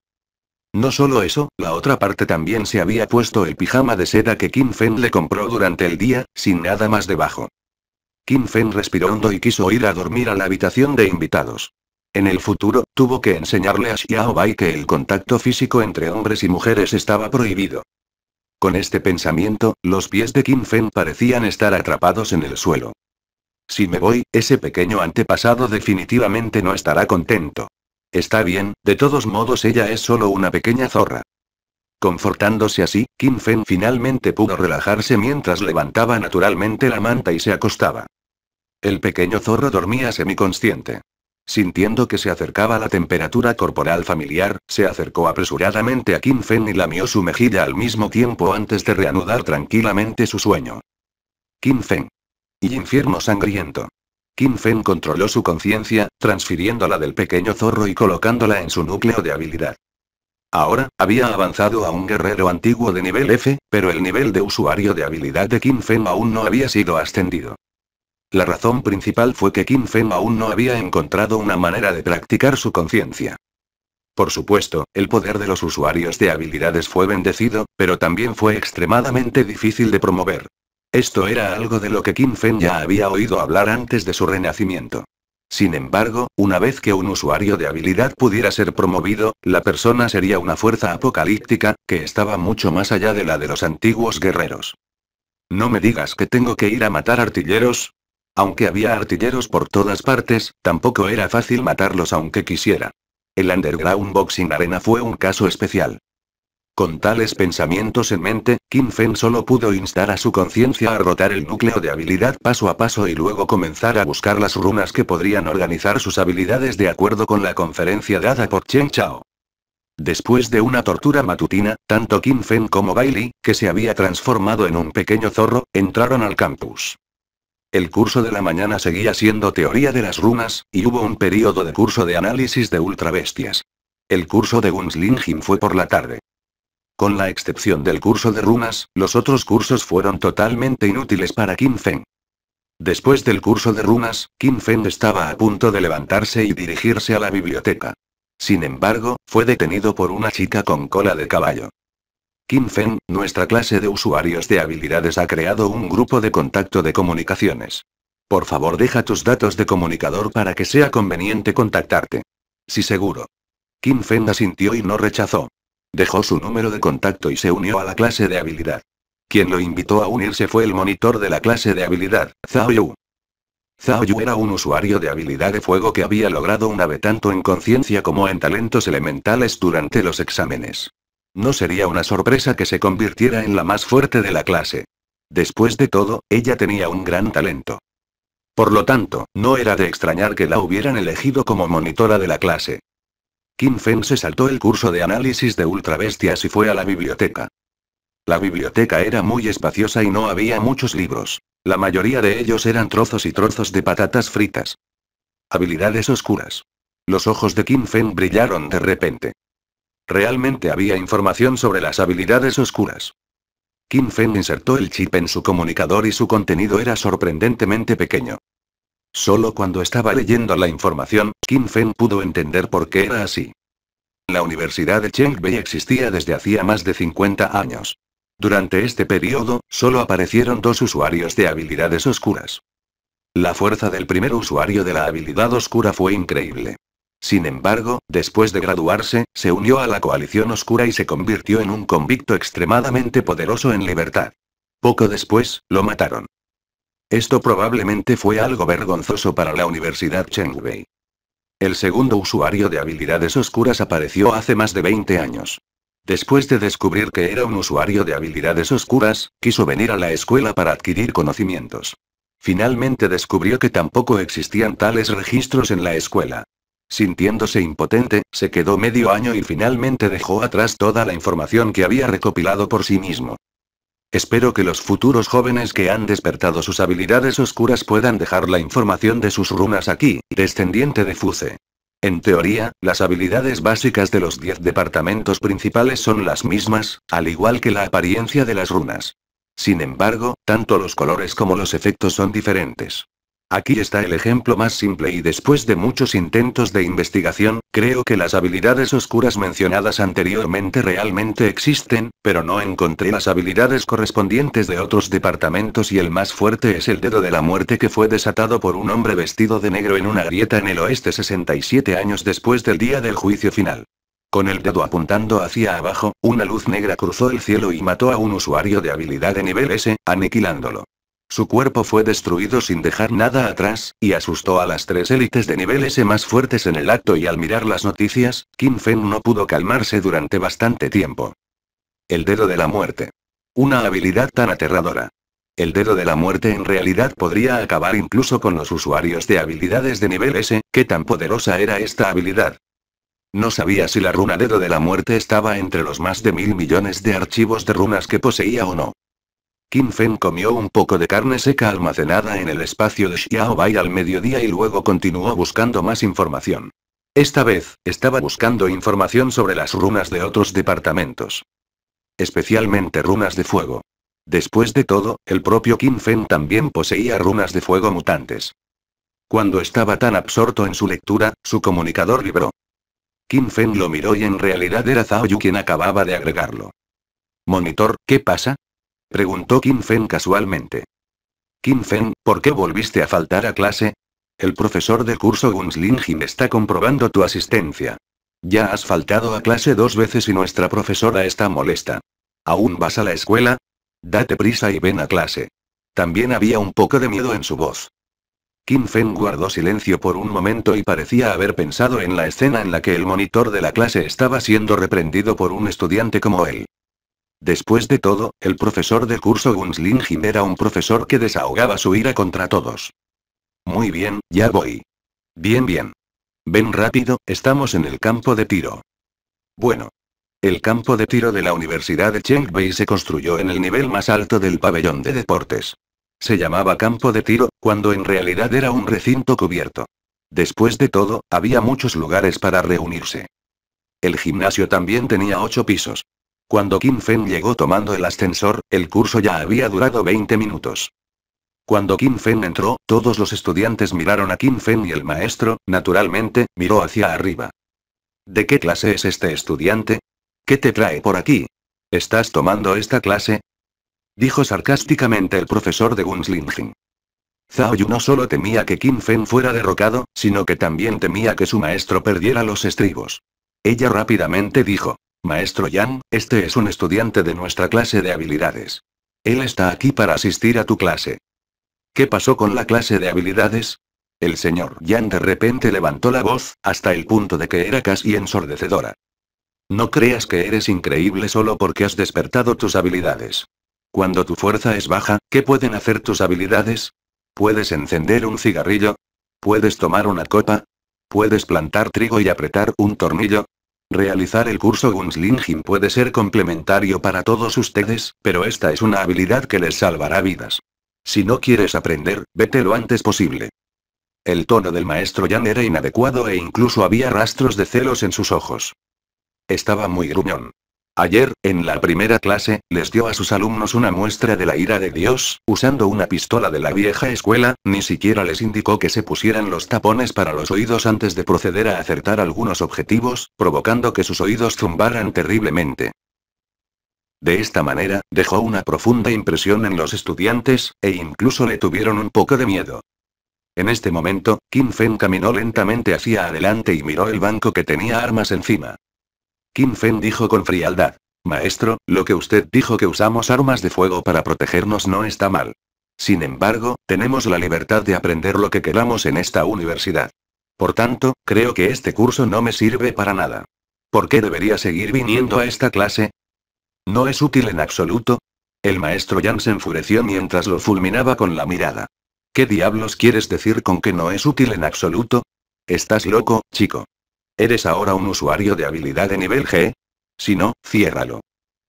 No solo eso, la otra parte también se había puesto el pijama de seda que Kim Fen le compró durante el día, sin nada más debajo. Kim Fen respiró hondo y quiso ir a dormir a la habitación de invitados. En el futuro, tuvo que enseñarle a Xiao que el contacto físico entre hombres y mujeres estaba prohibido. Con este pensamiento, los pies de Kim Fen parecían estar atrapados en el suelo. Si me voy, ese pequeño antepasado definitivamente no estará contento. Está bien, de todos modos ella es solo una pequeña zorra. Confortándose así, Kim Fen finalmente pudo relajarse mientras levantaba naturalmente la manta y se acostaba. El pequeño zorro dormía semiconsciente. Sintiendo que se acercaba la temperatura corporal familiar, se acercó apresuradamente a Kim Fen y lamió su mejilla al mismo tiempo antes de reanudar tranquilamente su sueño. Kim Fen. Y infierno sangriento. Kim Fen controló su conciencia, transfiriéndola del pequeño zorro y colocándola en su núcleo de habilidad. Ahora, había avanzado a un guerrero antiguo de nivel F, pero el nivel de usuario de habilidad de Kim Fen aún no había sido ascendido. La razón principal fue que Kim Fen aún no había encontrado una manera de practicar su conciencia. Por supuesto, el poder de los usuarios de habilidades fue bendecido, pero también fue extremadamente difícil de promover. Esto era algo de lo que Kim Fen ya había oído hablar antes de su renacimiento. Sin embargo, una vez que un usuario de habilidad pudiera ser promovido, la persona sería una fuerza apocalíptica, que estaba mucho más allá de la de los antiguos guerreros. No me digas que tengo que ir a matar artilleros, aunque había artilleros por todas partes, tampoco era fácil matarlos aunque quisiera. El Underground Boxing Arena fue un caso especial. Con tales pensamientos en mente, Kim Fen solo pudo instar a su conciencia a rotar el núcleo de habilidad paso a paso y luego comenzar a buscar las runas que podrían organizar sus habilidades de acuerdo con la conferencia dada por Chen Chao. Después de una tortura matutina, tanto Kim Fen como Bailey, que se había transformado en un pequeño zorro, entraron al campus. El curso de la mañana seguía siendo teoría de las runas, y hubo un periodo de curso de análisis de ultrabestias. El curso de Gunslingin fue por la tarde. Con la excepción del curso de runas, los otros cursos fueron totalmente inútiles para Kim Feng. Después del curso de runas, Kim Feng estaba a punto de levantarse y dirigirse a la biblioteca. Sin embargo, fue detenido por una chica con cola de caballo. Kim Feng, nuestra clase de usuarios de habilidades ha creado un grupo de contacto de comunicaciones. Por favor deja tus datos de comunicador para que sea conveniente contactarte. Sí seguro. Kim Feng asintió y no rechazó. Dejó su número de contacto y se unió a la clase de habilidad. Quien lo invitó a unirse fue el monitor de la clase de habilidad, Zhao Yu. Zhao Yu era un usuario de habilidad de fuego que había logrado un ave tanto en conciencia como en talentos elementales durante los exámenes. No sería una sorpresa que se convirtiera en la más fuerte de la clase. Después de todo, ella tenía un gran talento. Por lo tanto, no era de extrañar que la hubieran elegido como monitora de la clase. Kim Fen se saltó el curso de análisis de bestias y fue a la biblioteca. La biblioteca era muy espaciosa y no había muchos libros. La mayoría de ellos eran trozos y trozos de patatas fritas. Habilidades oscuras. Los ojos de Kim Fen brillaron de repente. Realmente había información sobre las habilidades oscuras. Kim Feng insertó el chip en su comunicador y su contenido era sorprendentemente pequeño. Solo cuando estaba leyendo la información, Kim Feng pudo entender por qué era así. La Universidad de Chengbei existía desde hacía más de 50 años. Durante este periodo, solo aparecieron dos usuarios de habilidades oscuras. La fuerza del primer usuario de la habilidad oscura fue increíble. Sin embargo, después de graduarse, se unió a la coalición oscura y se convirtió en un convicto extremadamente poderoso en libertad. Poco después, lo mataron. Esto probablemente fue algo vergonzoso para la Universidad Chengbei. El segundo usuario de habilidades oscuras apareció hace más de 20 años. Después de descubrir que era un usuario de habilidades oscuras, quiso venir a la escuela para adquirir conocimientos. Finalmente descubrió que tampoco existían tales registros en la escuela. Sintiéndose impotente, se quedó medio año y finalmente dejó atrás toda la información que había recopilado por sí mismo. Espero que los futuros jóvenes que han despertado sus habilidades oscuras puedan dejar la información de sus runas aquí, descendiente de Fuce. En teoría, las habilidades básicas de los 10 departamentos principales son las mismas, al igual que la apariencia de las runas. Sin embargo, tanto los colores como los efectos son diferentes. Aquí está el ejemplo más simple y después de muchos intentos de investigación, creo que las habilidades oscuras mencionadas anteriormente realmente existen, pero no encontré las habilidades correspondientes de otros departamentos y el más fuerte es el dedo de la muerte que fue desatado por un hombre vestido de negro en una grieta en el oeste 67 años después del día del juicio final. Con el dedo apuntando hacia abajo, una luz negra cruzó el cielo y mató a un usuario de habilidad de nivel S, aniquilándolo. Su cuerpo fue destruido sin dejar nada atrás, y asustó a las tres élites de nivel S más fuertes en el acto y al mirar las noticias, Kim Feng no pudo calmarse durante bastante tiempo. El dedo de la muerte. Una habilidad tan aterradora. El dedo de la muerte en realidad podría acabar incluso con los usuarios de habilidades de nivel S, ¿qué tan poderosa era esta habilidad? No sabía si la runa dedo de la muerte estaba entre los más de mil millones de archivos de runas que poseía o no. Kim Fen comió un poco de carne seca almacenada en el espacio de Xiaobai al mediodía y luego continuó buscando más información. Esta vez, estaba buscando información sobre las runas de otros departamentos. Especialmente runas de fuego. Después de todo, el propio Kim Fen también poseía runas de fuego mutantes. Cuando estaba tan absorto en su lectura, su comunicador vibró. Kim Fen lo miró y en realidad era Zhao Yu quien acababa de agregarlo. Monitor, ¿qué pasa? Preguntó Kim Feng casualmente. Kim Feng, ¿por qué volviste a faltar a clase? El profesor del curso Gunslingin está comprobando tu asistencia. Ya has faltado a clase dos veces y nuestra profesora está molesta. ¿Aún vas a la escuela? Date prisa y ven a clase. También había un poco de miedo en su voz. Kim Feng guardó silencio por un momento y parecía haber pensado en la escena en la que el monitor de la clase estaba siendo reprendido por un estudiante como él. Después de todo, el profesor de curso Jin era un profesor que desahogaba su ira contra todos. Muy bien, ya voy. Bien, bien. Ven rápido, estamos en el campo de tiro. Bueno. El campo de tiro de la Universidad de Chengbei se construyó en el nivel más alto del pabellón de deportes. Se llamaba campo de tiro, cuando en realidad era un recinto cubierto. Después de todo, había muchos lugares para reunirse. El gimnasio también tenía ocho pisos. Cuando Kim Feng llegó tomando el ascensor, el curso ya había durado 20 minutos. Cuando Kim Fen entró, todos los estudiantes miraron a Kim Fen y el maestro, naturalmente, miró hacia arriba. ¿De qué clase es este estudiante? ¿Qué te trae por aquí? ¿Estás tomando esta clase? Dijo sarcásticamente el profesor de Gunslinging. Zhao Yu no solo temía que Kim Fen fuera derrocado, sino que también temía que su maestro perdiera los estribos. Ella rápidamente dijo, Maestro Yang, este es un estudiante de nuestra clase de habilidades. Él está aquí para asistir a tu clase. ¿Qué pasó con la clase de habilidades? El señor Yang de repente levantó la voz, hasta el punto de que era casi ensordecedora. No creas que eres increíble solo porque has despertado tus habilidades. Cuando tu fuerza es baja, ¿qué pueden hacer tus habilidades? ¿Puedes encender un cigarrillo? ¿Puedes tomar una copa? ¿Puedes plantar trigo y apretar un tornillo? Realizar el curso Gunslinging puede ser complementario para todos ustedes, pero esta es una habilidad que les salvará vidas. Si no quieres aprender, vete lo antes posible. El tono del maestro Jan era inadecuado e incluso había rastros de celos en sus ojos. Estaba muy gruñón. Ayer, en la primera clase, les dio a sus alumnos una muestra de la ira de Dios, usando una pistola de la vieja escuela, ni siquiera les indicó que se pusieran los tapones para los oídos antes de proceder a acertar algunos objetivos, provocando que sus oídos zumbaran terriblemente. De esta manera, dejó una profunda impresión en los estudiantes, e incluso le tuvieron un poco de miedo. En este momento, Kim Fen caminó lentamente hacia adelante y miró el banco que tenía armas encima. Kim Fen dijo con frialdad. Maestro, lo que usted dijo que usamos armas de fuego para protegernos no está mal. Sin embargo, tenemos la libertad de aprender lo que queramos en esta universidad. Por tanto, creo que este curso no me sirve para nada. ¿Por qué debería seguir viniendo a esta clase? No es útil en absoluto. El maestro Yang se enfureció mientras lo fulminaba con la mirada. ¿Qué diablos quieres decir con que no es útil en absoluto? Estás loco, chico. ¿Eres ahora un usuario de habilidad de nivel G? Si no, ciérralo.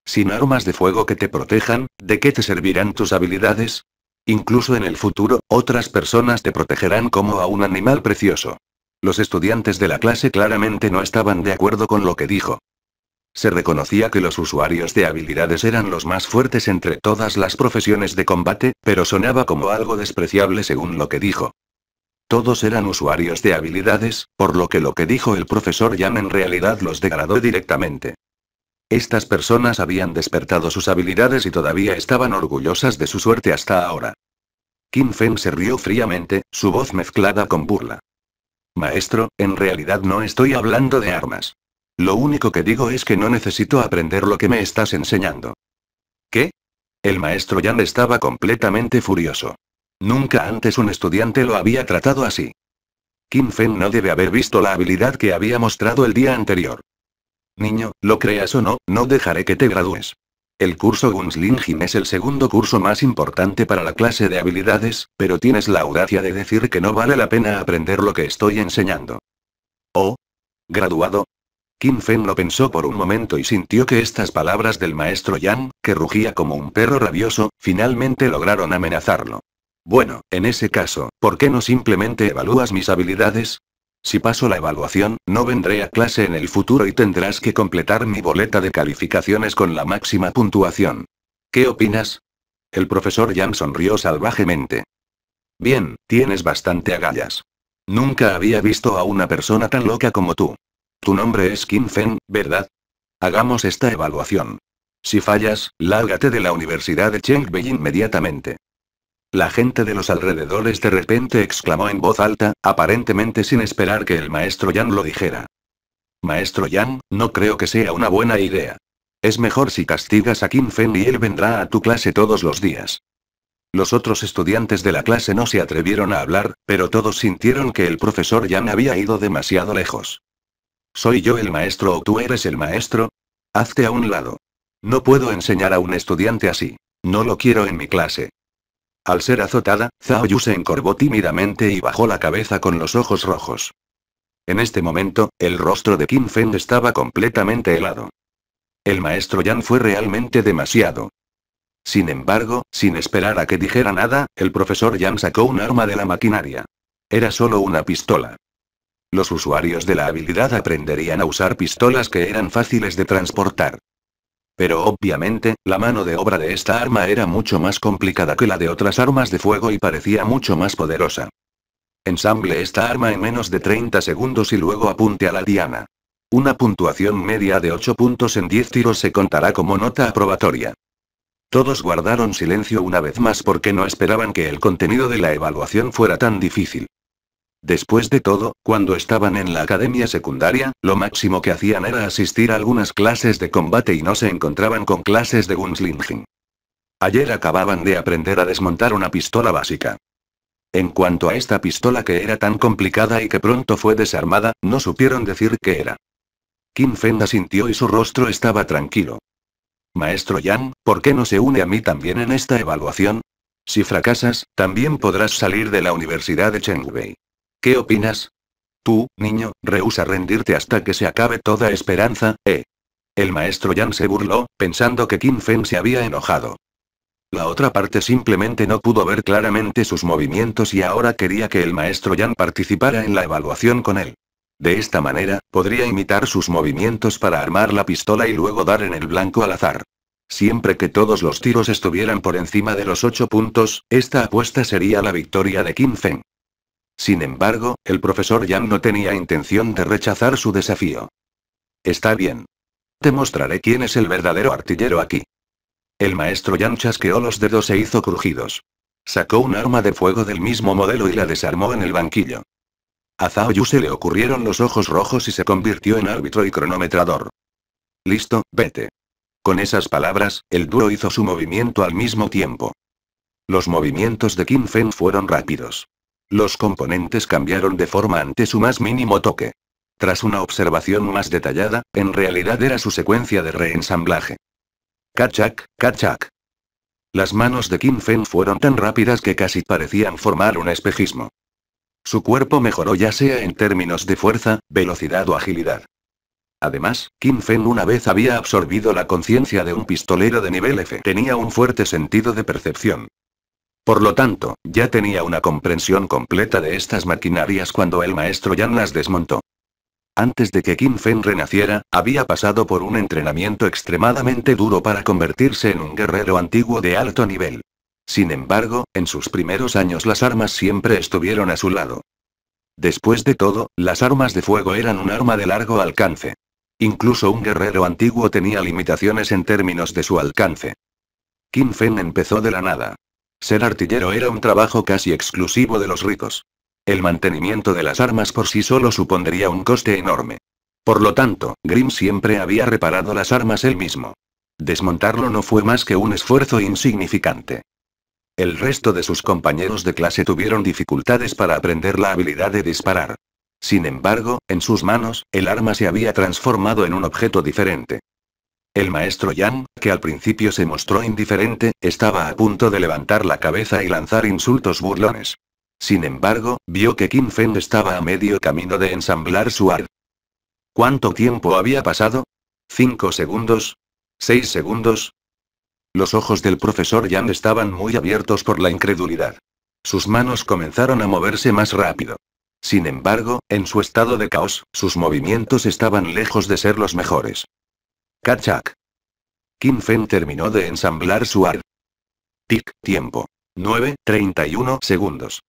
Sin armas de fuego que te protejan, ¿de qué te servirán tus habilidades? Incluso en el futuro, otras personas te protegerán como a un animal precioso. Los estudiantes de la clase claramente no estaban de acuerdo con lo que dijo. Se reconocía que los usuarios de habilidades eran los más fuertes entre todas las profesiones de combate, pero sonaba como algo despreciable según lo que dijo. Todos eran usuarios de habilidades, por lo que lo que dijo el profesor Yan en realidad los degradó directamente. Estas personas habían despertado sus habilidades y todavía estaban orgullosas de su suerte hasta ahora. Kim Feng se rió fríamente, su voz mezclada con burla. Maestro, en realidad no estoy hablando de armas. Lo único que digo es que no necesito aprender lo que me estás enseñando. ¿Qué? El maestro Yan estaba completamente furioso. Nunca antes un estudiante lo había tratado así. Kim Fen no debe haber visto la habilidad que había mostrado el día anterior. Niño, lo creas o no, no dejaré que te gradúes. El curso Gunslingin es el segundo curso más importante para la clase de habilidades, pero tienes la audacia de decir que no vale la pena aprender lo que estoy enseñando. ¿Oh? ¿Graduado? Kim Fen lo pensó por un momento y sintió que estas palabras del maestro Yang, que rugía como un perro rabioso, finalmente lograron amenazarlo. Bueno, en ese caso, ¿por qué no simplemente evalúas mis habilidades? Si paso la evaluación, no vendré a clase en el futuro y tendrás que completar mi boleta de calificaciones con la máxima puntuación. ¿Qué opinas? El profesor Yang sonrió salvajemente. Bien, tienes bastante agallas. Nunca había visto a una persona tan loca como tú. Tu nombre es Kim Feng, ¿verdad? Hagamos esta evaluación. Si fallas, lárgate de la Universidad de Chengbei inmediatamente. La gente de los alrededores de repente exclamó en voz alta, aparentemente sin esperar que el maestro Yan lo dijera. Maestro Yan, no creo que sea una buena idea. Es mejor si castigas a Kim Fen y él vendrá a tu clase todos los días. Los otros estudiantes de la clase no se atrevieron a hablar, pero todos sintieron que el profesor Yan había ido demasiado lejos. ¿Soy yo el maestro o tú eres el maestro? Hazte a un lado. No puedo enseñar a un estudiante así. No lo quiero en mi clase. Al ser azotada, Zhao Yu se encorvó tímidamente y bajó la cabeza con los ojos rojos. En este momento, el rostro de Kim Feng estaba completamente helado. El maestro Yan fue realmente demasiado. Sin embargo, sin esperar a que dijera nada, el profesor Yan sacó un arma de la maquinaria. Era solo una pistola. Los usuarios de la habilidad aprenderían a usar pistolas que eran fáciles de transportar. Pero obviamente, la mano de obra de esta arma era mucho más complicada que la de otras armas de fuego y parecía mucho más poderosa. Ensamble esta arma en menos de 30 segundos y luego apunte a la diana. Una puntuación media de 8 puntos en 10 tiros se contará como nota aprobatoria. Todos guardaron silencio una vez más porque no esperaban que el contenido de la evaluación fuera tan difícil. Después de todo, cuando estaban en la academia secundaria, lo máximo que hacían era asistir a algunas clases de combate y no se encontraban con clases de gunslinging. Ayer acababan de aprender a desmontar una pistola básica. En cuanto a esta pistola que era tan complicada y que pronto fue desarmada, no supieron decir qué era. Kim Fenda sintió y su rostro estaba tranquilo. Maestro Yang, ¿por qué no se une a mí también en esta evaluación? Si fracasas, también podrás salir de la Universidad de Chengbei. ¿Qué opinas? Tú, niño, rehúsa rendirte hasta que se acabe toda esperanza, ¿eh? El maestro Yan se burló, pensando que Kim Feng se había enojado. La otra parte simplemente no pudo ver claramente sus movimientos y ahora quería que el maestro Yan participara en la evaluación con él. De esta manera, podría imitar sus movimientos para armar la pistola y luego dar en el blanco al azar. Siempre que todos los tiros estuvieran por encima de los ocho puntos, esta apuesta sería la victoria de Kim Feng. Sin embargo, el profesor Yang no tenía intención de rechazar su desafío. Está bien. Te mostraré quién es el verdadero artillero aquí. El maestro Yang chasqueó los dedos e hizo crujidos. Sacó un arma de fuego del mismo modelo y la desarmó en el banquillo. A Zhao Yu se le ocurrieron los ojos rojos y se convirtió en árbitro y cronometrador. Listo, vete. Con esas palabras, el dúo hizo su movimiento al mismo tiempo. Los movimientos de Kim Fen fueron rápidos. Los componentes cambiaron de forma ante su más mínimo toque. Tras una observación más detallada, en realidad era su secuencia de reensamblaje. kachak kachak. Las manos de Kim Fen fueron tan rápidas que casi parecían formar un espejismo. Su cuerpo mejoró ya sea en términos de fuerza, velocidad o agilidad. Además, Kim Fen una vez había absorbido la conciencia de un pistolero de nivel F. Tenía un fuerte sentido de percepción. Por lo tanto, ya tenía una comprensión completa de estas maquinarias cuando el maestro Yan las desmontó. Antes de que Kim Fen renaciera, había pasado por un entrenamiento extremadamente duro para convertirse en un guerrero antiguo de alto nivel. Sin embargo, en sus primeros años las armas siempre estuvieron a su lado. Después de todo, las armas de fuego eran un arma de largo alcance. Incluso un guerrero antiguo tenía limitaciones en términos de su alcance. Kim Fen empezó de la nada, ser artillero era un trabajo casi exclusivo de los ricos. El mantenimiento de las armas por sí solo supondría un coste enorme. Por lo tanto, Grimm siempre había reparado las armas él mismo. Desmontarlo no fue más que un esfuerzo insignificante. El resto de sus compañeros de clase tuvieron dificultades para aprender la habilidad de disparar. Sin embargo, en sus manos, el arma se había transformado en un objeto diferente. El maestro Yang, que al principio se mostró indiferente, estaba a punto de levantar la cabeza y lanzar insultos burlones. Sin embargo, vio que Kim Feng estaba a medio camino de ensamblar su ar. ¿Cuánto tiempo había pasado? ¿Cinco segundos? ¿Seis segundos? Los ojos del profesor Yang estaban muy abiertos por la incredulidad. Sus manos comenzaron a moverse más rápido. Sin embargo, en su estado de caos, sus movimientos estaban lejos de ser los mejores. Kachak. Kim Fen terminó de ensamblar su arma. Tic, tiempo. 9.31 segundos.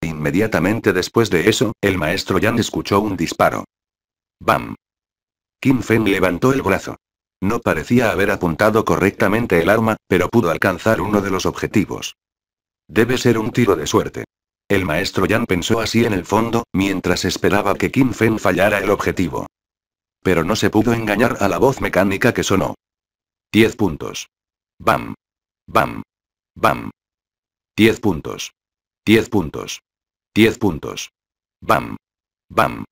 Inmediatamente después de eso, el maestro Yan escuchó un disparo. ¡Bam! Kim Fen levantó el brazo. No parecía haber apuntado correctamente el arma, pero pudo alcanzar uno de los objetivos. Debe ser un tiro de suerte. El maestro Yan pensó así en el fondo, mientras esperaba que Kim Fen fallara el objetivo. Pero no se pudo engañar a la voz mecánica que sonó. 10 puntos. Bam. Bam. Bam. 10 puntos. 10 puntos. 10 puntos. Bam. Bam.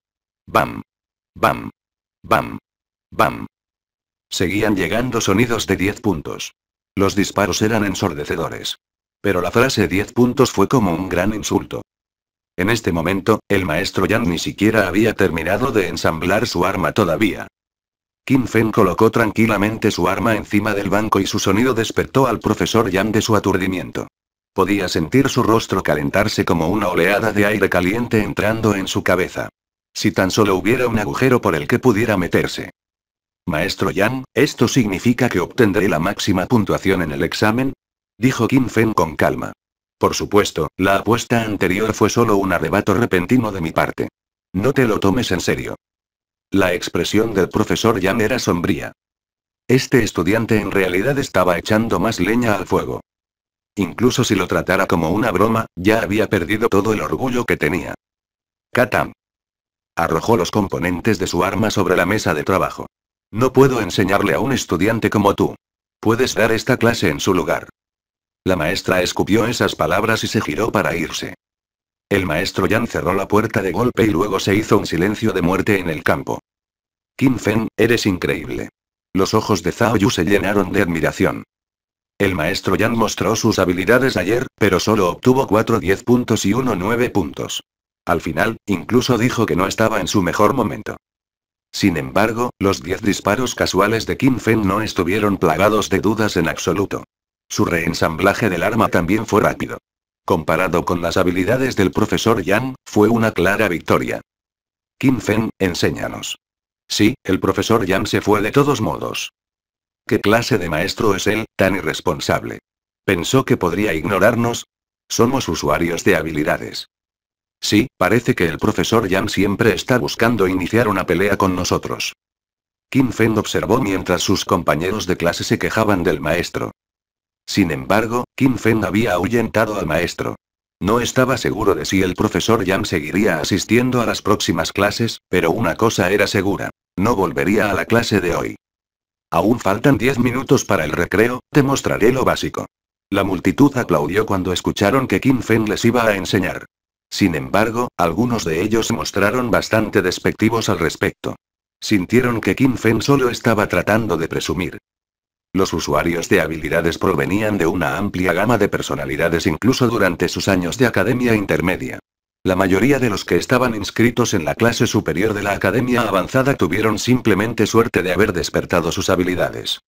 Bam. Bam. Bam. Bam. Seguían llegando sonidos de 10 puntos. Los disparos eran ensordecedores. Pero la frase 10 puntos fue como un gran insulto. En este momento, el maestro Yang ni siquiera había terminado de ensamblar su arma todavía. Kim Fen colocó tranquilamente su arma encima del banco y su sonido despertó al profesor Yang de su aturdimiento. Podía sentir su rostro calentarse como una oleada de aire caliente entrando en su cabeza. Si tan solo hubiera un agujero por el que pudiera meterse. Maestro Yang, ¿esto significa que obtendré la máxima puntuación en el examen? Dijo Kim Fen con calma. Por supuesto, la apuesta anterior fue solo un arrebato repentino de mi parte. No te lo tomes en serio. La expresión del profesor me era sombría. Este estudiante en realidad estaba echando más leña al fuego. Incluso si lo tratara como una broma, ya había perdido todo el orgullo que tenía. Katam. Arrojó los componentes de su arma sobre la mesa de trabajo. No puedo enseñarle a un estudiante como tú. Puedes dar esta clase en su lugar. La maestra escupió esas palabras y se giró para irse. El maestro Yan cerró la puerta de golpe y luego se hizo un silencio de muerte en el campo. Kim Feng, eres increíble. Los ojos de Zhao Yu se llenaron de admiración. El maestro Yan mostró sus habilidades ayer, pero solo obtuvo 4 10 puntos y 1 9 puntos. Al final, incluso dijo que no estaba en su mejor momento. Sin embargo, los 10 disparos casuales de Kim Feng no estuvieron plagados de dudas en absoluto. Su reensamblaje del arma también fue rápido. Comparado con las habilidades del profesor Yang, fue una clara victoria. Kim Feng, enséñanos. Sí, el profesor Yang se fue de todos modos. ¿Qué clase de maestro es él, tan irresponsable? ¿Pensó que podría ignorarnos? Somos usuarios de habilidades. Sí, parece que el profesor Yang siempre está buscando iniciar una pelea con nosotros. Kim Feng observó mientras sus compañeros de clase se quejaban del maestro. Sin embargo, Kim Feng había ahuyentado al maestro. No estaba seguro de si el profesor Yang seguiría asistiendo a las próximas clases, pero una cosa era segura. No volvería a la clase de hoy. Aún faltan 10 minutos para el recreo, te mostraré lo básico. La multitud aplaudió cuando escucharon que Kim Feng les iba a enseñar. Sin embargo, algunos de ellos mostraron bastante despectivos al respecto. Sintieron que Kim Feng solo estaba tratando de presumir. Los usuarios de habilidades provenían de una amplia gama de personalidades incluso durante sus años de academia intermedia. La mayoría de los que estaban inscritos en la clase superior de la academia avanzada tuvieron simplemente suerte de haber despertado sus habilidades.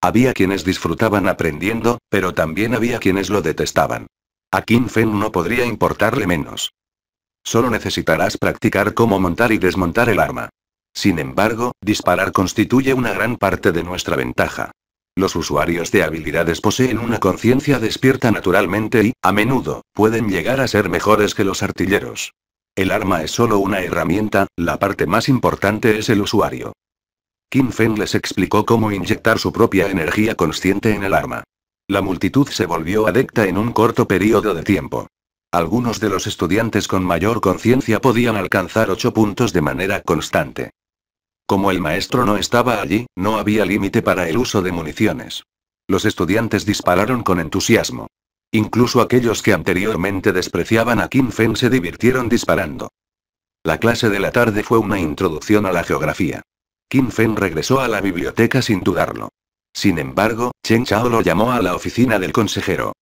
Había quienes disfrutaban aprendiendo, pero también había quienes lo detestaban. A Kim Fen no podría importarle menos. Solo necesitarás practicar cómo montar y desmontar el arma. Sin embargo, disparar constituye una gran parte de nuestra ventaja. Los usuarios de habilidades poseen una conciencia despierta naturalmente y, a menudo, pueden llegar a ser mejores que los artilleros. El arma es solo una herramienta, la parte más importante es el usuario. Kim Feng les explicó cómo inyectar su propia energía consciente en el arma. La multitud se volvió adecta en un corto periodo de tiempo. Algunos de los estudiantes con mayor conciencia podían alcanzar 8 puntos de manera constante. Como el maestro no estaba allí, no había límite para el uso de municiones. Los estudiantes dispararon con entusiasmo. Incluso aquellos que anteriormente despreciaban a Kim Fen se divirtieron disparando. La clase de la tarde fue una introducción a la geografía. Kim Fen regresó a la biblioteca sin dudarlo. Sin embargo, Chen Chao lo llamó a la oficina del consejero.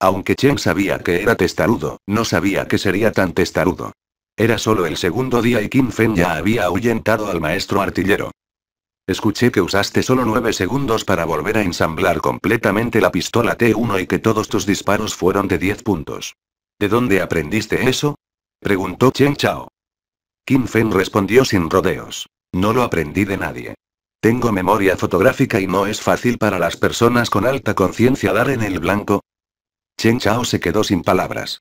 Aunque Chen sabía que era testarudo, no sabía que sería tan testarudo. Era solo el segundo día y Kim Fen ya había ahuyentado al maestro artillero. Escuché que usaste solo nueve segundos para volver a ensamblar completamente la pistola T1 y que todos tus disparos fueron de 10 puntos. ¿De dónde aprendiste eso? Preguntó Chen Chao. Kim Fen respondió sin rodeos. No lo aprendí de nadie. Tengo memoria fotográfica y no es fácil para las personas con alta conciencia dar en el blanco. Chen Chao se quedó sin palabras.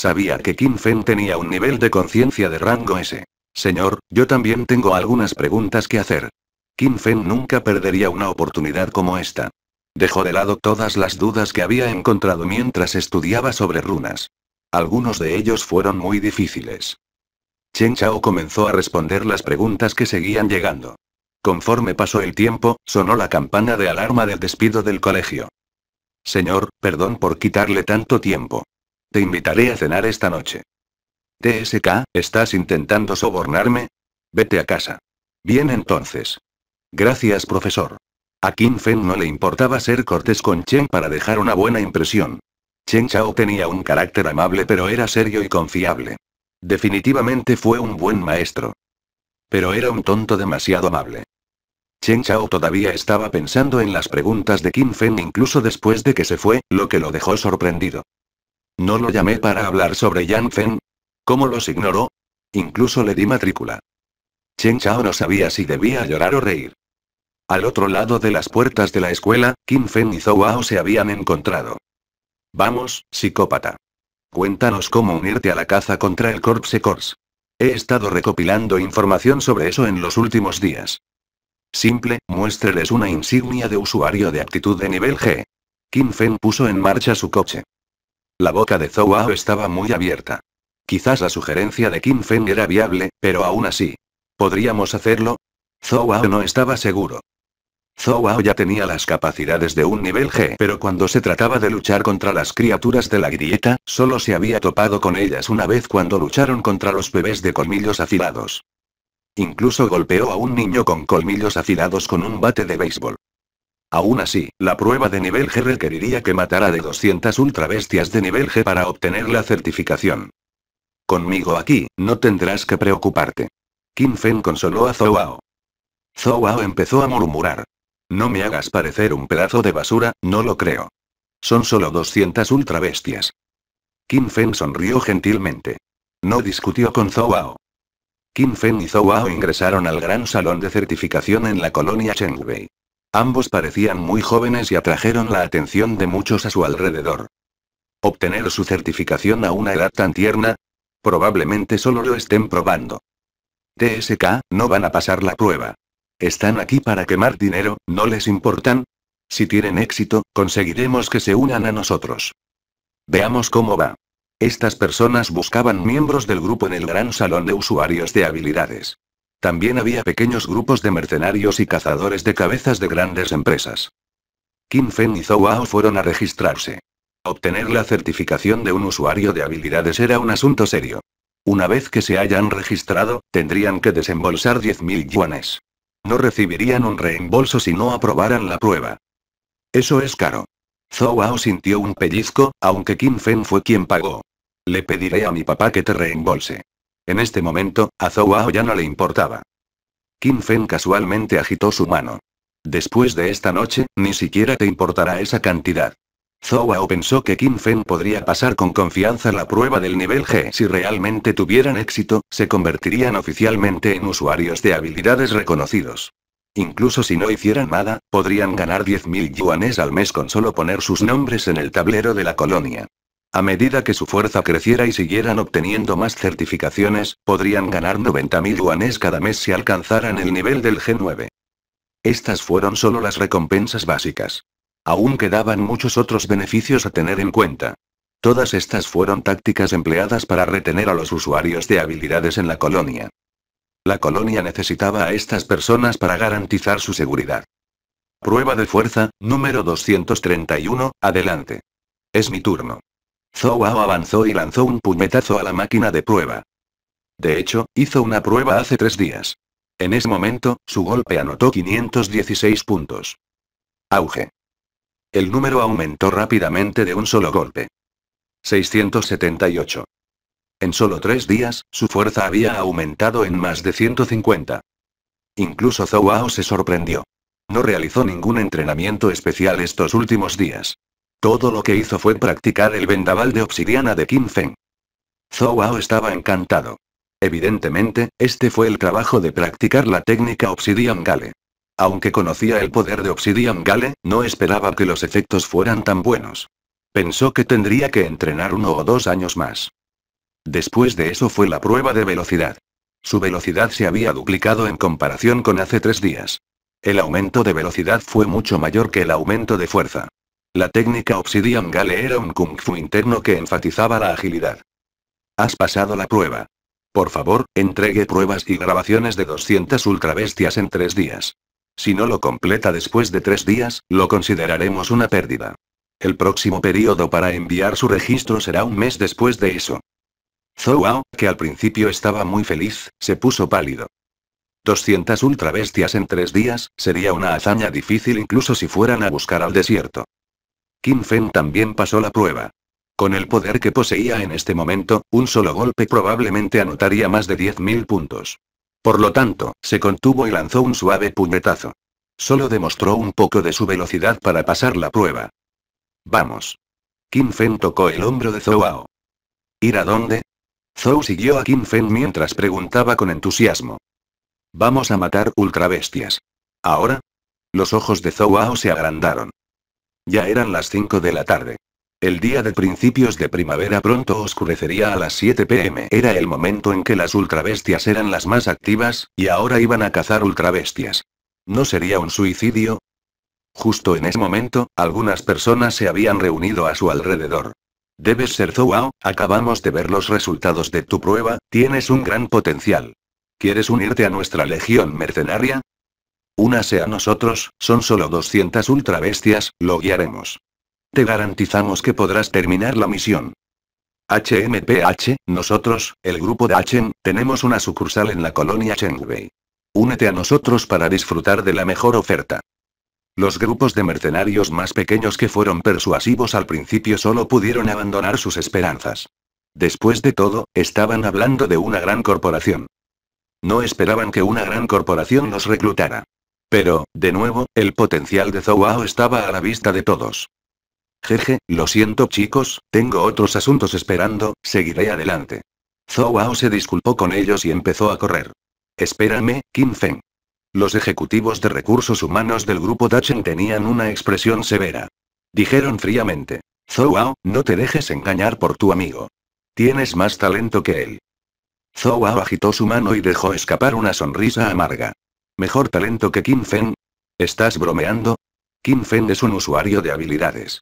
Sabía que Kim Fen tenía un nivel de conciencia de rango S. Señor, yo también tengo algunas preguntas que hacer. Kim Fen nunca perdería una oportunidad como esta. Dejó de lado todas las dudas que había encontrado mientras estudiaba sobre runas. Algunos de ellos fueron muy difíciles. Chen Chao comenzó a responder las preguntas que seguían llegando. Conforme pasó el tiempo, sonó la campana de alarma del despido del colegio. Señor, perdón por quitarle tanto tiempo. Te invitaré a cenar esta noche. TSK, ¿estás intentando sobornarme? Vete a casa. Bien entonces. Gracias, profesor. A Kim Feng no le importaba ser cortés con Chen para dejar una buena impresión. Chen Chao tenía un carácter amable pero era serio y confiable. Definitivamente fue un buen maestro. Pero era un tonto demasiado amable. Chen Chao todavía estaba pensando en las preguntas de Kim Feng incluso después de que se fue, lo que lo dejó sorprendido. ¿No lo llamé para hablar sobre Yang Fen? ¿Cómo los ignoró? Incluso le di matrícula. Chen Chao no sabía si debía llorar o reír. Al otro lado de las puertas de la escuela, Kim Feng y Zhou Ao se habían encontrado. Vamos, psicópata. Cuéntanos cómo unirte a la caza contra el Corpse Corps. He estado recopilando información sobre eso en los últimos días. Simple, muéstreles una insignia de usuario de actitud de nivel G. Kim Feng puso en marcha su coche. La boca de Zhou estaba muy abierta. Quizás la sugerencia de Kim Feng era viable, pero aún así. ¿Podríamos hacerlo? Zhou no estaba seguro. Zhou ya tenía las capacidades de un nivel G, pero cuando se trataba de luchar contra las criaturas de la grieta, solo se había topado con ellas una vez cuando lucharon contra los bebés de colmillos afilados. Incluso golpeó a un niño con colmillos afilados con un bate de béisbol. Aún así, la prueba de nivel G requeriría que matara de 200 ultrabestias de nivel G para obtener la certificación. Conmigo aquí, no tendrás que preocuparte. Kim Fen consoló a Zouao. Zouao empezó a murmurar. No me hagas parecer un pedazo de basura, no lo creo. Son solo 200 ultrabestias. Kim Fen sonrió gentilmente. No discutió con Zouao. Kim Fen y Zouao ingresaron al gran salón de certificación en la colonia Chengbei. Ambos parecían muy jóvenes y atrajeron la atención de muchos a su alrededor. Obtener su certificación a una edad tan tierna, probablemente solo lo estén probando. TSK, no van a pasar la prueba. Están aquí para quemar dinero, no les importan. Si tienen éxito, conseguiremos que se unan a nosotros. Veamos cómo va. Estas personas buscaban miembros del grupo en el gran salón de usuarios de habilidades. También había pequeños grupos de mercenarios y cazadores de cabezas de grandes empresas. Kim Fen y Zhou Ao fueron a registrarse. Obtener la certificación de un usuario de habilidades era un asunto serio. Una vez que se hayan registrado, tendrían que desembolsar 10.000 yuanes. No recibirían un reembolso si no aprobaran la prueba. Eso es caro. Zhou Ao sintió un pellizco, aunque Kim Fen fue quien pagó. Le pediré a mi papá que te reembolse. En este momento, a Zouao ya no le importaba. Kim Fen casualmente agitó su mano. Después de esta noche, ni siquiera te importará esa cantidad. Zouao pensó que Kim Fen podría pasar con confianza la prueba del nivel G. Si realmente tuvieran éxito, se convertirían oficialmente en usuarios de habilidades reconocidos. Incluso si no hicieran nada, podrían ganar 10.000 yuanes al mes con solo poner sus nombres en el tablero de la colonia. A medida que su fuerza creciera y siguieran obteniendo más certificaciones, podrían ganar 90.000 yuanes cada mes si alcanzaran el nivel del G9. Estas fueron solo las recompensas básicas. Aún quedaban muchos otros beneficios a tener en cuenta. Todas estas fueron tácticas empleadas para retener a los usuarios de habilidades en la colonia. La colonia necesitaba a estas personas para garantizar su seguridad. Prueba de fuerza, número 231, adelante. Es mi turno. Zouao avanzó y lanzó un puñetazo a la máquina de prueba. De hecho, hizo una prueba hace tres días. En ese momento, su golpe anotó 516 puntos. Auge. El número aumentó rápidamente de un solo golpe. 678. En solo tres días, su fuerza había aumentado en más de 150. Incluso Zouao se sorprendió. No realizó ningún entrenamiento especial estos últimos días. Todo lo que hizo fue practicar el vendaval de obsidiana de Kim Feng. Zhou Ao estaba encantado. Evidentemente, este fue el trabajo de practicar la técnica Obsidian Gale. Aunque conocía el poder de Obsidian Gale, no esperaba que los efectos fueran tan buenos. Pensó que tendría que entrenar uno o dos años más. Después de eso fue la prueba de velocidad. Su velocidad se había duplicado en comparación con hace tres días. El aumento de velocidad fue mucho mayor que el aumento de fuerza. La técnica Obsidian Gale era un kung fu interno que enfatizaba la agilidad. Has pasado la prueba. Por favor, entregue pruebas y grabaciones de 200 ultrabestias en tres días. Si no lo completa después de tres días, lo consideraremos una pérdida. El próximo periodo para enviar su registro será un mes después de eso. Zouao, que al principio estaba muy feliz, se puso pálido. 200 ultrabestias en tres días, sería una hazaña difícil incluso si fueran a buscar al desierto. Kim Fen también pasó la prueba. Con el poder que poseía en este momento, un solo golpe probablemente anotaría más de 10.000 puntos. Por lo tanto, se contuvo y lanzó un suave puñetazo. Solo demostró un poco de su velocidad para pasar la prueba. Vamos. Kim Fen tocó el hombro de Ao. ¿Ir a dónde? Zhou siguió a Kim Fen mientras preguntaba con entusiasmo. Vamos a matar ultrabestias. ¿Ahora? Los ojos de Ao se agrandaron. Ya eran las 5 de la tarde. El día de principios de primavera pronto oscurecería a las 7 pm. Era el momento en que las ultrabestias eran las más activas, y ahora iban a cazar ultrabestias. ¿No sería un suicidio? Justo en ese momento, algunas personas se habían reunido a su alrededor. Debes ser Zouao, acabamos de ver los resultados de tu prueba, tienes un gran potencial. ¿Quieres unirte a nuestra legión mercenaria? Únase a nosotros, son solo 200 ultra bestias, lo guiaremos. Te garantizamos que podrás terminar la misión. HMPH, nosotros, el grupo de Achen, tenemos una sucursal en la colonia Chengbei. Únete a nosotros para disfrutar de la mejor oferta. Los grupos de mercenarios más pequeños que fueron persuasivos al principio solo pudieron abandonar sus esperanzas. Después de todo, estaban hablando de una gran corporación. No esperaban que una gran corporación los reclutara. Pero, de nuevo, el potencial de Zouao estaba a la vista de todos. Jeje, lo siento chicos, tengo otros asuntos esperando, seguiré adelante. Zouao se disculpó con ellos y empezó a correr. Espérame, Kim Feng. Los ejecutivos de recursos humanos del grupo Dachen tenían una expresión severa. Dijeron fríamente. Zouao, no te dejes engañar por tu amigo. Tienes más talento que él. Zouao agitó su mano y dejó escapar una sonrisa amarga. ¿Mejor talento que Kim Feng? ¿Estás bromeando? Kim Feng es un usuario de habilidades.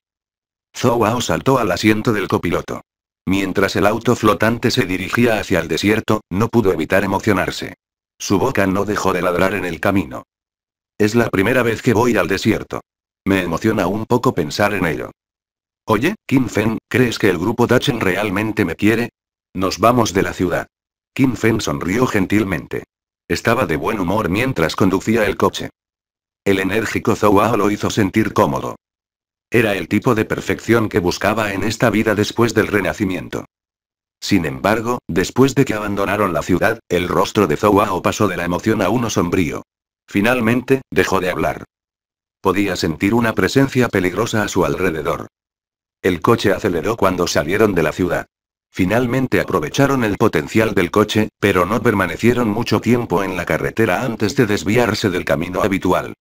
Zouao saltó al asiento del copiloto. Mientras el auto flotante se dirigía hacia el desierto, no pudo evitar emocionarse. Su boca no dejó de ladrar en el camino. Es la primera vez que voy al desierto. Me emociona un poco pensar en ello. Oye, Kim Feng, ¿crees que el grupo Dachen realmente me quiere? Nos vamos de la ciudad. Kim Feng sonrió gentilmente. Estaba de buen humor mientras conducía el coche. El enérgico Zouao lo hizo sentir cómodo. Era el tipo de perfección que buscaba en esta vida después del renacimiento. Sin embargo, después de que abandonaron la ciudad, el rostro de Zouao pasó de la emoción a uno sombrío. Finalmente, dejó de hablar. Podía sentir una presencia peligrosa a su alrededor. El coche aceleró cuando salieron de la ciudad. Finalmente aprovecharon el potencial del coche, pero no permanecieron mucho tiempo en la carretera antes de desviarse del camino habitual.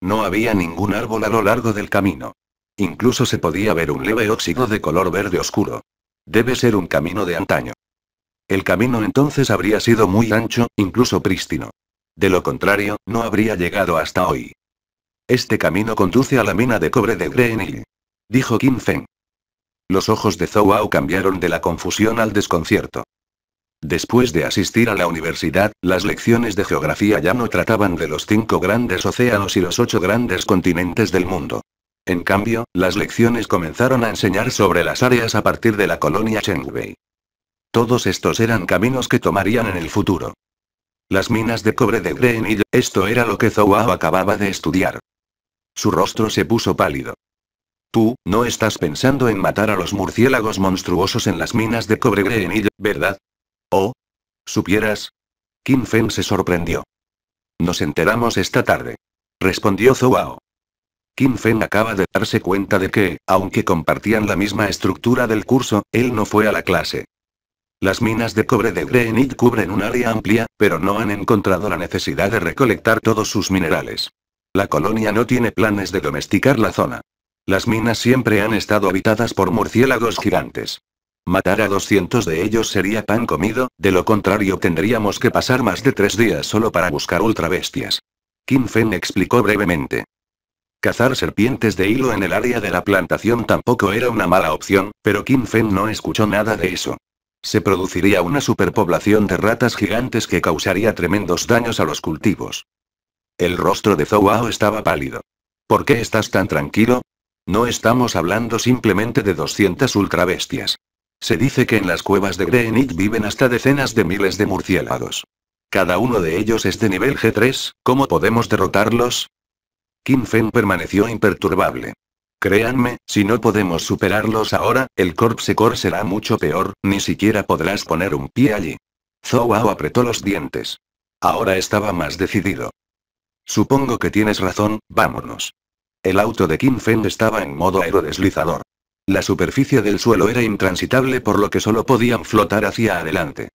No había ningún árbol a lo largo del camino. Incluso se podía ver un leve óxido de color verde oscuro. Debe ser un camino de antaño. El camino entonces habría sido muy ancho, incluso prístino. De lo contrario, no habría llegado hasta hoy. Este camino conduce a la mina de cobre de Green Hill. Dijo Kim Feng. Los ojos de Zouao cambiaron de la confusión al desconcierto. Después de asistir a la universidad, las lecciones de geografía ya no trataban de los cinco grandes océanos y los ocho grandes continentes del mundo. En cambio, las lecciones comenzaron a enseñar sobre las áreas a partir de la colonia Chengbei. Todos estos eran caminos que tomarían en el futuro. Las minas de cobre de Green esto era lo que Zouao acababa de estudiar. Su rostro se puso pálido. Tú, no estás pensando en matar a los murciélagos monstruosos en las minas de cobre Greenhill, ¿verdad? O ¿Supieras? Kim Fen se sorprendió. Nos enteramos esta tarde. Respondió Zouao. Kim Fen acaba de darse cuenta de que, aunque compartían la misma estructura del curso, él no fue a la clase. Las minas de cobre de Greenhill cubren un área amplia, pero no han encontrado la necesidad de recolectar todos sus minerales. La colonia no tiene planes de domesticar la zona. Las minas siempre han estado habitadas por murciélagos gigantes. Matar a 200 de ellos sería pan comido, de lo contrario tendríamos que pasar más de tres días solo para buscar ultrabestias. Kim Fen explicó brevemente. Cazar serpientes de hilo en el área de la plantación tampoco era una mala opción, pero Kim Fen no escuchó nada de eso. Se produciría una superpoblación de ratas gigantes que causaría tremendos daños a los cultivos. El rostro de Zouao estaba pálido. ¿Por qué estás tan tranquilo? No estamos hablando simplemente de 200 ultra bestias. Se dice que en las cuevas de Greenwich viven hasta decenas de miles de murciélagos. Cada uno de ellos es de nivel G3, ¿cómo podemos derrotarlos? Kim Fen permaneció imperturbable. Créanme, si no podemos superarlos ahora, el Corpse Core será mucho peor, ni siquiera podrás poner un pie allí. Zouao apretó los dientes. Ahora estaba más decidido. Supongo que tienes razón, vámonos. El auto de Kim Feng estaba en modo aerodeslizador. La superficie del suelo era intransitable por lo que solo podían flotar hacia adelante.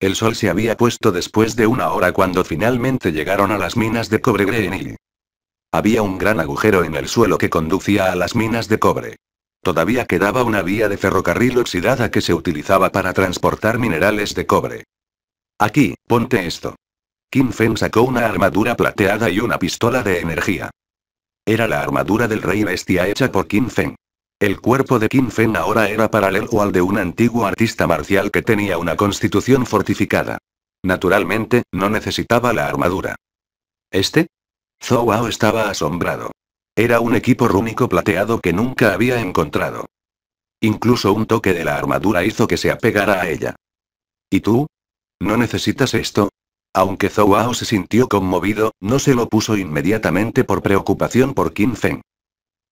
El sol se había puesto después de una hora cuando finalmente llegaron a las minas de cobre Greenhill. Había un gran agujero en el suelo que conducía a las minas de cobre. Todavía quedaba una vía de ferrocarril oxidada que se utilizaba para transportar minerales de cobre. Aquí, ponte esto. Kim Feng sacó una armadura plateada y una pistola de energía. Era la armadura del rey bestia hecha por Qin Feng. El cuerpo de Qin Feng ahora era paralelo al de un antiguo artista marcial que tenía una constitución fortificada. Naturalmente, no necesitaba la armadura. ¿Este? Zhou estaba asombrado. Era un equipo rúnico plateado que nunca había encontrado. Incluso un toque de la armadura hizo que se apegara a ella. ¿Y tú? ¿No necesitas esto? Aunque Zhou se sintió conmovido, no se lo puso inmediatamente por preocupación por Qin Feng.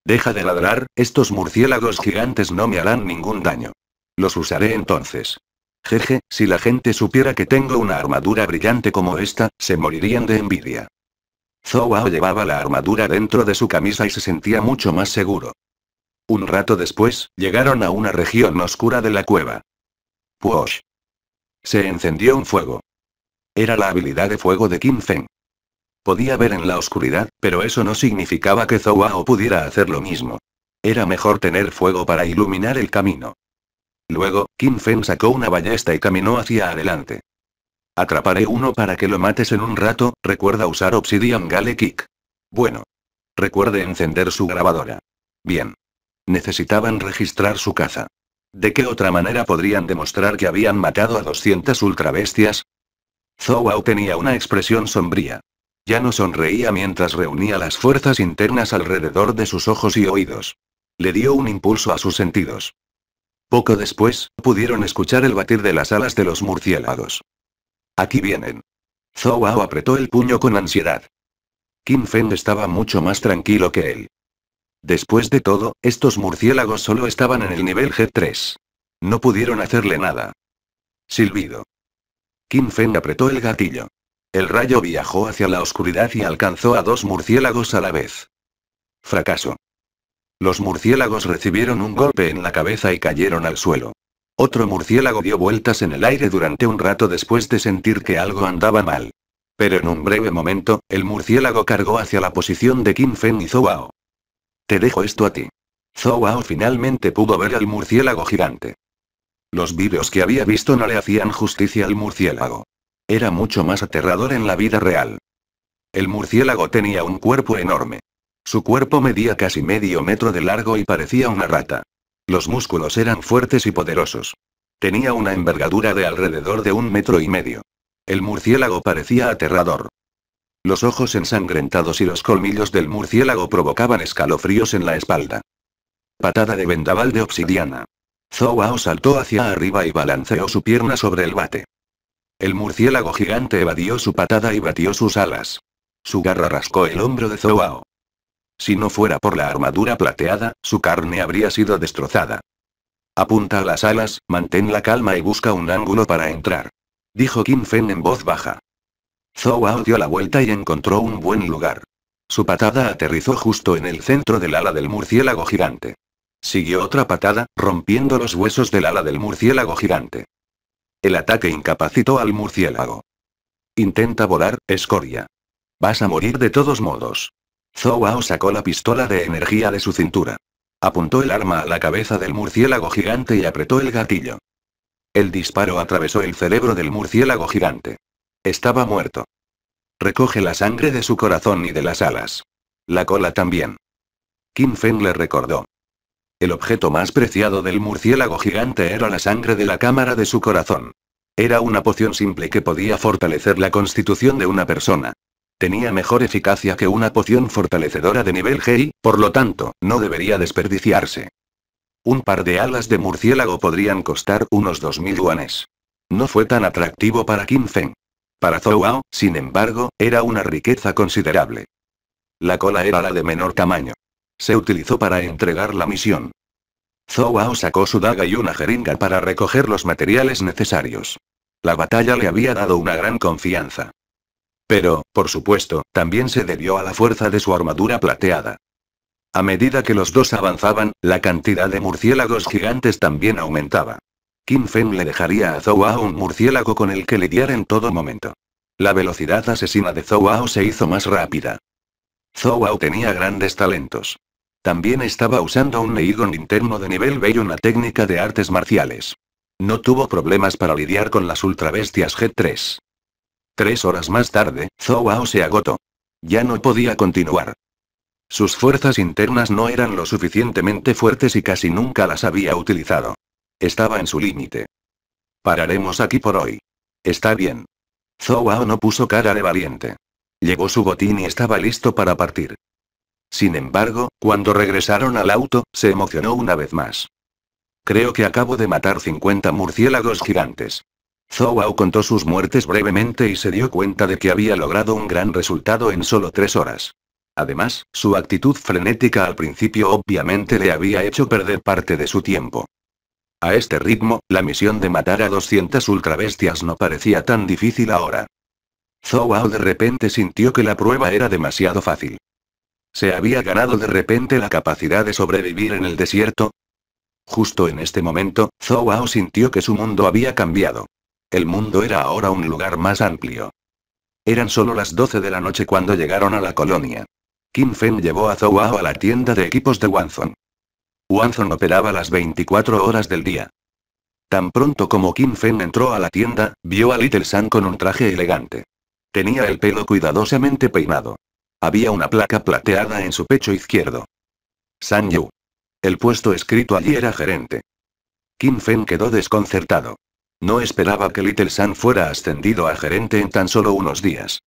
Deja de ladrar, estos murciélagos gigantes no me harán ningún daño. Los usaré entonces. Jeje, si la gente supiera que tengo una armadura brillante como esta, se morirían de envidia. Zhou llevaba la armadura dentro de su camisa y se sentía mucho más seguro. Un rato después, llegaron a una región oscura de la cueva. Puosh. Se encendió un fuego. Era la habilidad de fuego de Kim Feng. Podía ver en la oscuridad, pero eso no significaba que Zouao pudiera hacer lo mismo. Era mejor tener fuego para iluminar el camino. Luego, Kim Feng sacó una ballesta y caminó hacia adelante. Atraparé uno para que lo mates en un rato, recuerda usar Obsidian Gale Kick. Bueno. Recuerde encender su grabadora. Bien. Necesitaban registrar su caza. ¿De qué otra manera podrían demostrar que habían matado a 200 ultrabestias? Zhou tenía una expresión sombría. Ya no sonreía mientras reunía las fuerzas internas alrededor de sus ojos y oídos. Le dio un impulso a sus sentidos. Poco después, pudieron escuchar el batir de las alas de los murciélagos. Aquí vienen. Zhou apretó el puño con ansiedad. Kim Feng estaba mucho más tranquilo que él. Después de todo, estos murciélagos solo estaban en el nivel G3. No pudieron hacerle nada. Silbido. Kim Fen apretó el gatillo. El rayo viajó hacia la oscuridad y alcanzó a dos murciélagos a la vez. Fracaso. Los murciélagos recibieron un golpe en la cabeza y cayeron al suelo. Otro murciélago dio vueltas en el aire durante un rato después de sentir que algo andaba mal. Pero en un breve momento, el murciélago cargó hacia la posición de Kim Fen y Zouao. Te dejo esto a ti. Zouao finalmente pudo ver al murciélago gigante. Los vídeos que había visto no le hacían justicia al murciélago. Era mucho más aterrador en la vida real. El murciélago tenía un cuerpo enorme. Su cuerpo medía casi medio metro de largo y parecía una rata. Los músculos eran fuertes y poderosos. Tenía una envergadura de alrededor de un metro y medio. El murciélago parecía aterrador. Los ojos ensangrentados y los colmillos del murciélago provocaban escalofríos en la espalda. Patada de vendaval de obsidiana. Zouao saltó hacia arriba y balanceó su pierna sobre el bate. El murciélago gigante evadió su patada y batió sus alas. Su garra rascó el hombro de Zouao. Si no fuera por la armadura plateada, su carne habría sido destrozada. Apunta a las alas, mantén la calma y busca un ángulo para entrar. Dijo Kim Fen en voz baja. Zouao dio la vuelta y encontró un buen lugar. Su patada aterrizó justo en el centro del ala del murciélago gigante. Siguió otra patada, rompiendo los huesos del ala del murciélago gigante. El ataque incapacitó al murciélago. Intenta volar, escoria. Vas a morir de todos modos. Zouao sacó la pistola de energía de su cintura. Apuntó el arma a la cabeza del murciélago gigante y apretó el gatillo. El disparo atravesó el cerebro del murciélago gigante. Estaba muerto. Recoge la sangre de su corazón y de las alas. La cola también. Kim Feng le recordó el objeto más preciado del murciélago gigante era la sangre de la cámara de su corazón. Era una poción simple que podía fortalecer la constitución de una persona. Tenía mejor eficacia que una poción fortalecedora de nivel G por lo tanto, no debería desperdiciarse. Un par de alas de murciélago podrían costar unos 2.000 yuanes. No fue tan atractivo para Kim Feng. Para Zhou sin embargo, era una riqueza considerable. La cola era la de menor tamaño. Se utilizó para entregar la misión. Zouao sacó su daga y una jeringa para recoger los materiales necesarios. La batalla le había dado una gran confianza. Pero, por supuesto, también se debió a la fuerza de su armadura plateada. A medida que los dos avanzaban, la cantidad de murciélagos gigantes también aumentaba. Kim Feng le dejaría a Zouao un murciélago con el que lidiar en todo momento. La velocidad asesina de Zouao se hizo más rápida. Zouao tenía grandes talentos. También estaba usando un Neigon interno de nivel B y una técnica de artes marciales. No tuvo problemas para lidiar con las ultrabestias G3. Tres horas más tarde, Zouao se agotó. Ya no podía continuar. Sus fuerzas internas no eran lo suficientemente fuertes y casi nunca las había utilizado. Estaba en su límite. Pararemos aquí por hoy. Está bien. Zouao no puso cara de valiente. Llegó su botín y estaba listo para partir. Sin embargo, cuando regresaron al auto, se emocionó una vez más. Creo que acabo de matar 50 murciélagos gigantes. Zouau contó sus muertes brevemente y se dio cuenta de que había logrado un gran resultado en solo tres horas. Además, su actitud frenética al principio obviamente le había hecho perder parte de su tiempo. A este ritmo, la misión de matar a 200 bestias no parecía tan difícil ahora. Zouao de repente sintió que la prueba era demasiado fácil. ¿Se había ganado de repente la capacidad de sobrevivir en el desierto? Justo en este momento, Zouao sintió que su mundo había cambiado. El mundo era ahora un lugar más amplio. Eran solo las 12 de la noche cuando llegaron a la colonia. Kim Feng llevó a Zouao a la tienda de equipos de Wanzon. Wanzon operaba las 24 horas del día. Tan pronto como Kim Fen entró a la tienda, vio a Little San con un traje elegante. Tenía el pelo cuidadosamente peinado. Había una placa plateada en su pecho izquierdo. San Yu. El puesto escrito allí era gerente. Kim Fen quedó desconcertado. No esperaba que Little San fuera ascendido a gerente en tan solo unos días.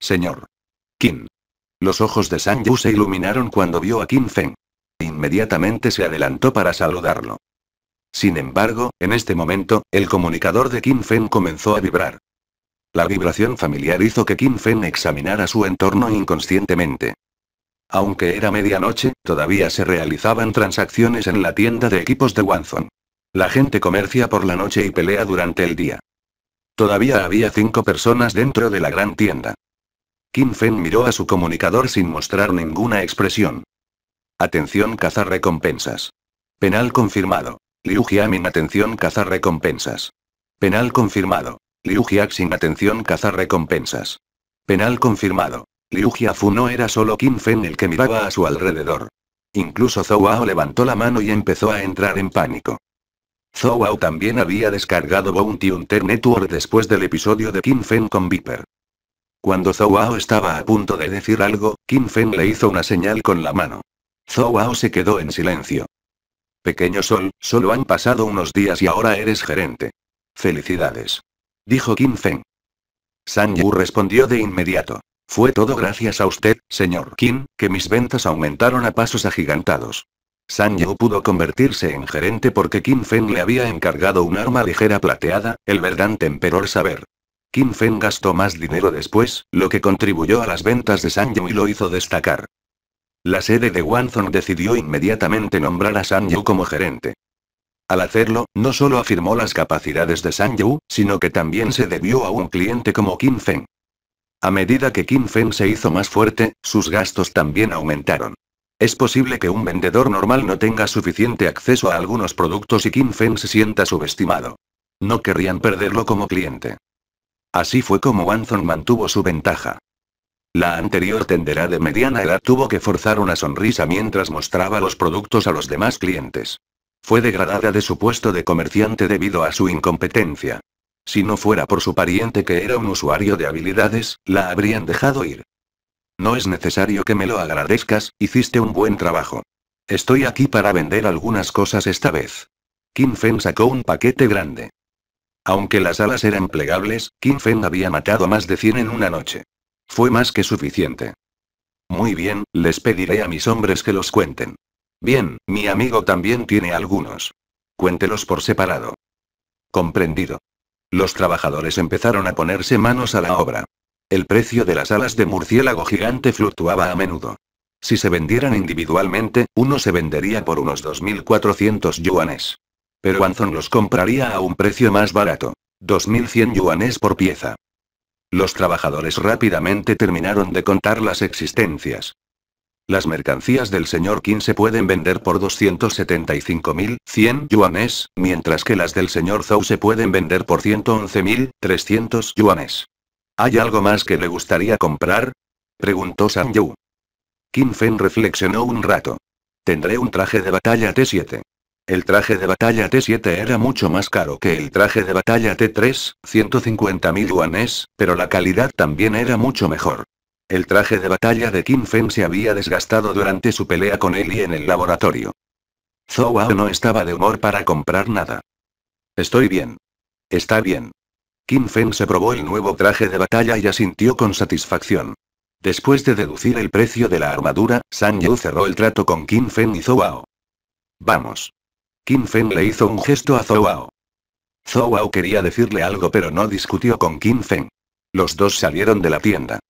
Señor. Kim. Los ojos de San Yu se iluminaron cuando vio a Kim Fen. Inmediatamente se adelantó para saludarlo. Sin embargo, en este momento, el comunicador de Kim Fen comenzó a vibrar. La vibración familiar hizo que Kim Fen examinara su entorno inconscientemente. Aunque era medianoche, todavía se realizaban transacciones en la tienda de equipos de Wanzon. La gente comercia por la noche y pelea durante el día. Todavía había cinco personas dentro de la gran tienda. Kim Fen miró a su comunicador sin mostrar ninguna expresión. Atención cazar recompensas. Penal confirmado. Liu Jiamin atención cazar recompensas. Penal confirmado. Liu Jia sin atención caza recompensas. Penal confirmado. Liu Jiafu no era solo Qin Fen el que miraba a su alrededor. Incluso Zhou Ao levantó la mano y empezó a entrar en pánico. Zhou Ao también había descargado Bounty Hunter Network después del episodio de Qin Fen con Viper. Cuando Zhou Ao estaba a punto de decir algo, Qin Fen le hizo una señal con la mano. Zhou Ao se quedó en silencio. Pequeño Sol, solo han pasado unos días y ahora eres gerente. Felicidades dijo Kim Feng. San Yu respondió de inmediato. Fue todo gracias a usted, señor Kim, que mis ventas aumentaron a pasos agigantados. San Yu pudo convertirse en gerente porque Kim Feng le había encargado un arma ligera plateada, el verdante emperor saber. Kim Feng gastó más dinero después, lo que contribuyó a las ventas de San Yu y lo hizo destacar. La sede de Wanzhong decidió inmediatamente nombrar a San Yu como gerente. Al hacerlo, no solo afirmó las capacidades de San Yu, sino que también se debió a un cliente como Kim Feng. A medida que Kim Feng se hizo más fuerte, sus gastos también aumentaron. Es posible que un vendedor normal no tenga suficiente acceso a algunos productos y Kim Feng se sienta subestimado. No querrían perderlo como cliente. Así fue como Wanzon mantuvo su ventaja. La anterior tendera de mediana edad tuvo que forzar una sonrisa mientras mostraba los productos a los demás clientes. Fue degradada de su puesto de comerciante debido a su incompetencia. Si no fuera por su pariente que era un usuario de habilidades, la habrían dejado ir. No es necesario que me lo agradezcas, hiciste un buen trabajo. Estoy aquí para vender algunas cosas esta vez. Kim Fen sacó un paquete grande. Aunque las alas eran plegables, Kim Fen había matado más de 100 en una noche. Fue más que suficiente. Muy bien, les pediré a mis hombres que los cuenten. Bien, mi amigo también tiene algunos. Cuéntelos por separado. Comprendido. Los trabajadores empezaron a ponerse manos a la obra. El precio de las alas de murciélago gigante fluctuaba a menudo. Si se vendieran individualmente, uno se vendería por unos 2.400 yuanes. Pero Anzon los compraría a un precio más barato. 2.100 yuanes por pieza. Los trabajadores rápidamente terminaron de contar las existencias. Las mercancías del señor Qin se pueden vender por 275.100 yuanes, mientras que las del señor Zhou se pueden vender por 111.300 yuanes. ¿Hay algo más que le gustaría comprar? Preguntó San Yu. Qin Fen reflexionó un rato. Tendré un traje de batalla T7. El traje de batalla T7 era mucho más caro que el traje de batalla T3, 150.000 yuanes, pero la calidad también era mucho mejor. El traje de batalla de Kim Feng se había desgastado durante su pelea con él en el laboratorio. Zhou no estaba de humor para comprar nada. Estoy bien. Está bien. Kim Feng se probó el nuevo traje de batalla y asintió con satisfacción. Después de deducir el precio de la armadura, San Yu cerró el trato con Kim Feng y Zhou Vamos. Kim Feng le hizo un gesto a Zhou Zhou quería decirle algo pero no discutió con Kim Feng. Los dos salieron de la tienda.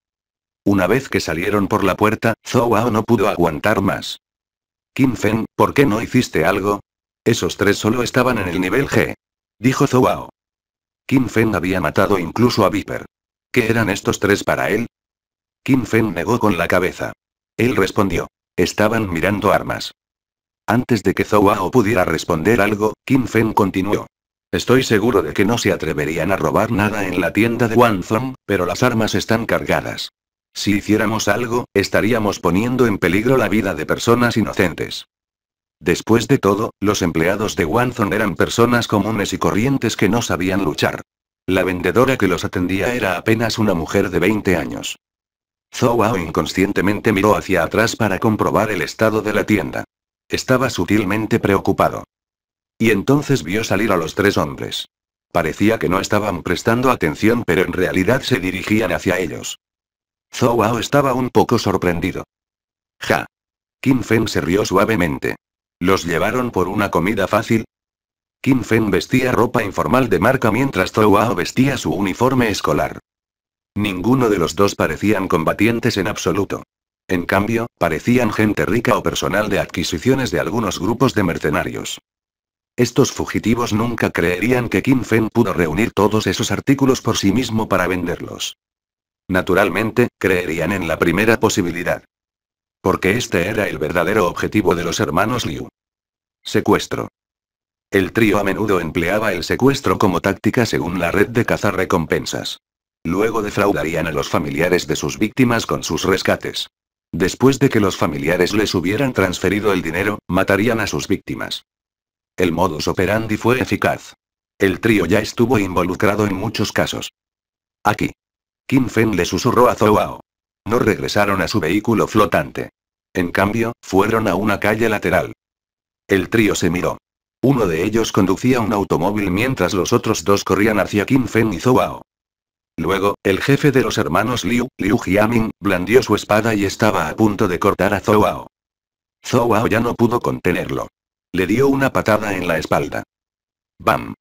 Una vez que salieron por la puerta, Zhou no pudo aguantar más. Kim Fen, ¿por qué no hiciste algo? Esos tres solo estaban en el nivel G. Dijo Zhou Ao. Kim Fen había matado incluso a Viper. ¿Qué eran estos tres para él? Kim Fen negó con la cabeza. Él respondió. Estaban mirando armas. Antes de que Zhou pudiera responder algo, Kim Fen continuó. Estoy seguro de que no se atreverían a robar nada en la tienda de Wanzong, pero las armas están cargadas. Si hiciéramos algo, estaríamos poniendo en peligro la vida de personas inocentes. Después de todo, los empleados de Wanzon eran personas comunes y corrientes que no sabían luchar. La vendedora que los atendía era apenas una mujer de 20 años. Zouao inconscientemente miró hacia atrás para comprobar el estado de la tienda. Estaba sutilmente preocupado. Y entonces vio salir a los tres hombres. Parecía que no estaban prestando atención pero en realidad se dirigían hacia ellos. Zouao estaba un poco sorprendido. Ja. Kim Feng se rió suavemente. ¿Los llevaron por una comida fácil? Kim Feng vestía ropa informal de marca mientras Zouao vestía su uniforme escolar. Ninguno de los dos parecían combatientes en absoluto. En cambio, parecían gente rica o personal de adquisiciones de algunos grupos de mercenarios. Estos fugitivos nunca creerían que Kim Feng pudo reunir todos esos artículos por sí mismo para venderlos. Naturalmente, creerían en la primera posibilidad. Porque este era el verdadero objetivo de los hermanos Liu. Secuestro. El trío a menudo empleaba el secuestro como táctica según la red de cazar recompensas. Luego defraudarían a los familiares de sus víctimas con sus rescates. Después de que los familiares les hubieran transferido el dinero, matarían a sus víctimas. El modus operandi fue eficaz. El trío ya estuvo involucrado en muchos casos. Aquí. Kim Fen le susurró a Zhao. No regresaron a su vehículo flotante. En cambio, fueron a una calle lateral. El trío se miró. Uno de ellos conducía un automóvil mientras los otros dos corrían hacia Kim Fen y Zhao. Luego, el jefe de los hermanos Liu, Liu Jiaming, blandió su espada y estaba a punto de cortar a Zhao. Ao ya no pudo contenerlo. Le dio una patada en la espalda. ¡Bam!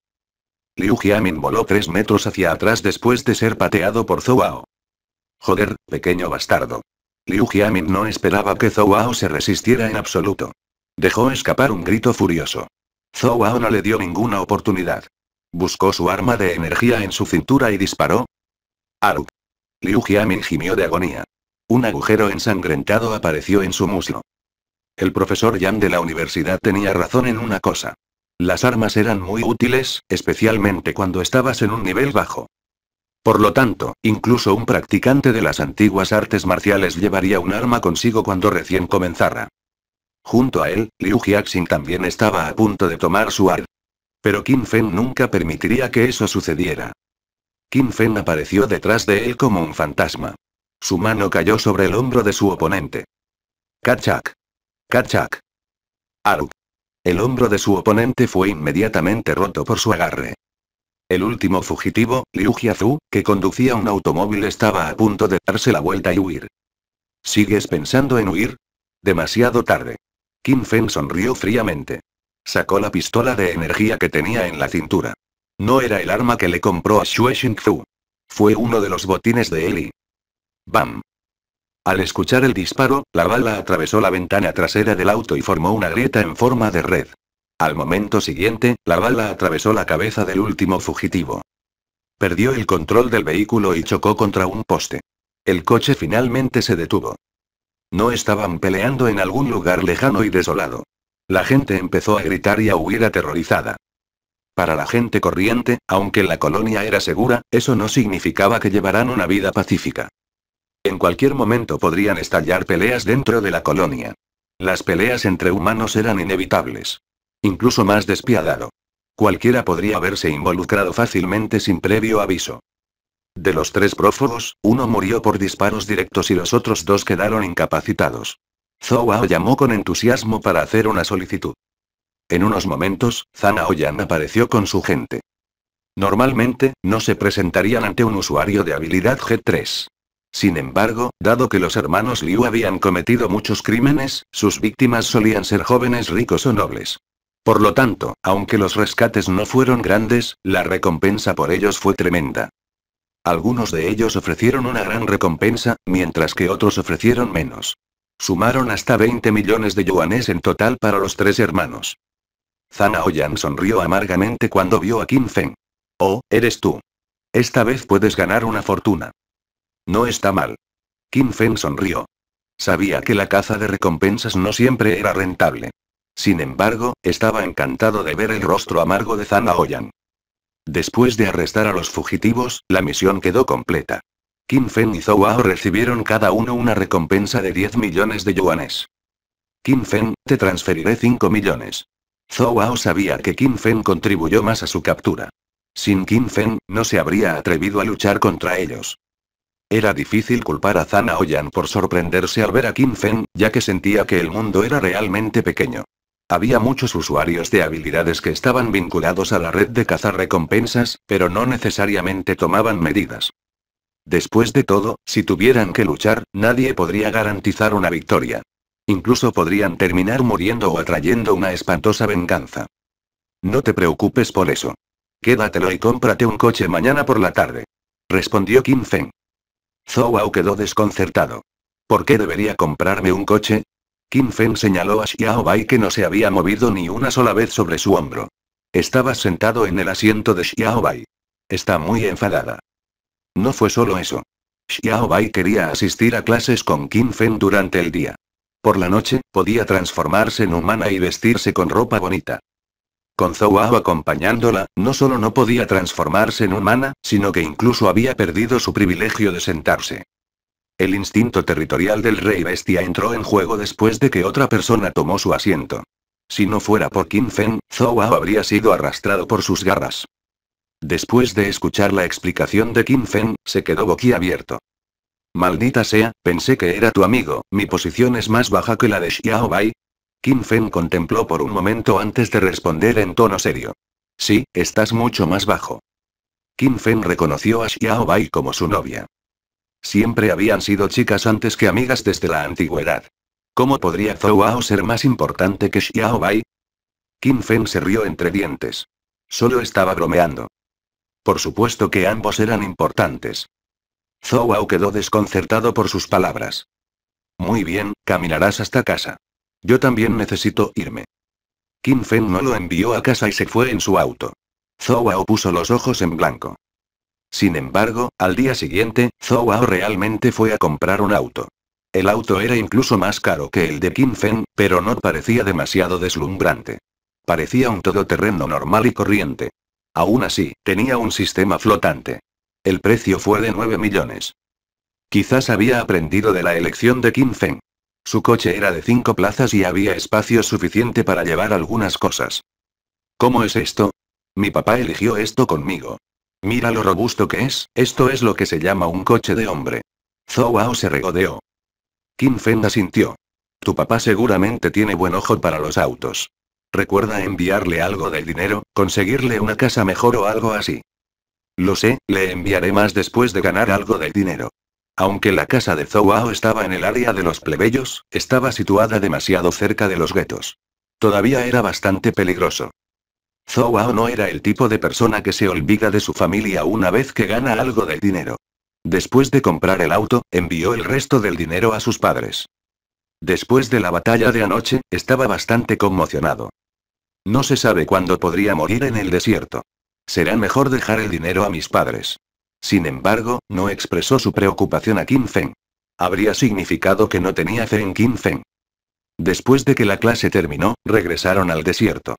Liu Jiamin voló tres metros hacia atrás después de ser pateado por Hao. Joder, pequeño bastardo. Liu Jiamin no esperaba que Hao se resistiera en absoluto. Dejó escapar un grito furioso. Hao no le dio ninguna oportunidad. Buscó su arma de energía en su cintura y disparó. Aru. Liu Jiamin gimió de agonía. Un agujero ensangrentado apareció en su muslo. El profesor Yang de la universidad tenía razón en una cosa. Las armas eran muy útiles, especialmente cuando estabas en un nivel bajo. Por lo tanto, incluso un practicante de las antiguas artes marciales llevaría un arma consigo cuando recién comenzara. Junto a él, Liu Jiaxin también estaba a punto de tomar su arma. Pero Qin Fen nunca permitiría que eso sucediera. Qin Fen apareció detrás de él como un fantasma. Su mano cayó sobre el hombro de su oponente. Kachak. Kachak. Aruk. El hombro de su oponente fue inmediatamente roto por su agarre. El último fugitivo, Liu Jiazu, que conducía un automóvil estaba a punto de darse la vuelta y huir. ¿Sigues pensando en huir? Demasiado tarde. Kim Feng sonrió fríamente. Sacó la pistola de energía que tenía en la cintura. No era el arma que le compró a Xue Xingfu. Fue uno de los botines de Eli. Bam. Al escuchar el disparo, la bala atravesó la ventana trasera del auto y formó una grieta en forma de red. Al momento siguiente, la bala atravesó la cabeza del último fugitivo. Perdió el control del vehículo y chocó contra un poste. El coche finalmente se detuvo. No estaban peleando en algún lugar lejano y desolado. La gente empezó a gritar y a huir aterrorizada. Para la gente corriente, aunque la colonia era segura, eso no significaba que llevarán una vida pacífica. En cualquier momento podrían estallar peleas dentro de la colonia. Las peleas entre humanos eran inevitables. Incluso más despiadado. Cualquiera podría haberse involucrado fácilmente sin previo aviso. De los tres prófugos, uno murió por disparos directos y los otros dos quedaron incapacitados. Zouao llamó con entusiasmo para hacer una solicitud. En unos momentos, Zana apareció con su gente. Normalmente, no se presentarían ante un usuario de habilidad G3. Sin embargo, dado que los hermanos Liu habían cometido muchos crímenes, sus víctimas solían ser jóvenes ricos o nobles. Por lo tanto, aunque los rescates no fueron grandes, la recompensa por ellos fue tremenda. Algunos de ellos ofrecieron una gran recompensa, mientras que otros ofrecieron menos. Sumaron hasta 20 millones de yuanes en total para los tres hermanos. Zana Oyan sonrió amargamente cuando vio a Kim Feng. Oh, eres tú. Esta vez puedes ganar una fortuna. No está mal. Kim Feng sonrió. Sabía que la caza de recompensas no siempre era rentable. Sin embargo, estaba encantado de ver el rostro amargo de Zhang Después de arrestar a los fugitivos, la misión quedó completa. Kim Fen y Ao recibieron cada uno una recompensa de 10 millones de yuanes. Kim Feng, te transferiré 5 millones. Ao sabía que Kim Feng contribuyó más a su captura. Sin Kim Feng, no se habría atrevido a luchar contra ellos. Era difícil culpar a Zana Oyan por sorprenderse al ver a Kim Feng, ya que sentía que el mundo era realmente pequeño. Había muchos usuarios de habilidades que estaban vinculados a la red de cazar recompensas, pero no necesariamente tomaban medidas. Después de todo, si tuvieran que luchar, nadie podría garantizar una victoria. Incluso podrían terminar muriendo o atrayendo una espantosa venganza. No te preocupes por eso. Quédatelo y cómprate un coche mañana por la tarde. Respondió Kim Feng. Zhou quedó desconcertado. ¿Por qué debería comprarme un coche? Qin Fen señaló a Xiao Bai que no se había movido ni una sola vez sobre su hombro. Estaba sentado en el asiento de Xiao Bai. Está muy enfadada. No fue solo eso. Xiao Bai quería asistir a clases con Kim Fen durante el día. Por la noche, podía transformarse en humana y vestirse con ropa bonita. Con acompañándola, no solo no podía transformarse en humana, sino que incluso había perdido su privilegio de sentarse. El instinto territorial del rey bestia entró en juego después de que otra persona tomó su asiento. Si no fuera por Qin Fen, Zouao habría sido arrastrado por sus garras. Después de escuchar la explicación de Qin Feng, se quedó boquiabierto. Maldita sea, pensé que era tu amigo, mi posición es más baja que la de Xiaobai, Kim Fen contempló por un momento antes de responder en tono serio. Sí, estás mucho más bajo. Kim Fen reconoció a Xiao Bai como su novia. Siempre habían sido chicas antes que amigas desde la antigüedad. ¿Cómo podría Zhou ser más importante que Xiao Bai? Kim Fen se rió entre dientes. Solo estaba bromeando. Por supuesto que ambos eran importantes. Zhou quedó desconcertado por sus palabras. Muy bien, caminarás hasta casa. Yo también necesito irme. Kim Feng no lo envió a casa y se fue en su auto. Ao puso los ojos en blanco. Sin embargo, al día siguiente, Ao realmente fue a comprar un auto. El auto era incluso más caro que el de Kim Feng, pero no parecía demasiado deslumbrante. Parecía un todoterreno normal y corriente. Aún así, tenía un sistema flotante. El precio fue de 9 millones. Quizás había aprendido de la elección de Kim Feng. Su coche era de cinco plazas y había espacio suficiente para llevar algunas cosas. ¿Cómo es esto? Mi papá eligió esto conmigo. Mira lo robusto que es, esto es lo que se llama un coche de hombre. Zouao se regodeó. Kim Fenda sintió. Tu papá seguramente tiene buen ojo para los autos. Recuerda enviarle algo de dinero, conseguirle una casa mejor o algo así. Lo sé, le enviaré más después de ganar algo de dinero. Aunque la casa de Zouao estaba en el área de los plebeyos, estaba situada demasiado cerca de los guetos. Todavía era bastante peligroso. Zouao no era el tipo de persona que se olvida de su familia una vez que gana algo de dinero. Después de comprar el auto, envió el resto del dinero a sus padres. Después de la batalla de anoche, estaba bastante conmocionado. No se sabe cuándo podría morir en el desierto. Será mejor dejar el dinero a mis padres. Sin embargo, no expresó su preocupación a Kim Feng. Habría significado que no tenía fe en Kim Feng. Después de que la clase terminó, regresaron al desierto.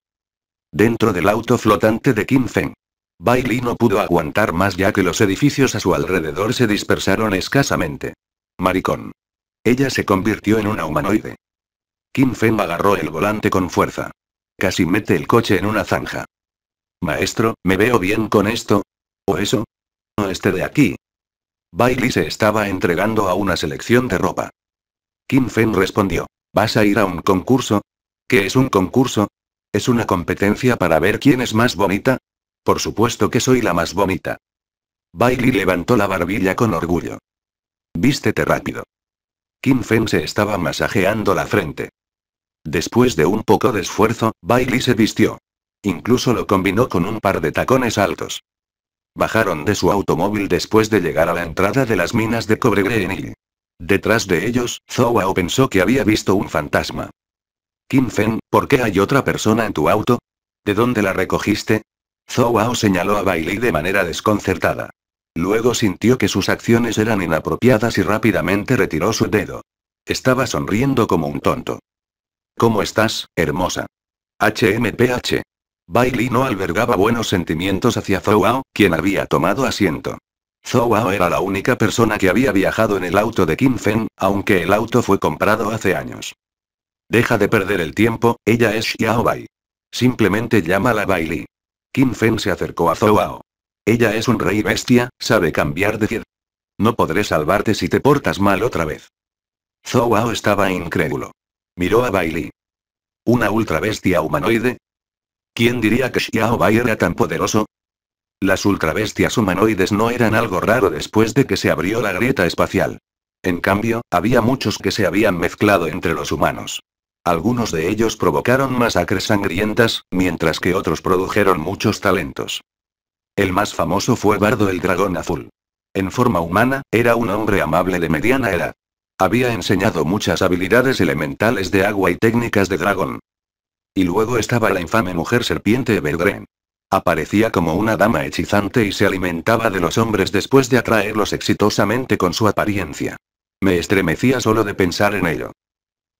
Dentro del auto flotante de Kim Feng. Bai no pudo aguantar más ya que los edificios a su alrededor se dispersaron escasamente. Maricón. Ella se convirtió en una humanoide. Kim Feng agarró el volante con fuerza. Casi mete el coche en una zanja. Maestro, ¿me veo bien con esto? ¿O eso? este de aquí. Bailey se estaba entregando a una selección de ropa. Kim Fen respondió. ¿Vas a ir a un concurso? ¿Qué es un concurso? ¿Es una competencia para ver quién es más bonita? Por supuesto que soy la más bonita. Bailey levantó la barbilla con orgullo. Vístete rápido. Kim Fen se estaba masajeando la frente. Después de un poco de esfuerzo, Bailey se vistió. Incluso lo combinó con un par de tacones altos. Bajaron de su automóvil después de llegar a la entrada de las minas de cobre Greenhill. Detrás de ellos, Zouao pensó que había visto un fantasma. Kim Feng, ¿por qué hay otra persona en tu auto? ¿De dónde la recogiste? Zouao señaló a Bailey de manera desconcertada. Luego sintió que sus acciones eran inapropiadas y rápidamente retiró su dedo. Estaba sonriendo como un tonto. ¿Cómo estás, hermosa? HMPH. Bailey no albergaba buenos sentimientos hacia Zhou quien había tomado asiento. Zhou era la única persona que había viajado en el auto de Kim Fen, aunque el auto fue comprado hace años. Deja de perder el tiempo, ella es Xiao Bai. Simplemente llámala Bailey. Kim Fen se acercó a Zhou Ella es un rey bestia, sabe cambiar de cielo. No podré salvarte si te portas mal otra vez. Zhou estaba incrédulo. Miró a Bailey. ¿Una ultra bestia humanoide? ¿Quién diría que Xiao Bai era tan poderoso? Las ultrabestias humanoides no eran algo raro después de que se abrió la grieta espacial. En cambio, había muchos que se habían mezclado entre los humanos. Algunos de ellos provocaron masacres sangrientas, mientras que otros produjeron muchos talentos. El más famoso fue Bardo el Dragón Azul. En forma humana, era un hombre amable de mediana edad. Había enseñado muchas habilidades elementales de agua y técnicas de dragón. Y luego estaba la infame mujer serpiente Evergreen. Aparecía como una dama hechizante y se alimentaba de los hombres después de atraerlos exitosamente con su apariencia. Me estremecía solo de pensar en ello.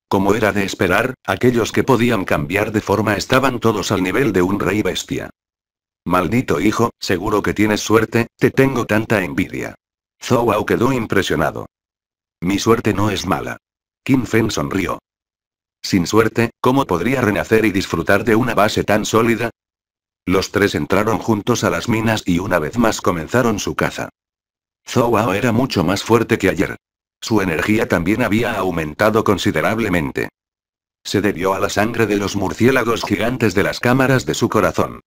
Como era de esperar, aquellos que podían cambiar de forma estaban todos al nivel de un rey bestia. Maldito hijo, seguro que tienes suerte, te tengo tanta envidia. Zouau quedó impresionado. Mi suerte no es mala. Kim Fen sonrió. Sin suerte, ¿cómo podría renacer y disfrutar de una base tan sólida? Los tres entraron juntos a las minas y una vez más comenzaron su caza. Zouao era mucho más fuerte que ayer. Su energía también había aumentado considerablemente. Se debió a la sangre de los murciélagos gigantes de las cámaras de su corazón.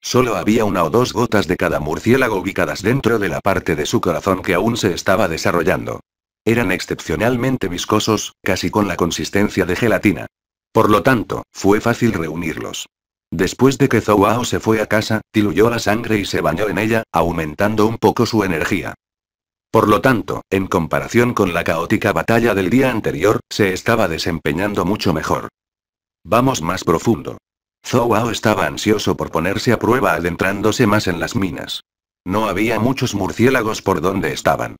Solo había una o dos gotas de cada murciélago ubicadas dentro de la parte de su corazón que aún se estaba desarrollando. Eran excepcionalmente viscosos, casi con la consistencia de gelatina. Por lo tanto, fue fácil reunirlos. Después de que Zouao se fue a casa, diluyó la sangre y se bañó en ella, aumentando un poco su energía. Por lo tanto, en comparación con la caótica batalla del día anterior, se estaba desempeñando mucho mejor. Vamos más profundo. Zouao estaba ansioso por ponerse a prueba adentrándose más en las minas. No había muchos murciélagos por donde estaban.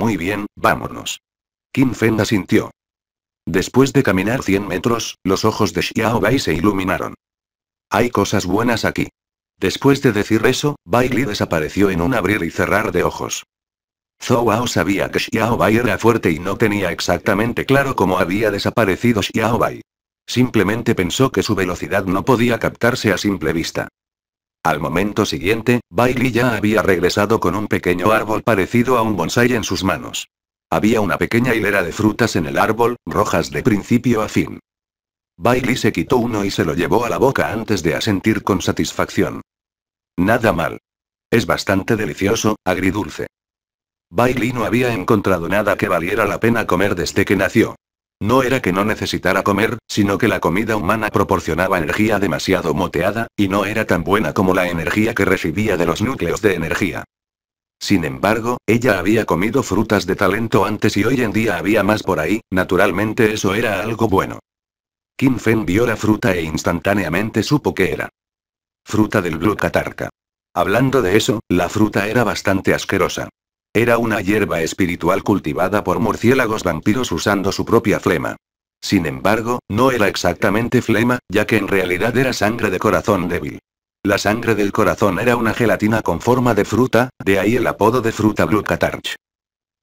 Muy bien, vámonos. Kim Fen asintió. Después de caminar 100 metros, los ojos de Xiao Bai se iluminaron. Hay cosas buenas aquí. Después de decir eso, Bai Li desapareció en un abrir y cerrar de ojos. Zhou sabía que Xiao Bai era fuerte y no tenía exactamente claro cómo había desaparecido Xiao Bai. Simplemente pensó que su velocidad no podía captarse a simple vista. Al momento siguiente, Bailey ya había regresado con un pequeño árbol parecido a un bonsai en sus manos. Había una pequeña hilera de frutas en el árbol, rojas de principio a fin. Bailey se quitó uno y se lo llevó a la boca antes de asentir con satisfacción. Nada mal. Es bastante delicioso, agridulce. Bailey no había encontrado nada que valiera la pena comer desde que nació. No era que no necesitara comer, sino que la comida humana proporcionaba energía demasiado moteada, y no era tan buena como la energía que recibía de los núcleos de energía. Sin embargo, ella había comido frutas de talento antes y hoy en día había más por ahí, naturalmente eso era algo bueno. Kim Fen vio la fruta e instantáneamente supo que era. Fruta del Blue Catarca. Hablando de eso, la fruta era bastante asquerosa. Era una hierba espiritual cultivada por murciélagos vampiros usando su propia flema. Sin embargo, no era exactamente flema, ya que en realidad era sangre de corazón débil. La sangre del corazón era una gelatina con forma de fruta, de ahí el apodo de fruta Blue Catarch.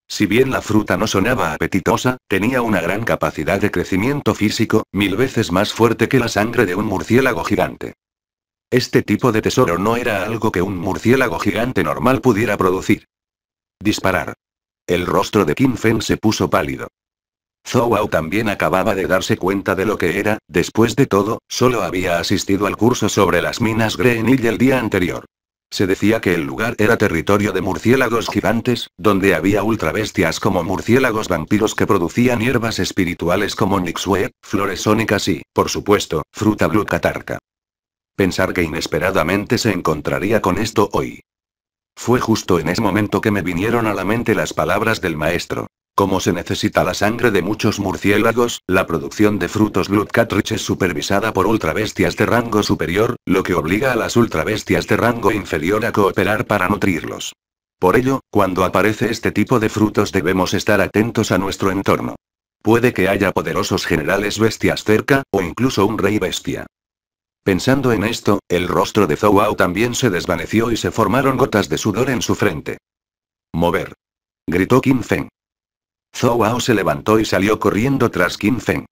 Si bien la fruta no sonaba apetitosa, tenía una gran capacidad de crecimiento físico, mil veces más fuerte que la sangre de un murciélago gigante. Este tipo de tesoro no era algo que un murciélago gigante normal pudiera producir. Disparar. El rostro de Kim Feng se puso pálido. Zhou también acababa de darse cuenta de lo que era, después de todo, solo había asistido al curso sobre las minas Greenhill el día anterior. Se decía que el lugar era territorio de murciélagos gigantes, donde había ultrabestias como murciélagos vampiros que producían hierbas espirituales como Nixue, flores sónicas y, por supuesto, fruta blue catarca. Pensar que inesperadamente se encontraría con esto hoy. Fue justo en ese momento que me vinieron a la mente las palabras del maestro. Como se necesita la sangre de muchos murciélagos, la producción de frutos Bloodcatrich es supervisada por ultrabestias de rango superior, lo que obliga a las ultrabestias de rango inferior a cooperar para nutrirlos. Por ello, cuando aparece este tipo de frutos debemos estar atentos a nuestro entorno. Puede que haya poderosos generales bestias cerca, o incluso un rey bestia. Pensando en esto, el rostro de Zhou también se desvaneció y se formaron gotas de sudor en su frente. Mover. Gritó Qin Feng. Zhou se levantó y salió corriendo tras Qin Feng.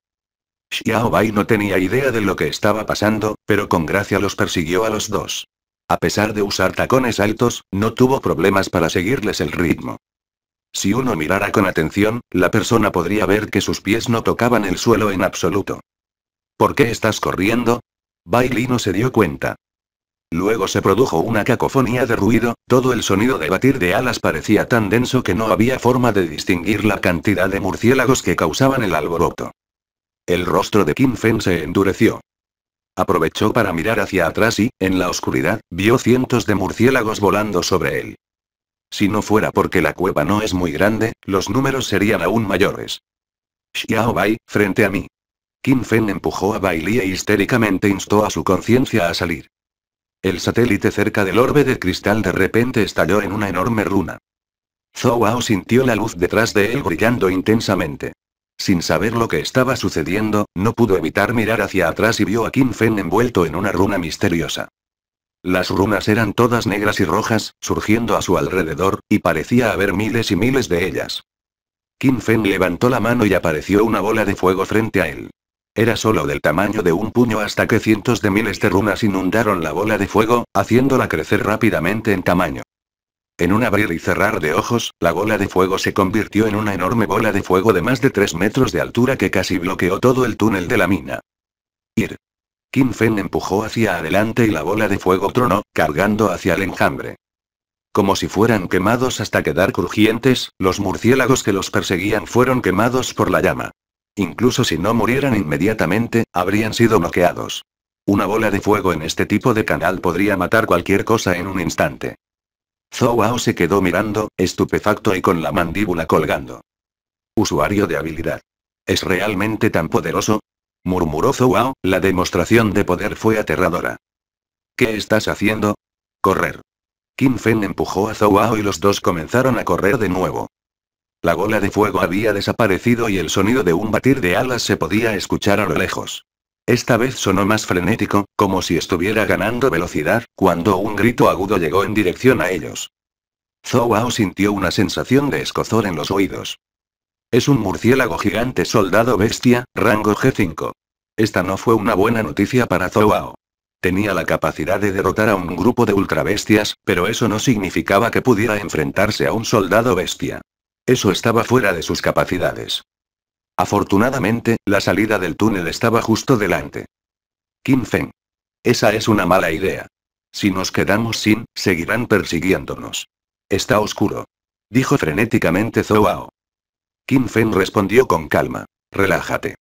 Xiao Bai no tenía idea de lo que estaba pasando, pero con gracia los persiguió a los dos. A pesar de usar tacones altos, no tuvo problemas para seguirles el ritmo. Si uno mirara con atención, la persona podría ver que sus pies no tocaban el suelo en absoluto. ¿Por qué estás corriendo? Bailey no se dio cuenta. Luego se produjo una cacofonía de ruido, todo el sonido de batir de alas parecía tan denso que no había forma de distinguir la cantidad de murciélagos que causaban el alboroto. El rostro de Kim Fen se endureció. Aprovechó para mirar hacia atrás y, en la oscuridad, vio cientos de murciélagos volando sobre él. Si no fuera porque la cueva no es muy grande, los números serían aún mayores. Xiao Bai, frente a mí. Kim Fen empujó a Bailey e histéricamente instó a su conciencia a salir. El satélite cerca del orbe de cristal de repente estalló en una enorme runa. Ao sintió la luz detrás de él brillando intensamente. Sin saber lo que estaba sucediendo, no pudo evitar mirar hacia atrás y vio a Kim Fen envuelto en una runa misteriosa. Las runas eran todas negras y rojas, surgiendo a su alrededor, y parecía haber miles y miles de ellas. Kim Fen levantó la mano y apareció una bola de fuego frente a él. Era solo del tamaño de un puño hasta que cientos de miles de runas inundaron la bola de fuego, haciéndola crecer rápidamente en tamaño. En un abrir y cerrar de ojos, la bola de fuego se convirtió en una enorme bola de fuego de más de 3 metros de altura que casi bloqueó todo el túnel de la mina. Ir. Kim Fen empujó hacia adelante y la bola de fuego tronó, cargando hacia el enjambre. Como si fueran quemados hasta quedar crujientes, los murciélagos que los perseguían fueron quemados por la llama. Incluso si no murieran inmediatamente, habrían sido bloqueados. Una bola de fuego en este tipo de canal podría matar cualquier cosa en un instante. Zouao se quedó mirando, estupefacto y con la mandíbula colgando. Usuario de habilidad. ¿Es realmente tan poderoso? murmuró Zouao, la demostración de poder fue aterradora. ¿Qué estás haciendo? Correr. Kim Fen empujó a Zouao y los dos comenzaron a correr de nuevo. La bola de fuego había desaparecido y el sonido de un batir de alas se podía escuchar a lo lejos. Esta vez sonó más frenético, como si estuviera ganando velocidad, cuando un grito agudo llegó en dirección a ellos. Zouao sintió una sensación de escozor en los oídos. Es un murciélago gigante soldado bestia, rango G5. Esta no fue una buena noticia para Zouao. Tenía la capacidad de derrotar a un grupo de ultra bestias, pero eso no significaba que pudiera enfrentarse a un soldado bestia. Eso estaba fuera de sus capacidades. Afortunadamente, la salida del túnel estaba justo delante. Kim Feng. Esa es una mala idea. Si nos quedamos sin, seguirán persiguiéndonos. Está oscuro. Dijo frenéticamente Ao. Kim Feng respondió con calma. Relájate.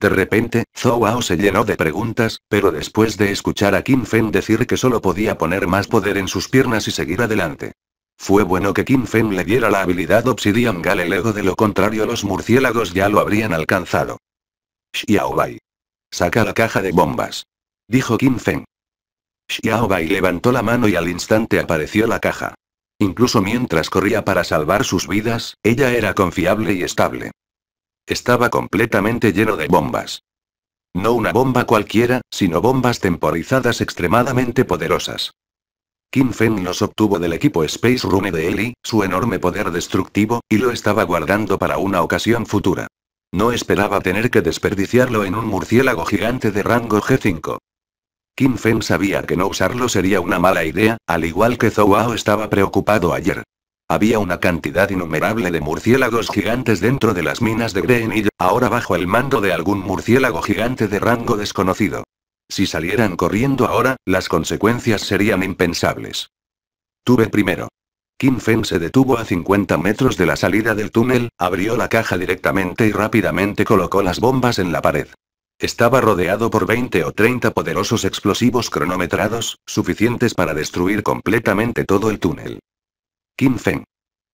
De repente, Wao se llenó de preguntas, pero después de escuchar a Kim Feng decir que solo podía poner más poder en sus piernas y seguir adelante, fue bueno que Kim Feng le diera la habilidad Obsidian Galelego, de lo contrario los murciélagos ya lo habrían alcanzado. Xiaobai. Saca la caja de bombas. Dijo Kim Feng. Xiaobai levantó la mano y al instante apareció la caja. Incluso mientras corría para salvar sus vidas, ella era confiable y estable. Estaba completamente lleno de bombas. No una bomba cualquiera, sino bombas temporizadas extremadamente poderosas. Kim Fen los obtuvo del equipo Space Rune de Eli, su enorme poder destructivo, y lo estaba guardando para una ocasión futura. No esperaba tener que desperdiciarlo en un murciélago gigante de rango G5. Kim Fen sabía que no usarlo sería una mala idea, al igual que Zouao estaba preocupado ayer. Había una cantidad innumerable de murciélagos gigantes dentro de las minas de Green Hill, ahora bajo el mando de algún murciélago gigante de rango desconocido. Si salieran corriendo ahora, las consecuencias serían impensables. Tuve primero. Kim Feng se detuvo a 50 metros de la salida del túnel, abrió la caja directamente y rápidamente colocó las bombas en la pared. Estaba rodeado por 20 o 30 poderosos explosivos cronometrados, suficientes para destruir completamente todo el túnel. Kim Feng.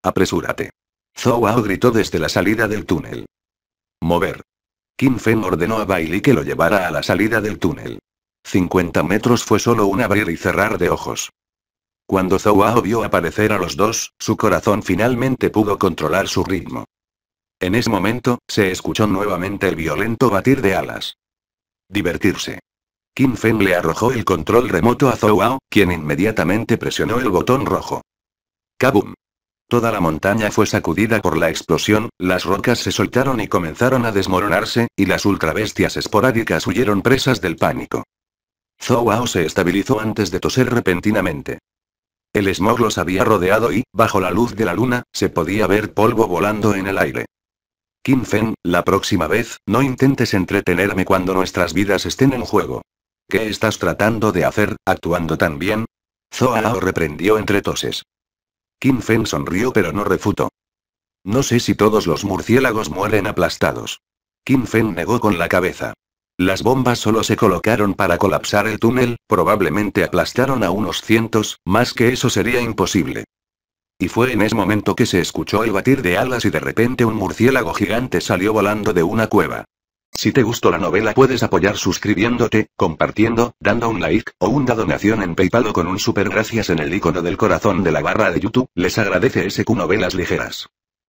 Apresúrate. Zou Ao gritó desde la salida del túnel. Mover. Kim Feng ordenó a Bailey que lo llevara a la salida del túnel. 50 metros fue solo un abrir y cerrar de ojos. Cuando Zouao vio aparecer a los dos, su corazón finalmente pudo controlar su ritmo. En ese momento, se escuchó nuevamente el violento batir de alas. Divertirse. Kim Feng le arrojó el control remoto a Zouao, quien inmediatamente presionó el botón rojo. ¡Kabum! Toda la montaña fue sacudida por la explosión, las rocas se soltaron y comenzaron a desmoronarse, y las ultrabestias esporádicas huyeron presas del pánico. Zouao se estabilizó antes de toser repentinamente. El smog los había rodeado y, bajo la luz de la luna, se podía ver polvo volando en el aire. Kim Fen, la próxima vez, no intentes entretenerme cuando nuestras vidas estén en juego. ¿Qué estás tratando de hacer, actuando tan bien? Zouao reprendió entre toses. Kim Fen sonrió pero no refutó. No sé si todos los murciélagos mueren aplastados. Kim Feng negó con la cabeza. Las bombas solo se colocaron para colapsar el túnel, probablemente aplastaron a unos cientos, más que eso sería imposible. Y fue en ese momento que se escuchó el batir de alas y de repente un murciélago gigante salió volando de una cueva. Si te gustó la novela puedes apoyar suscribiéndote, compartiendo, dando un like, o una donación en Paypal o con un super gracias en el icono del corazón de la barra de YouTube, les agradece SQ Novelas Ligeras.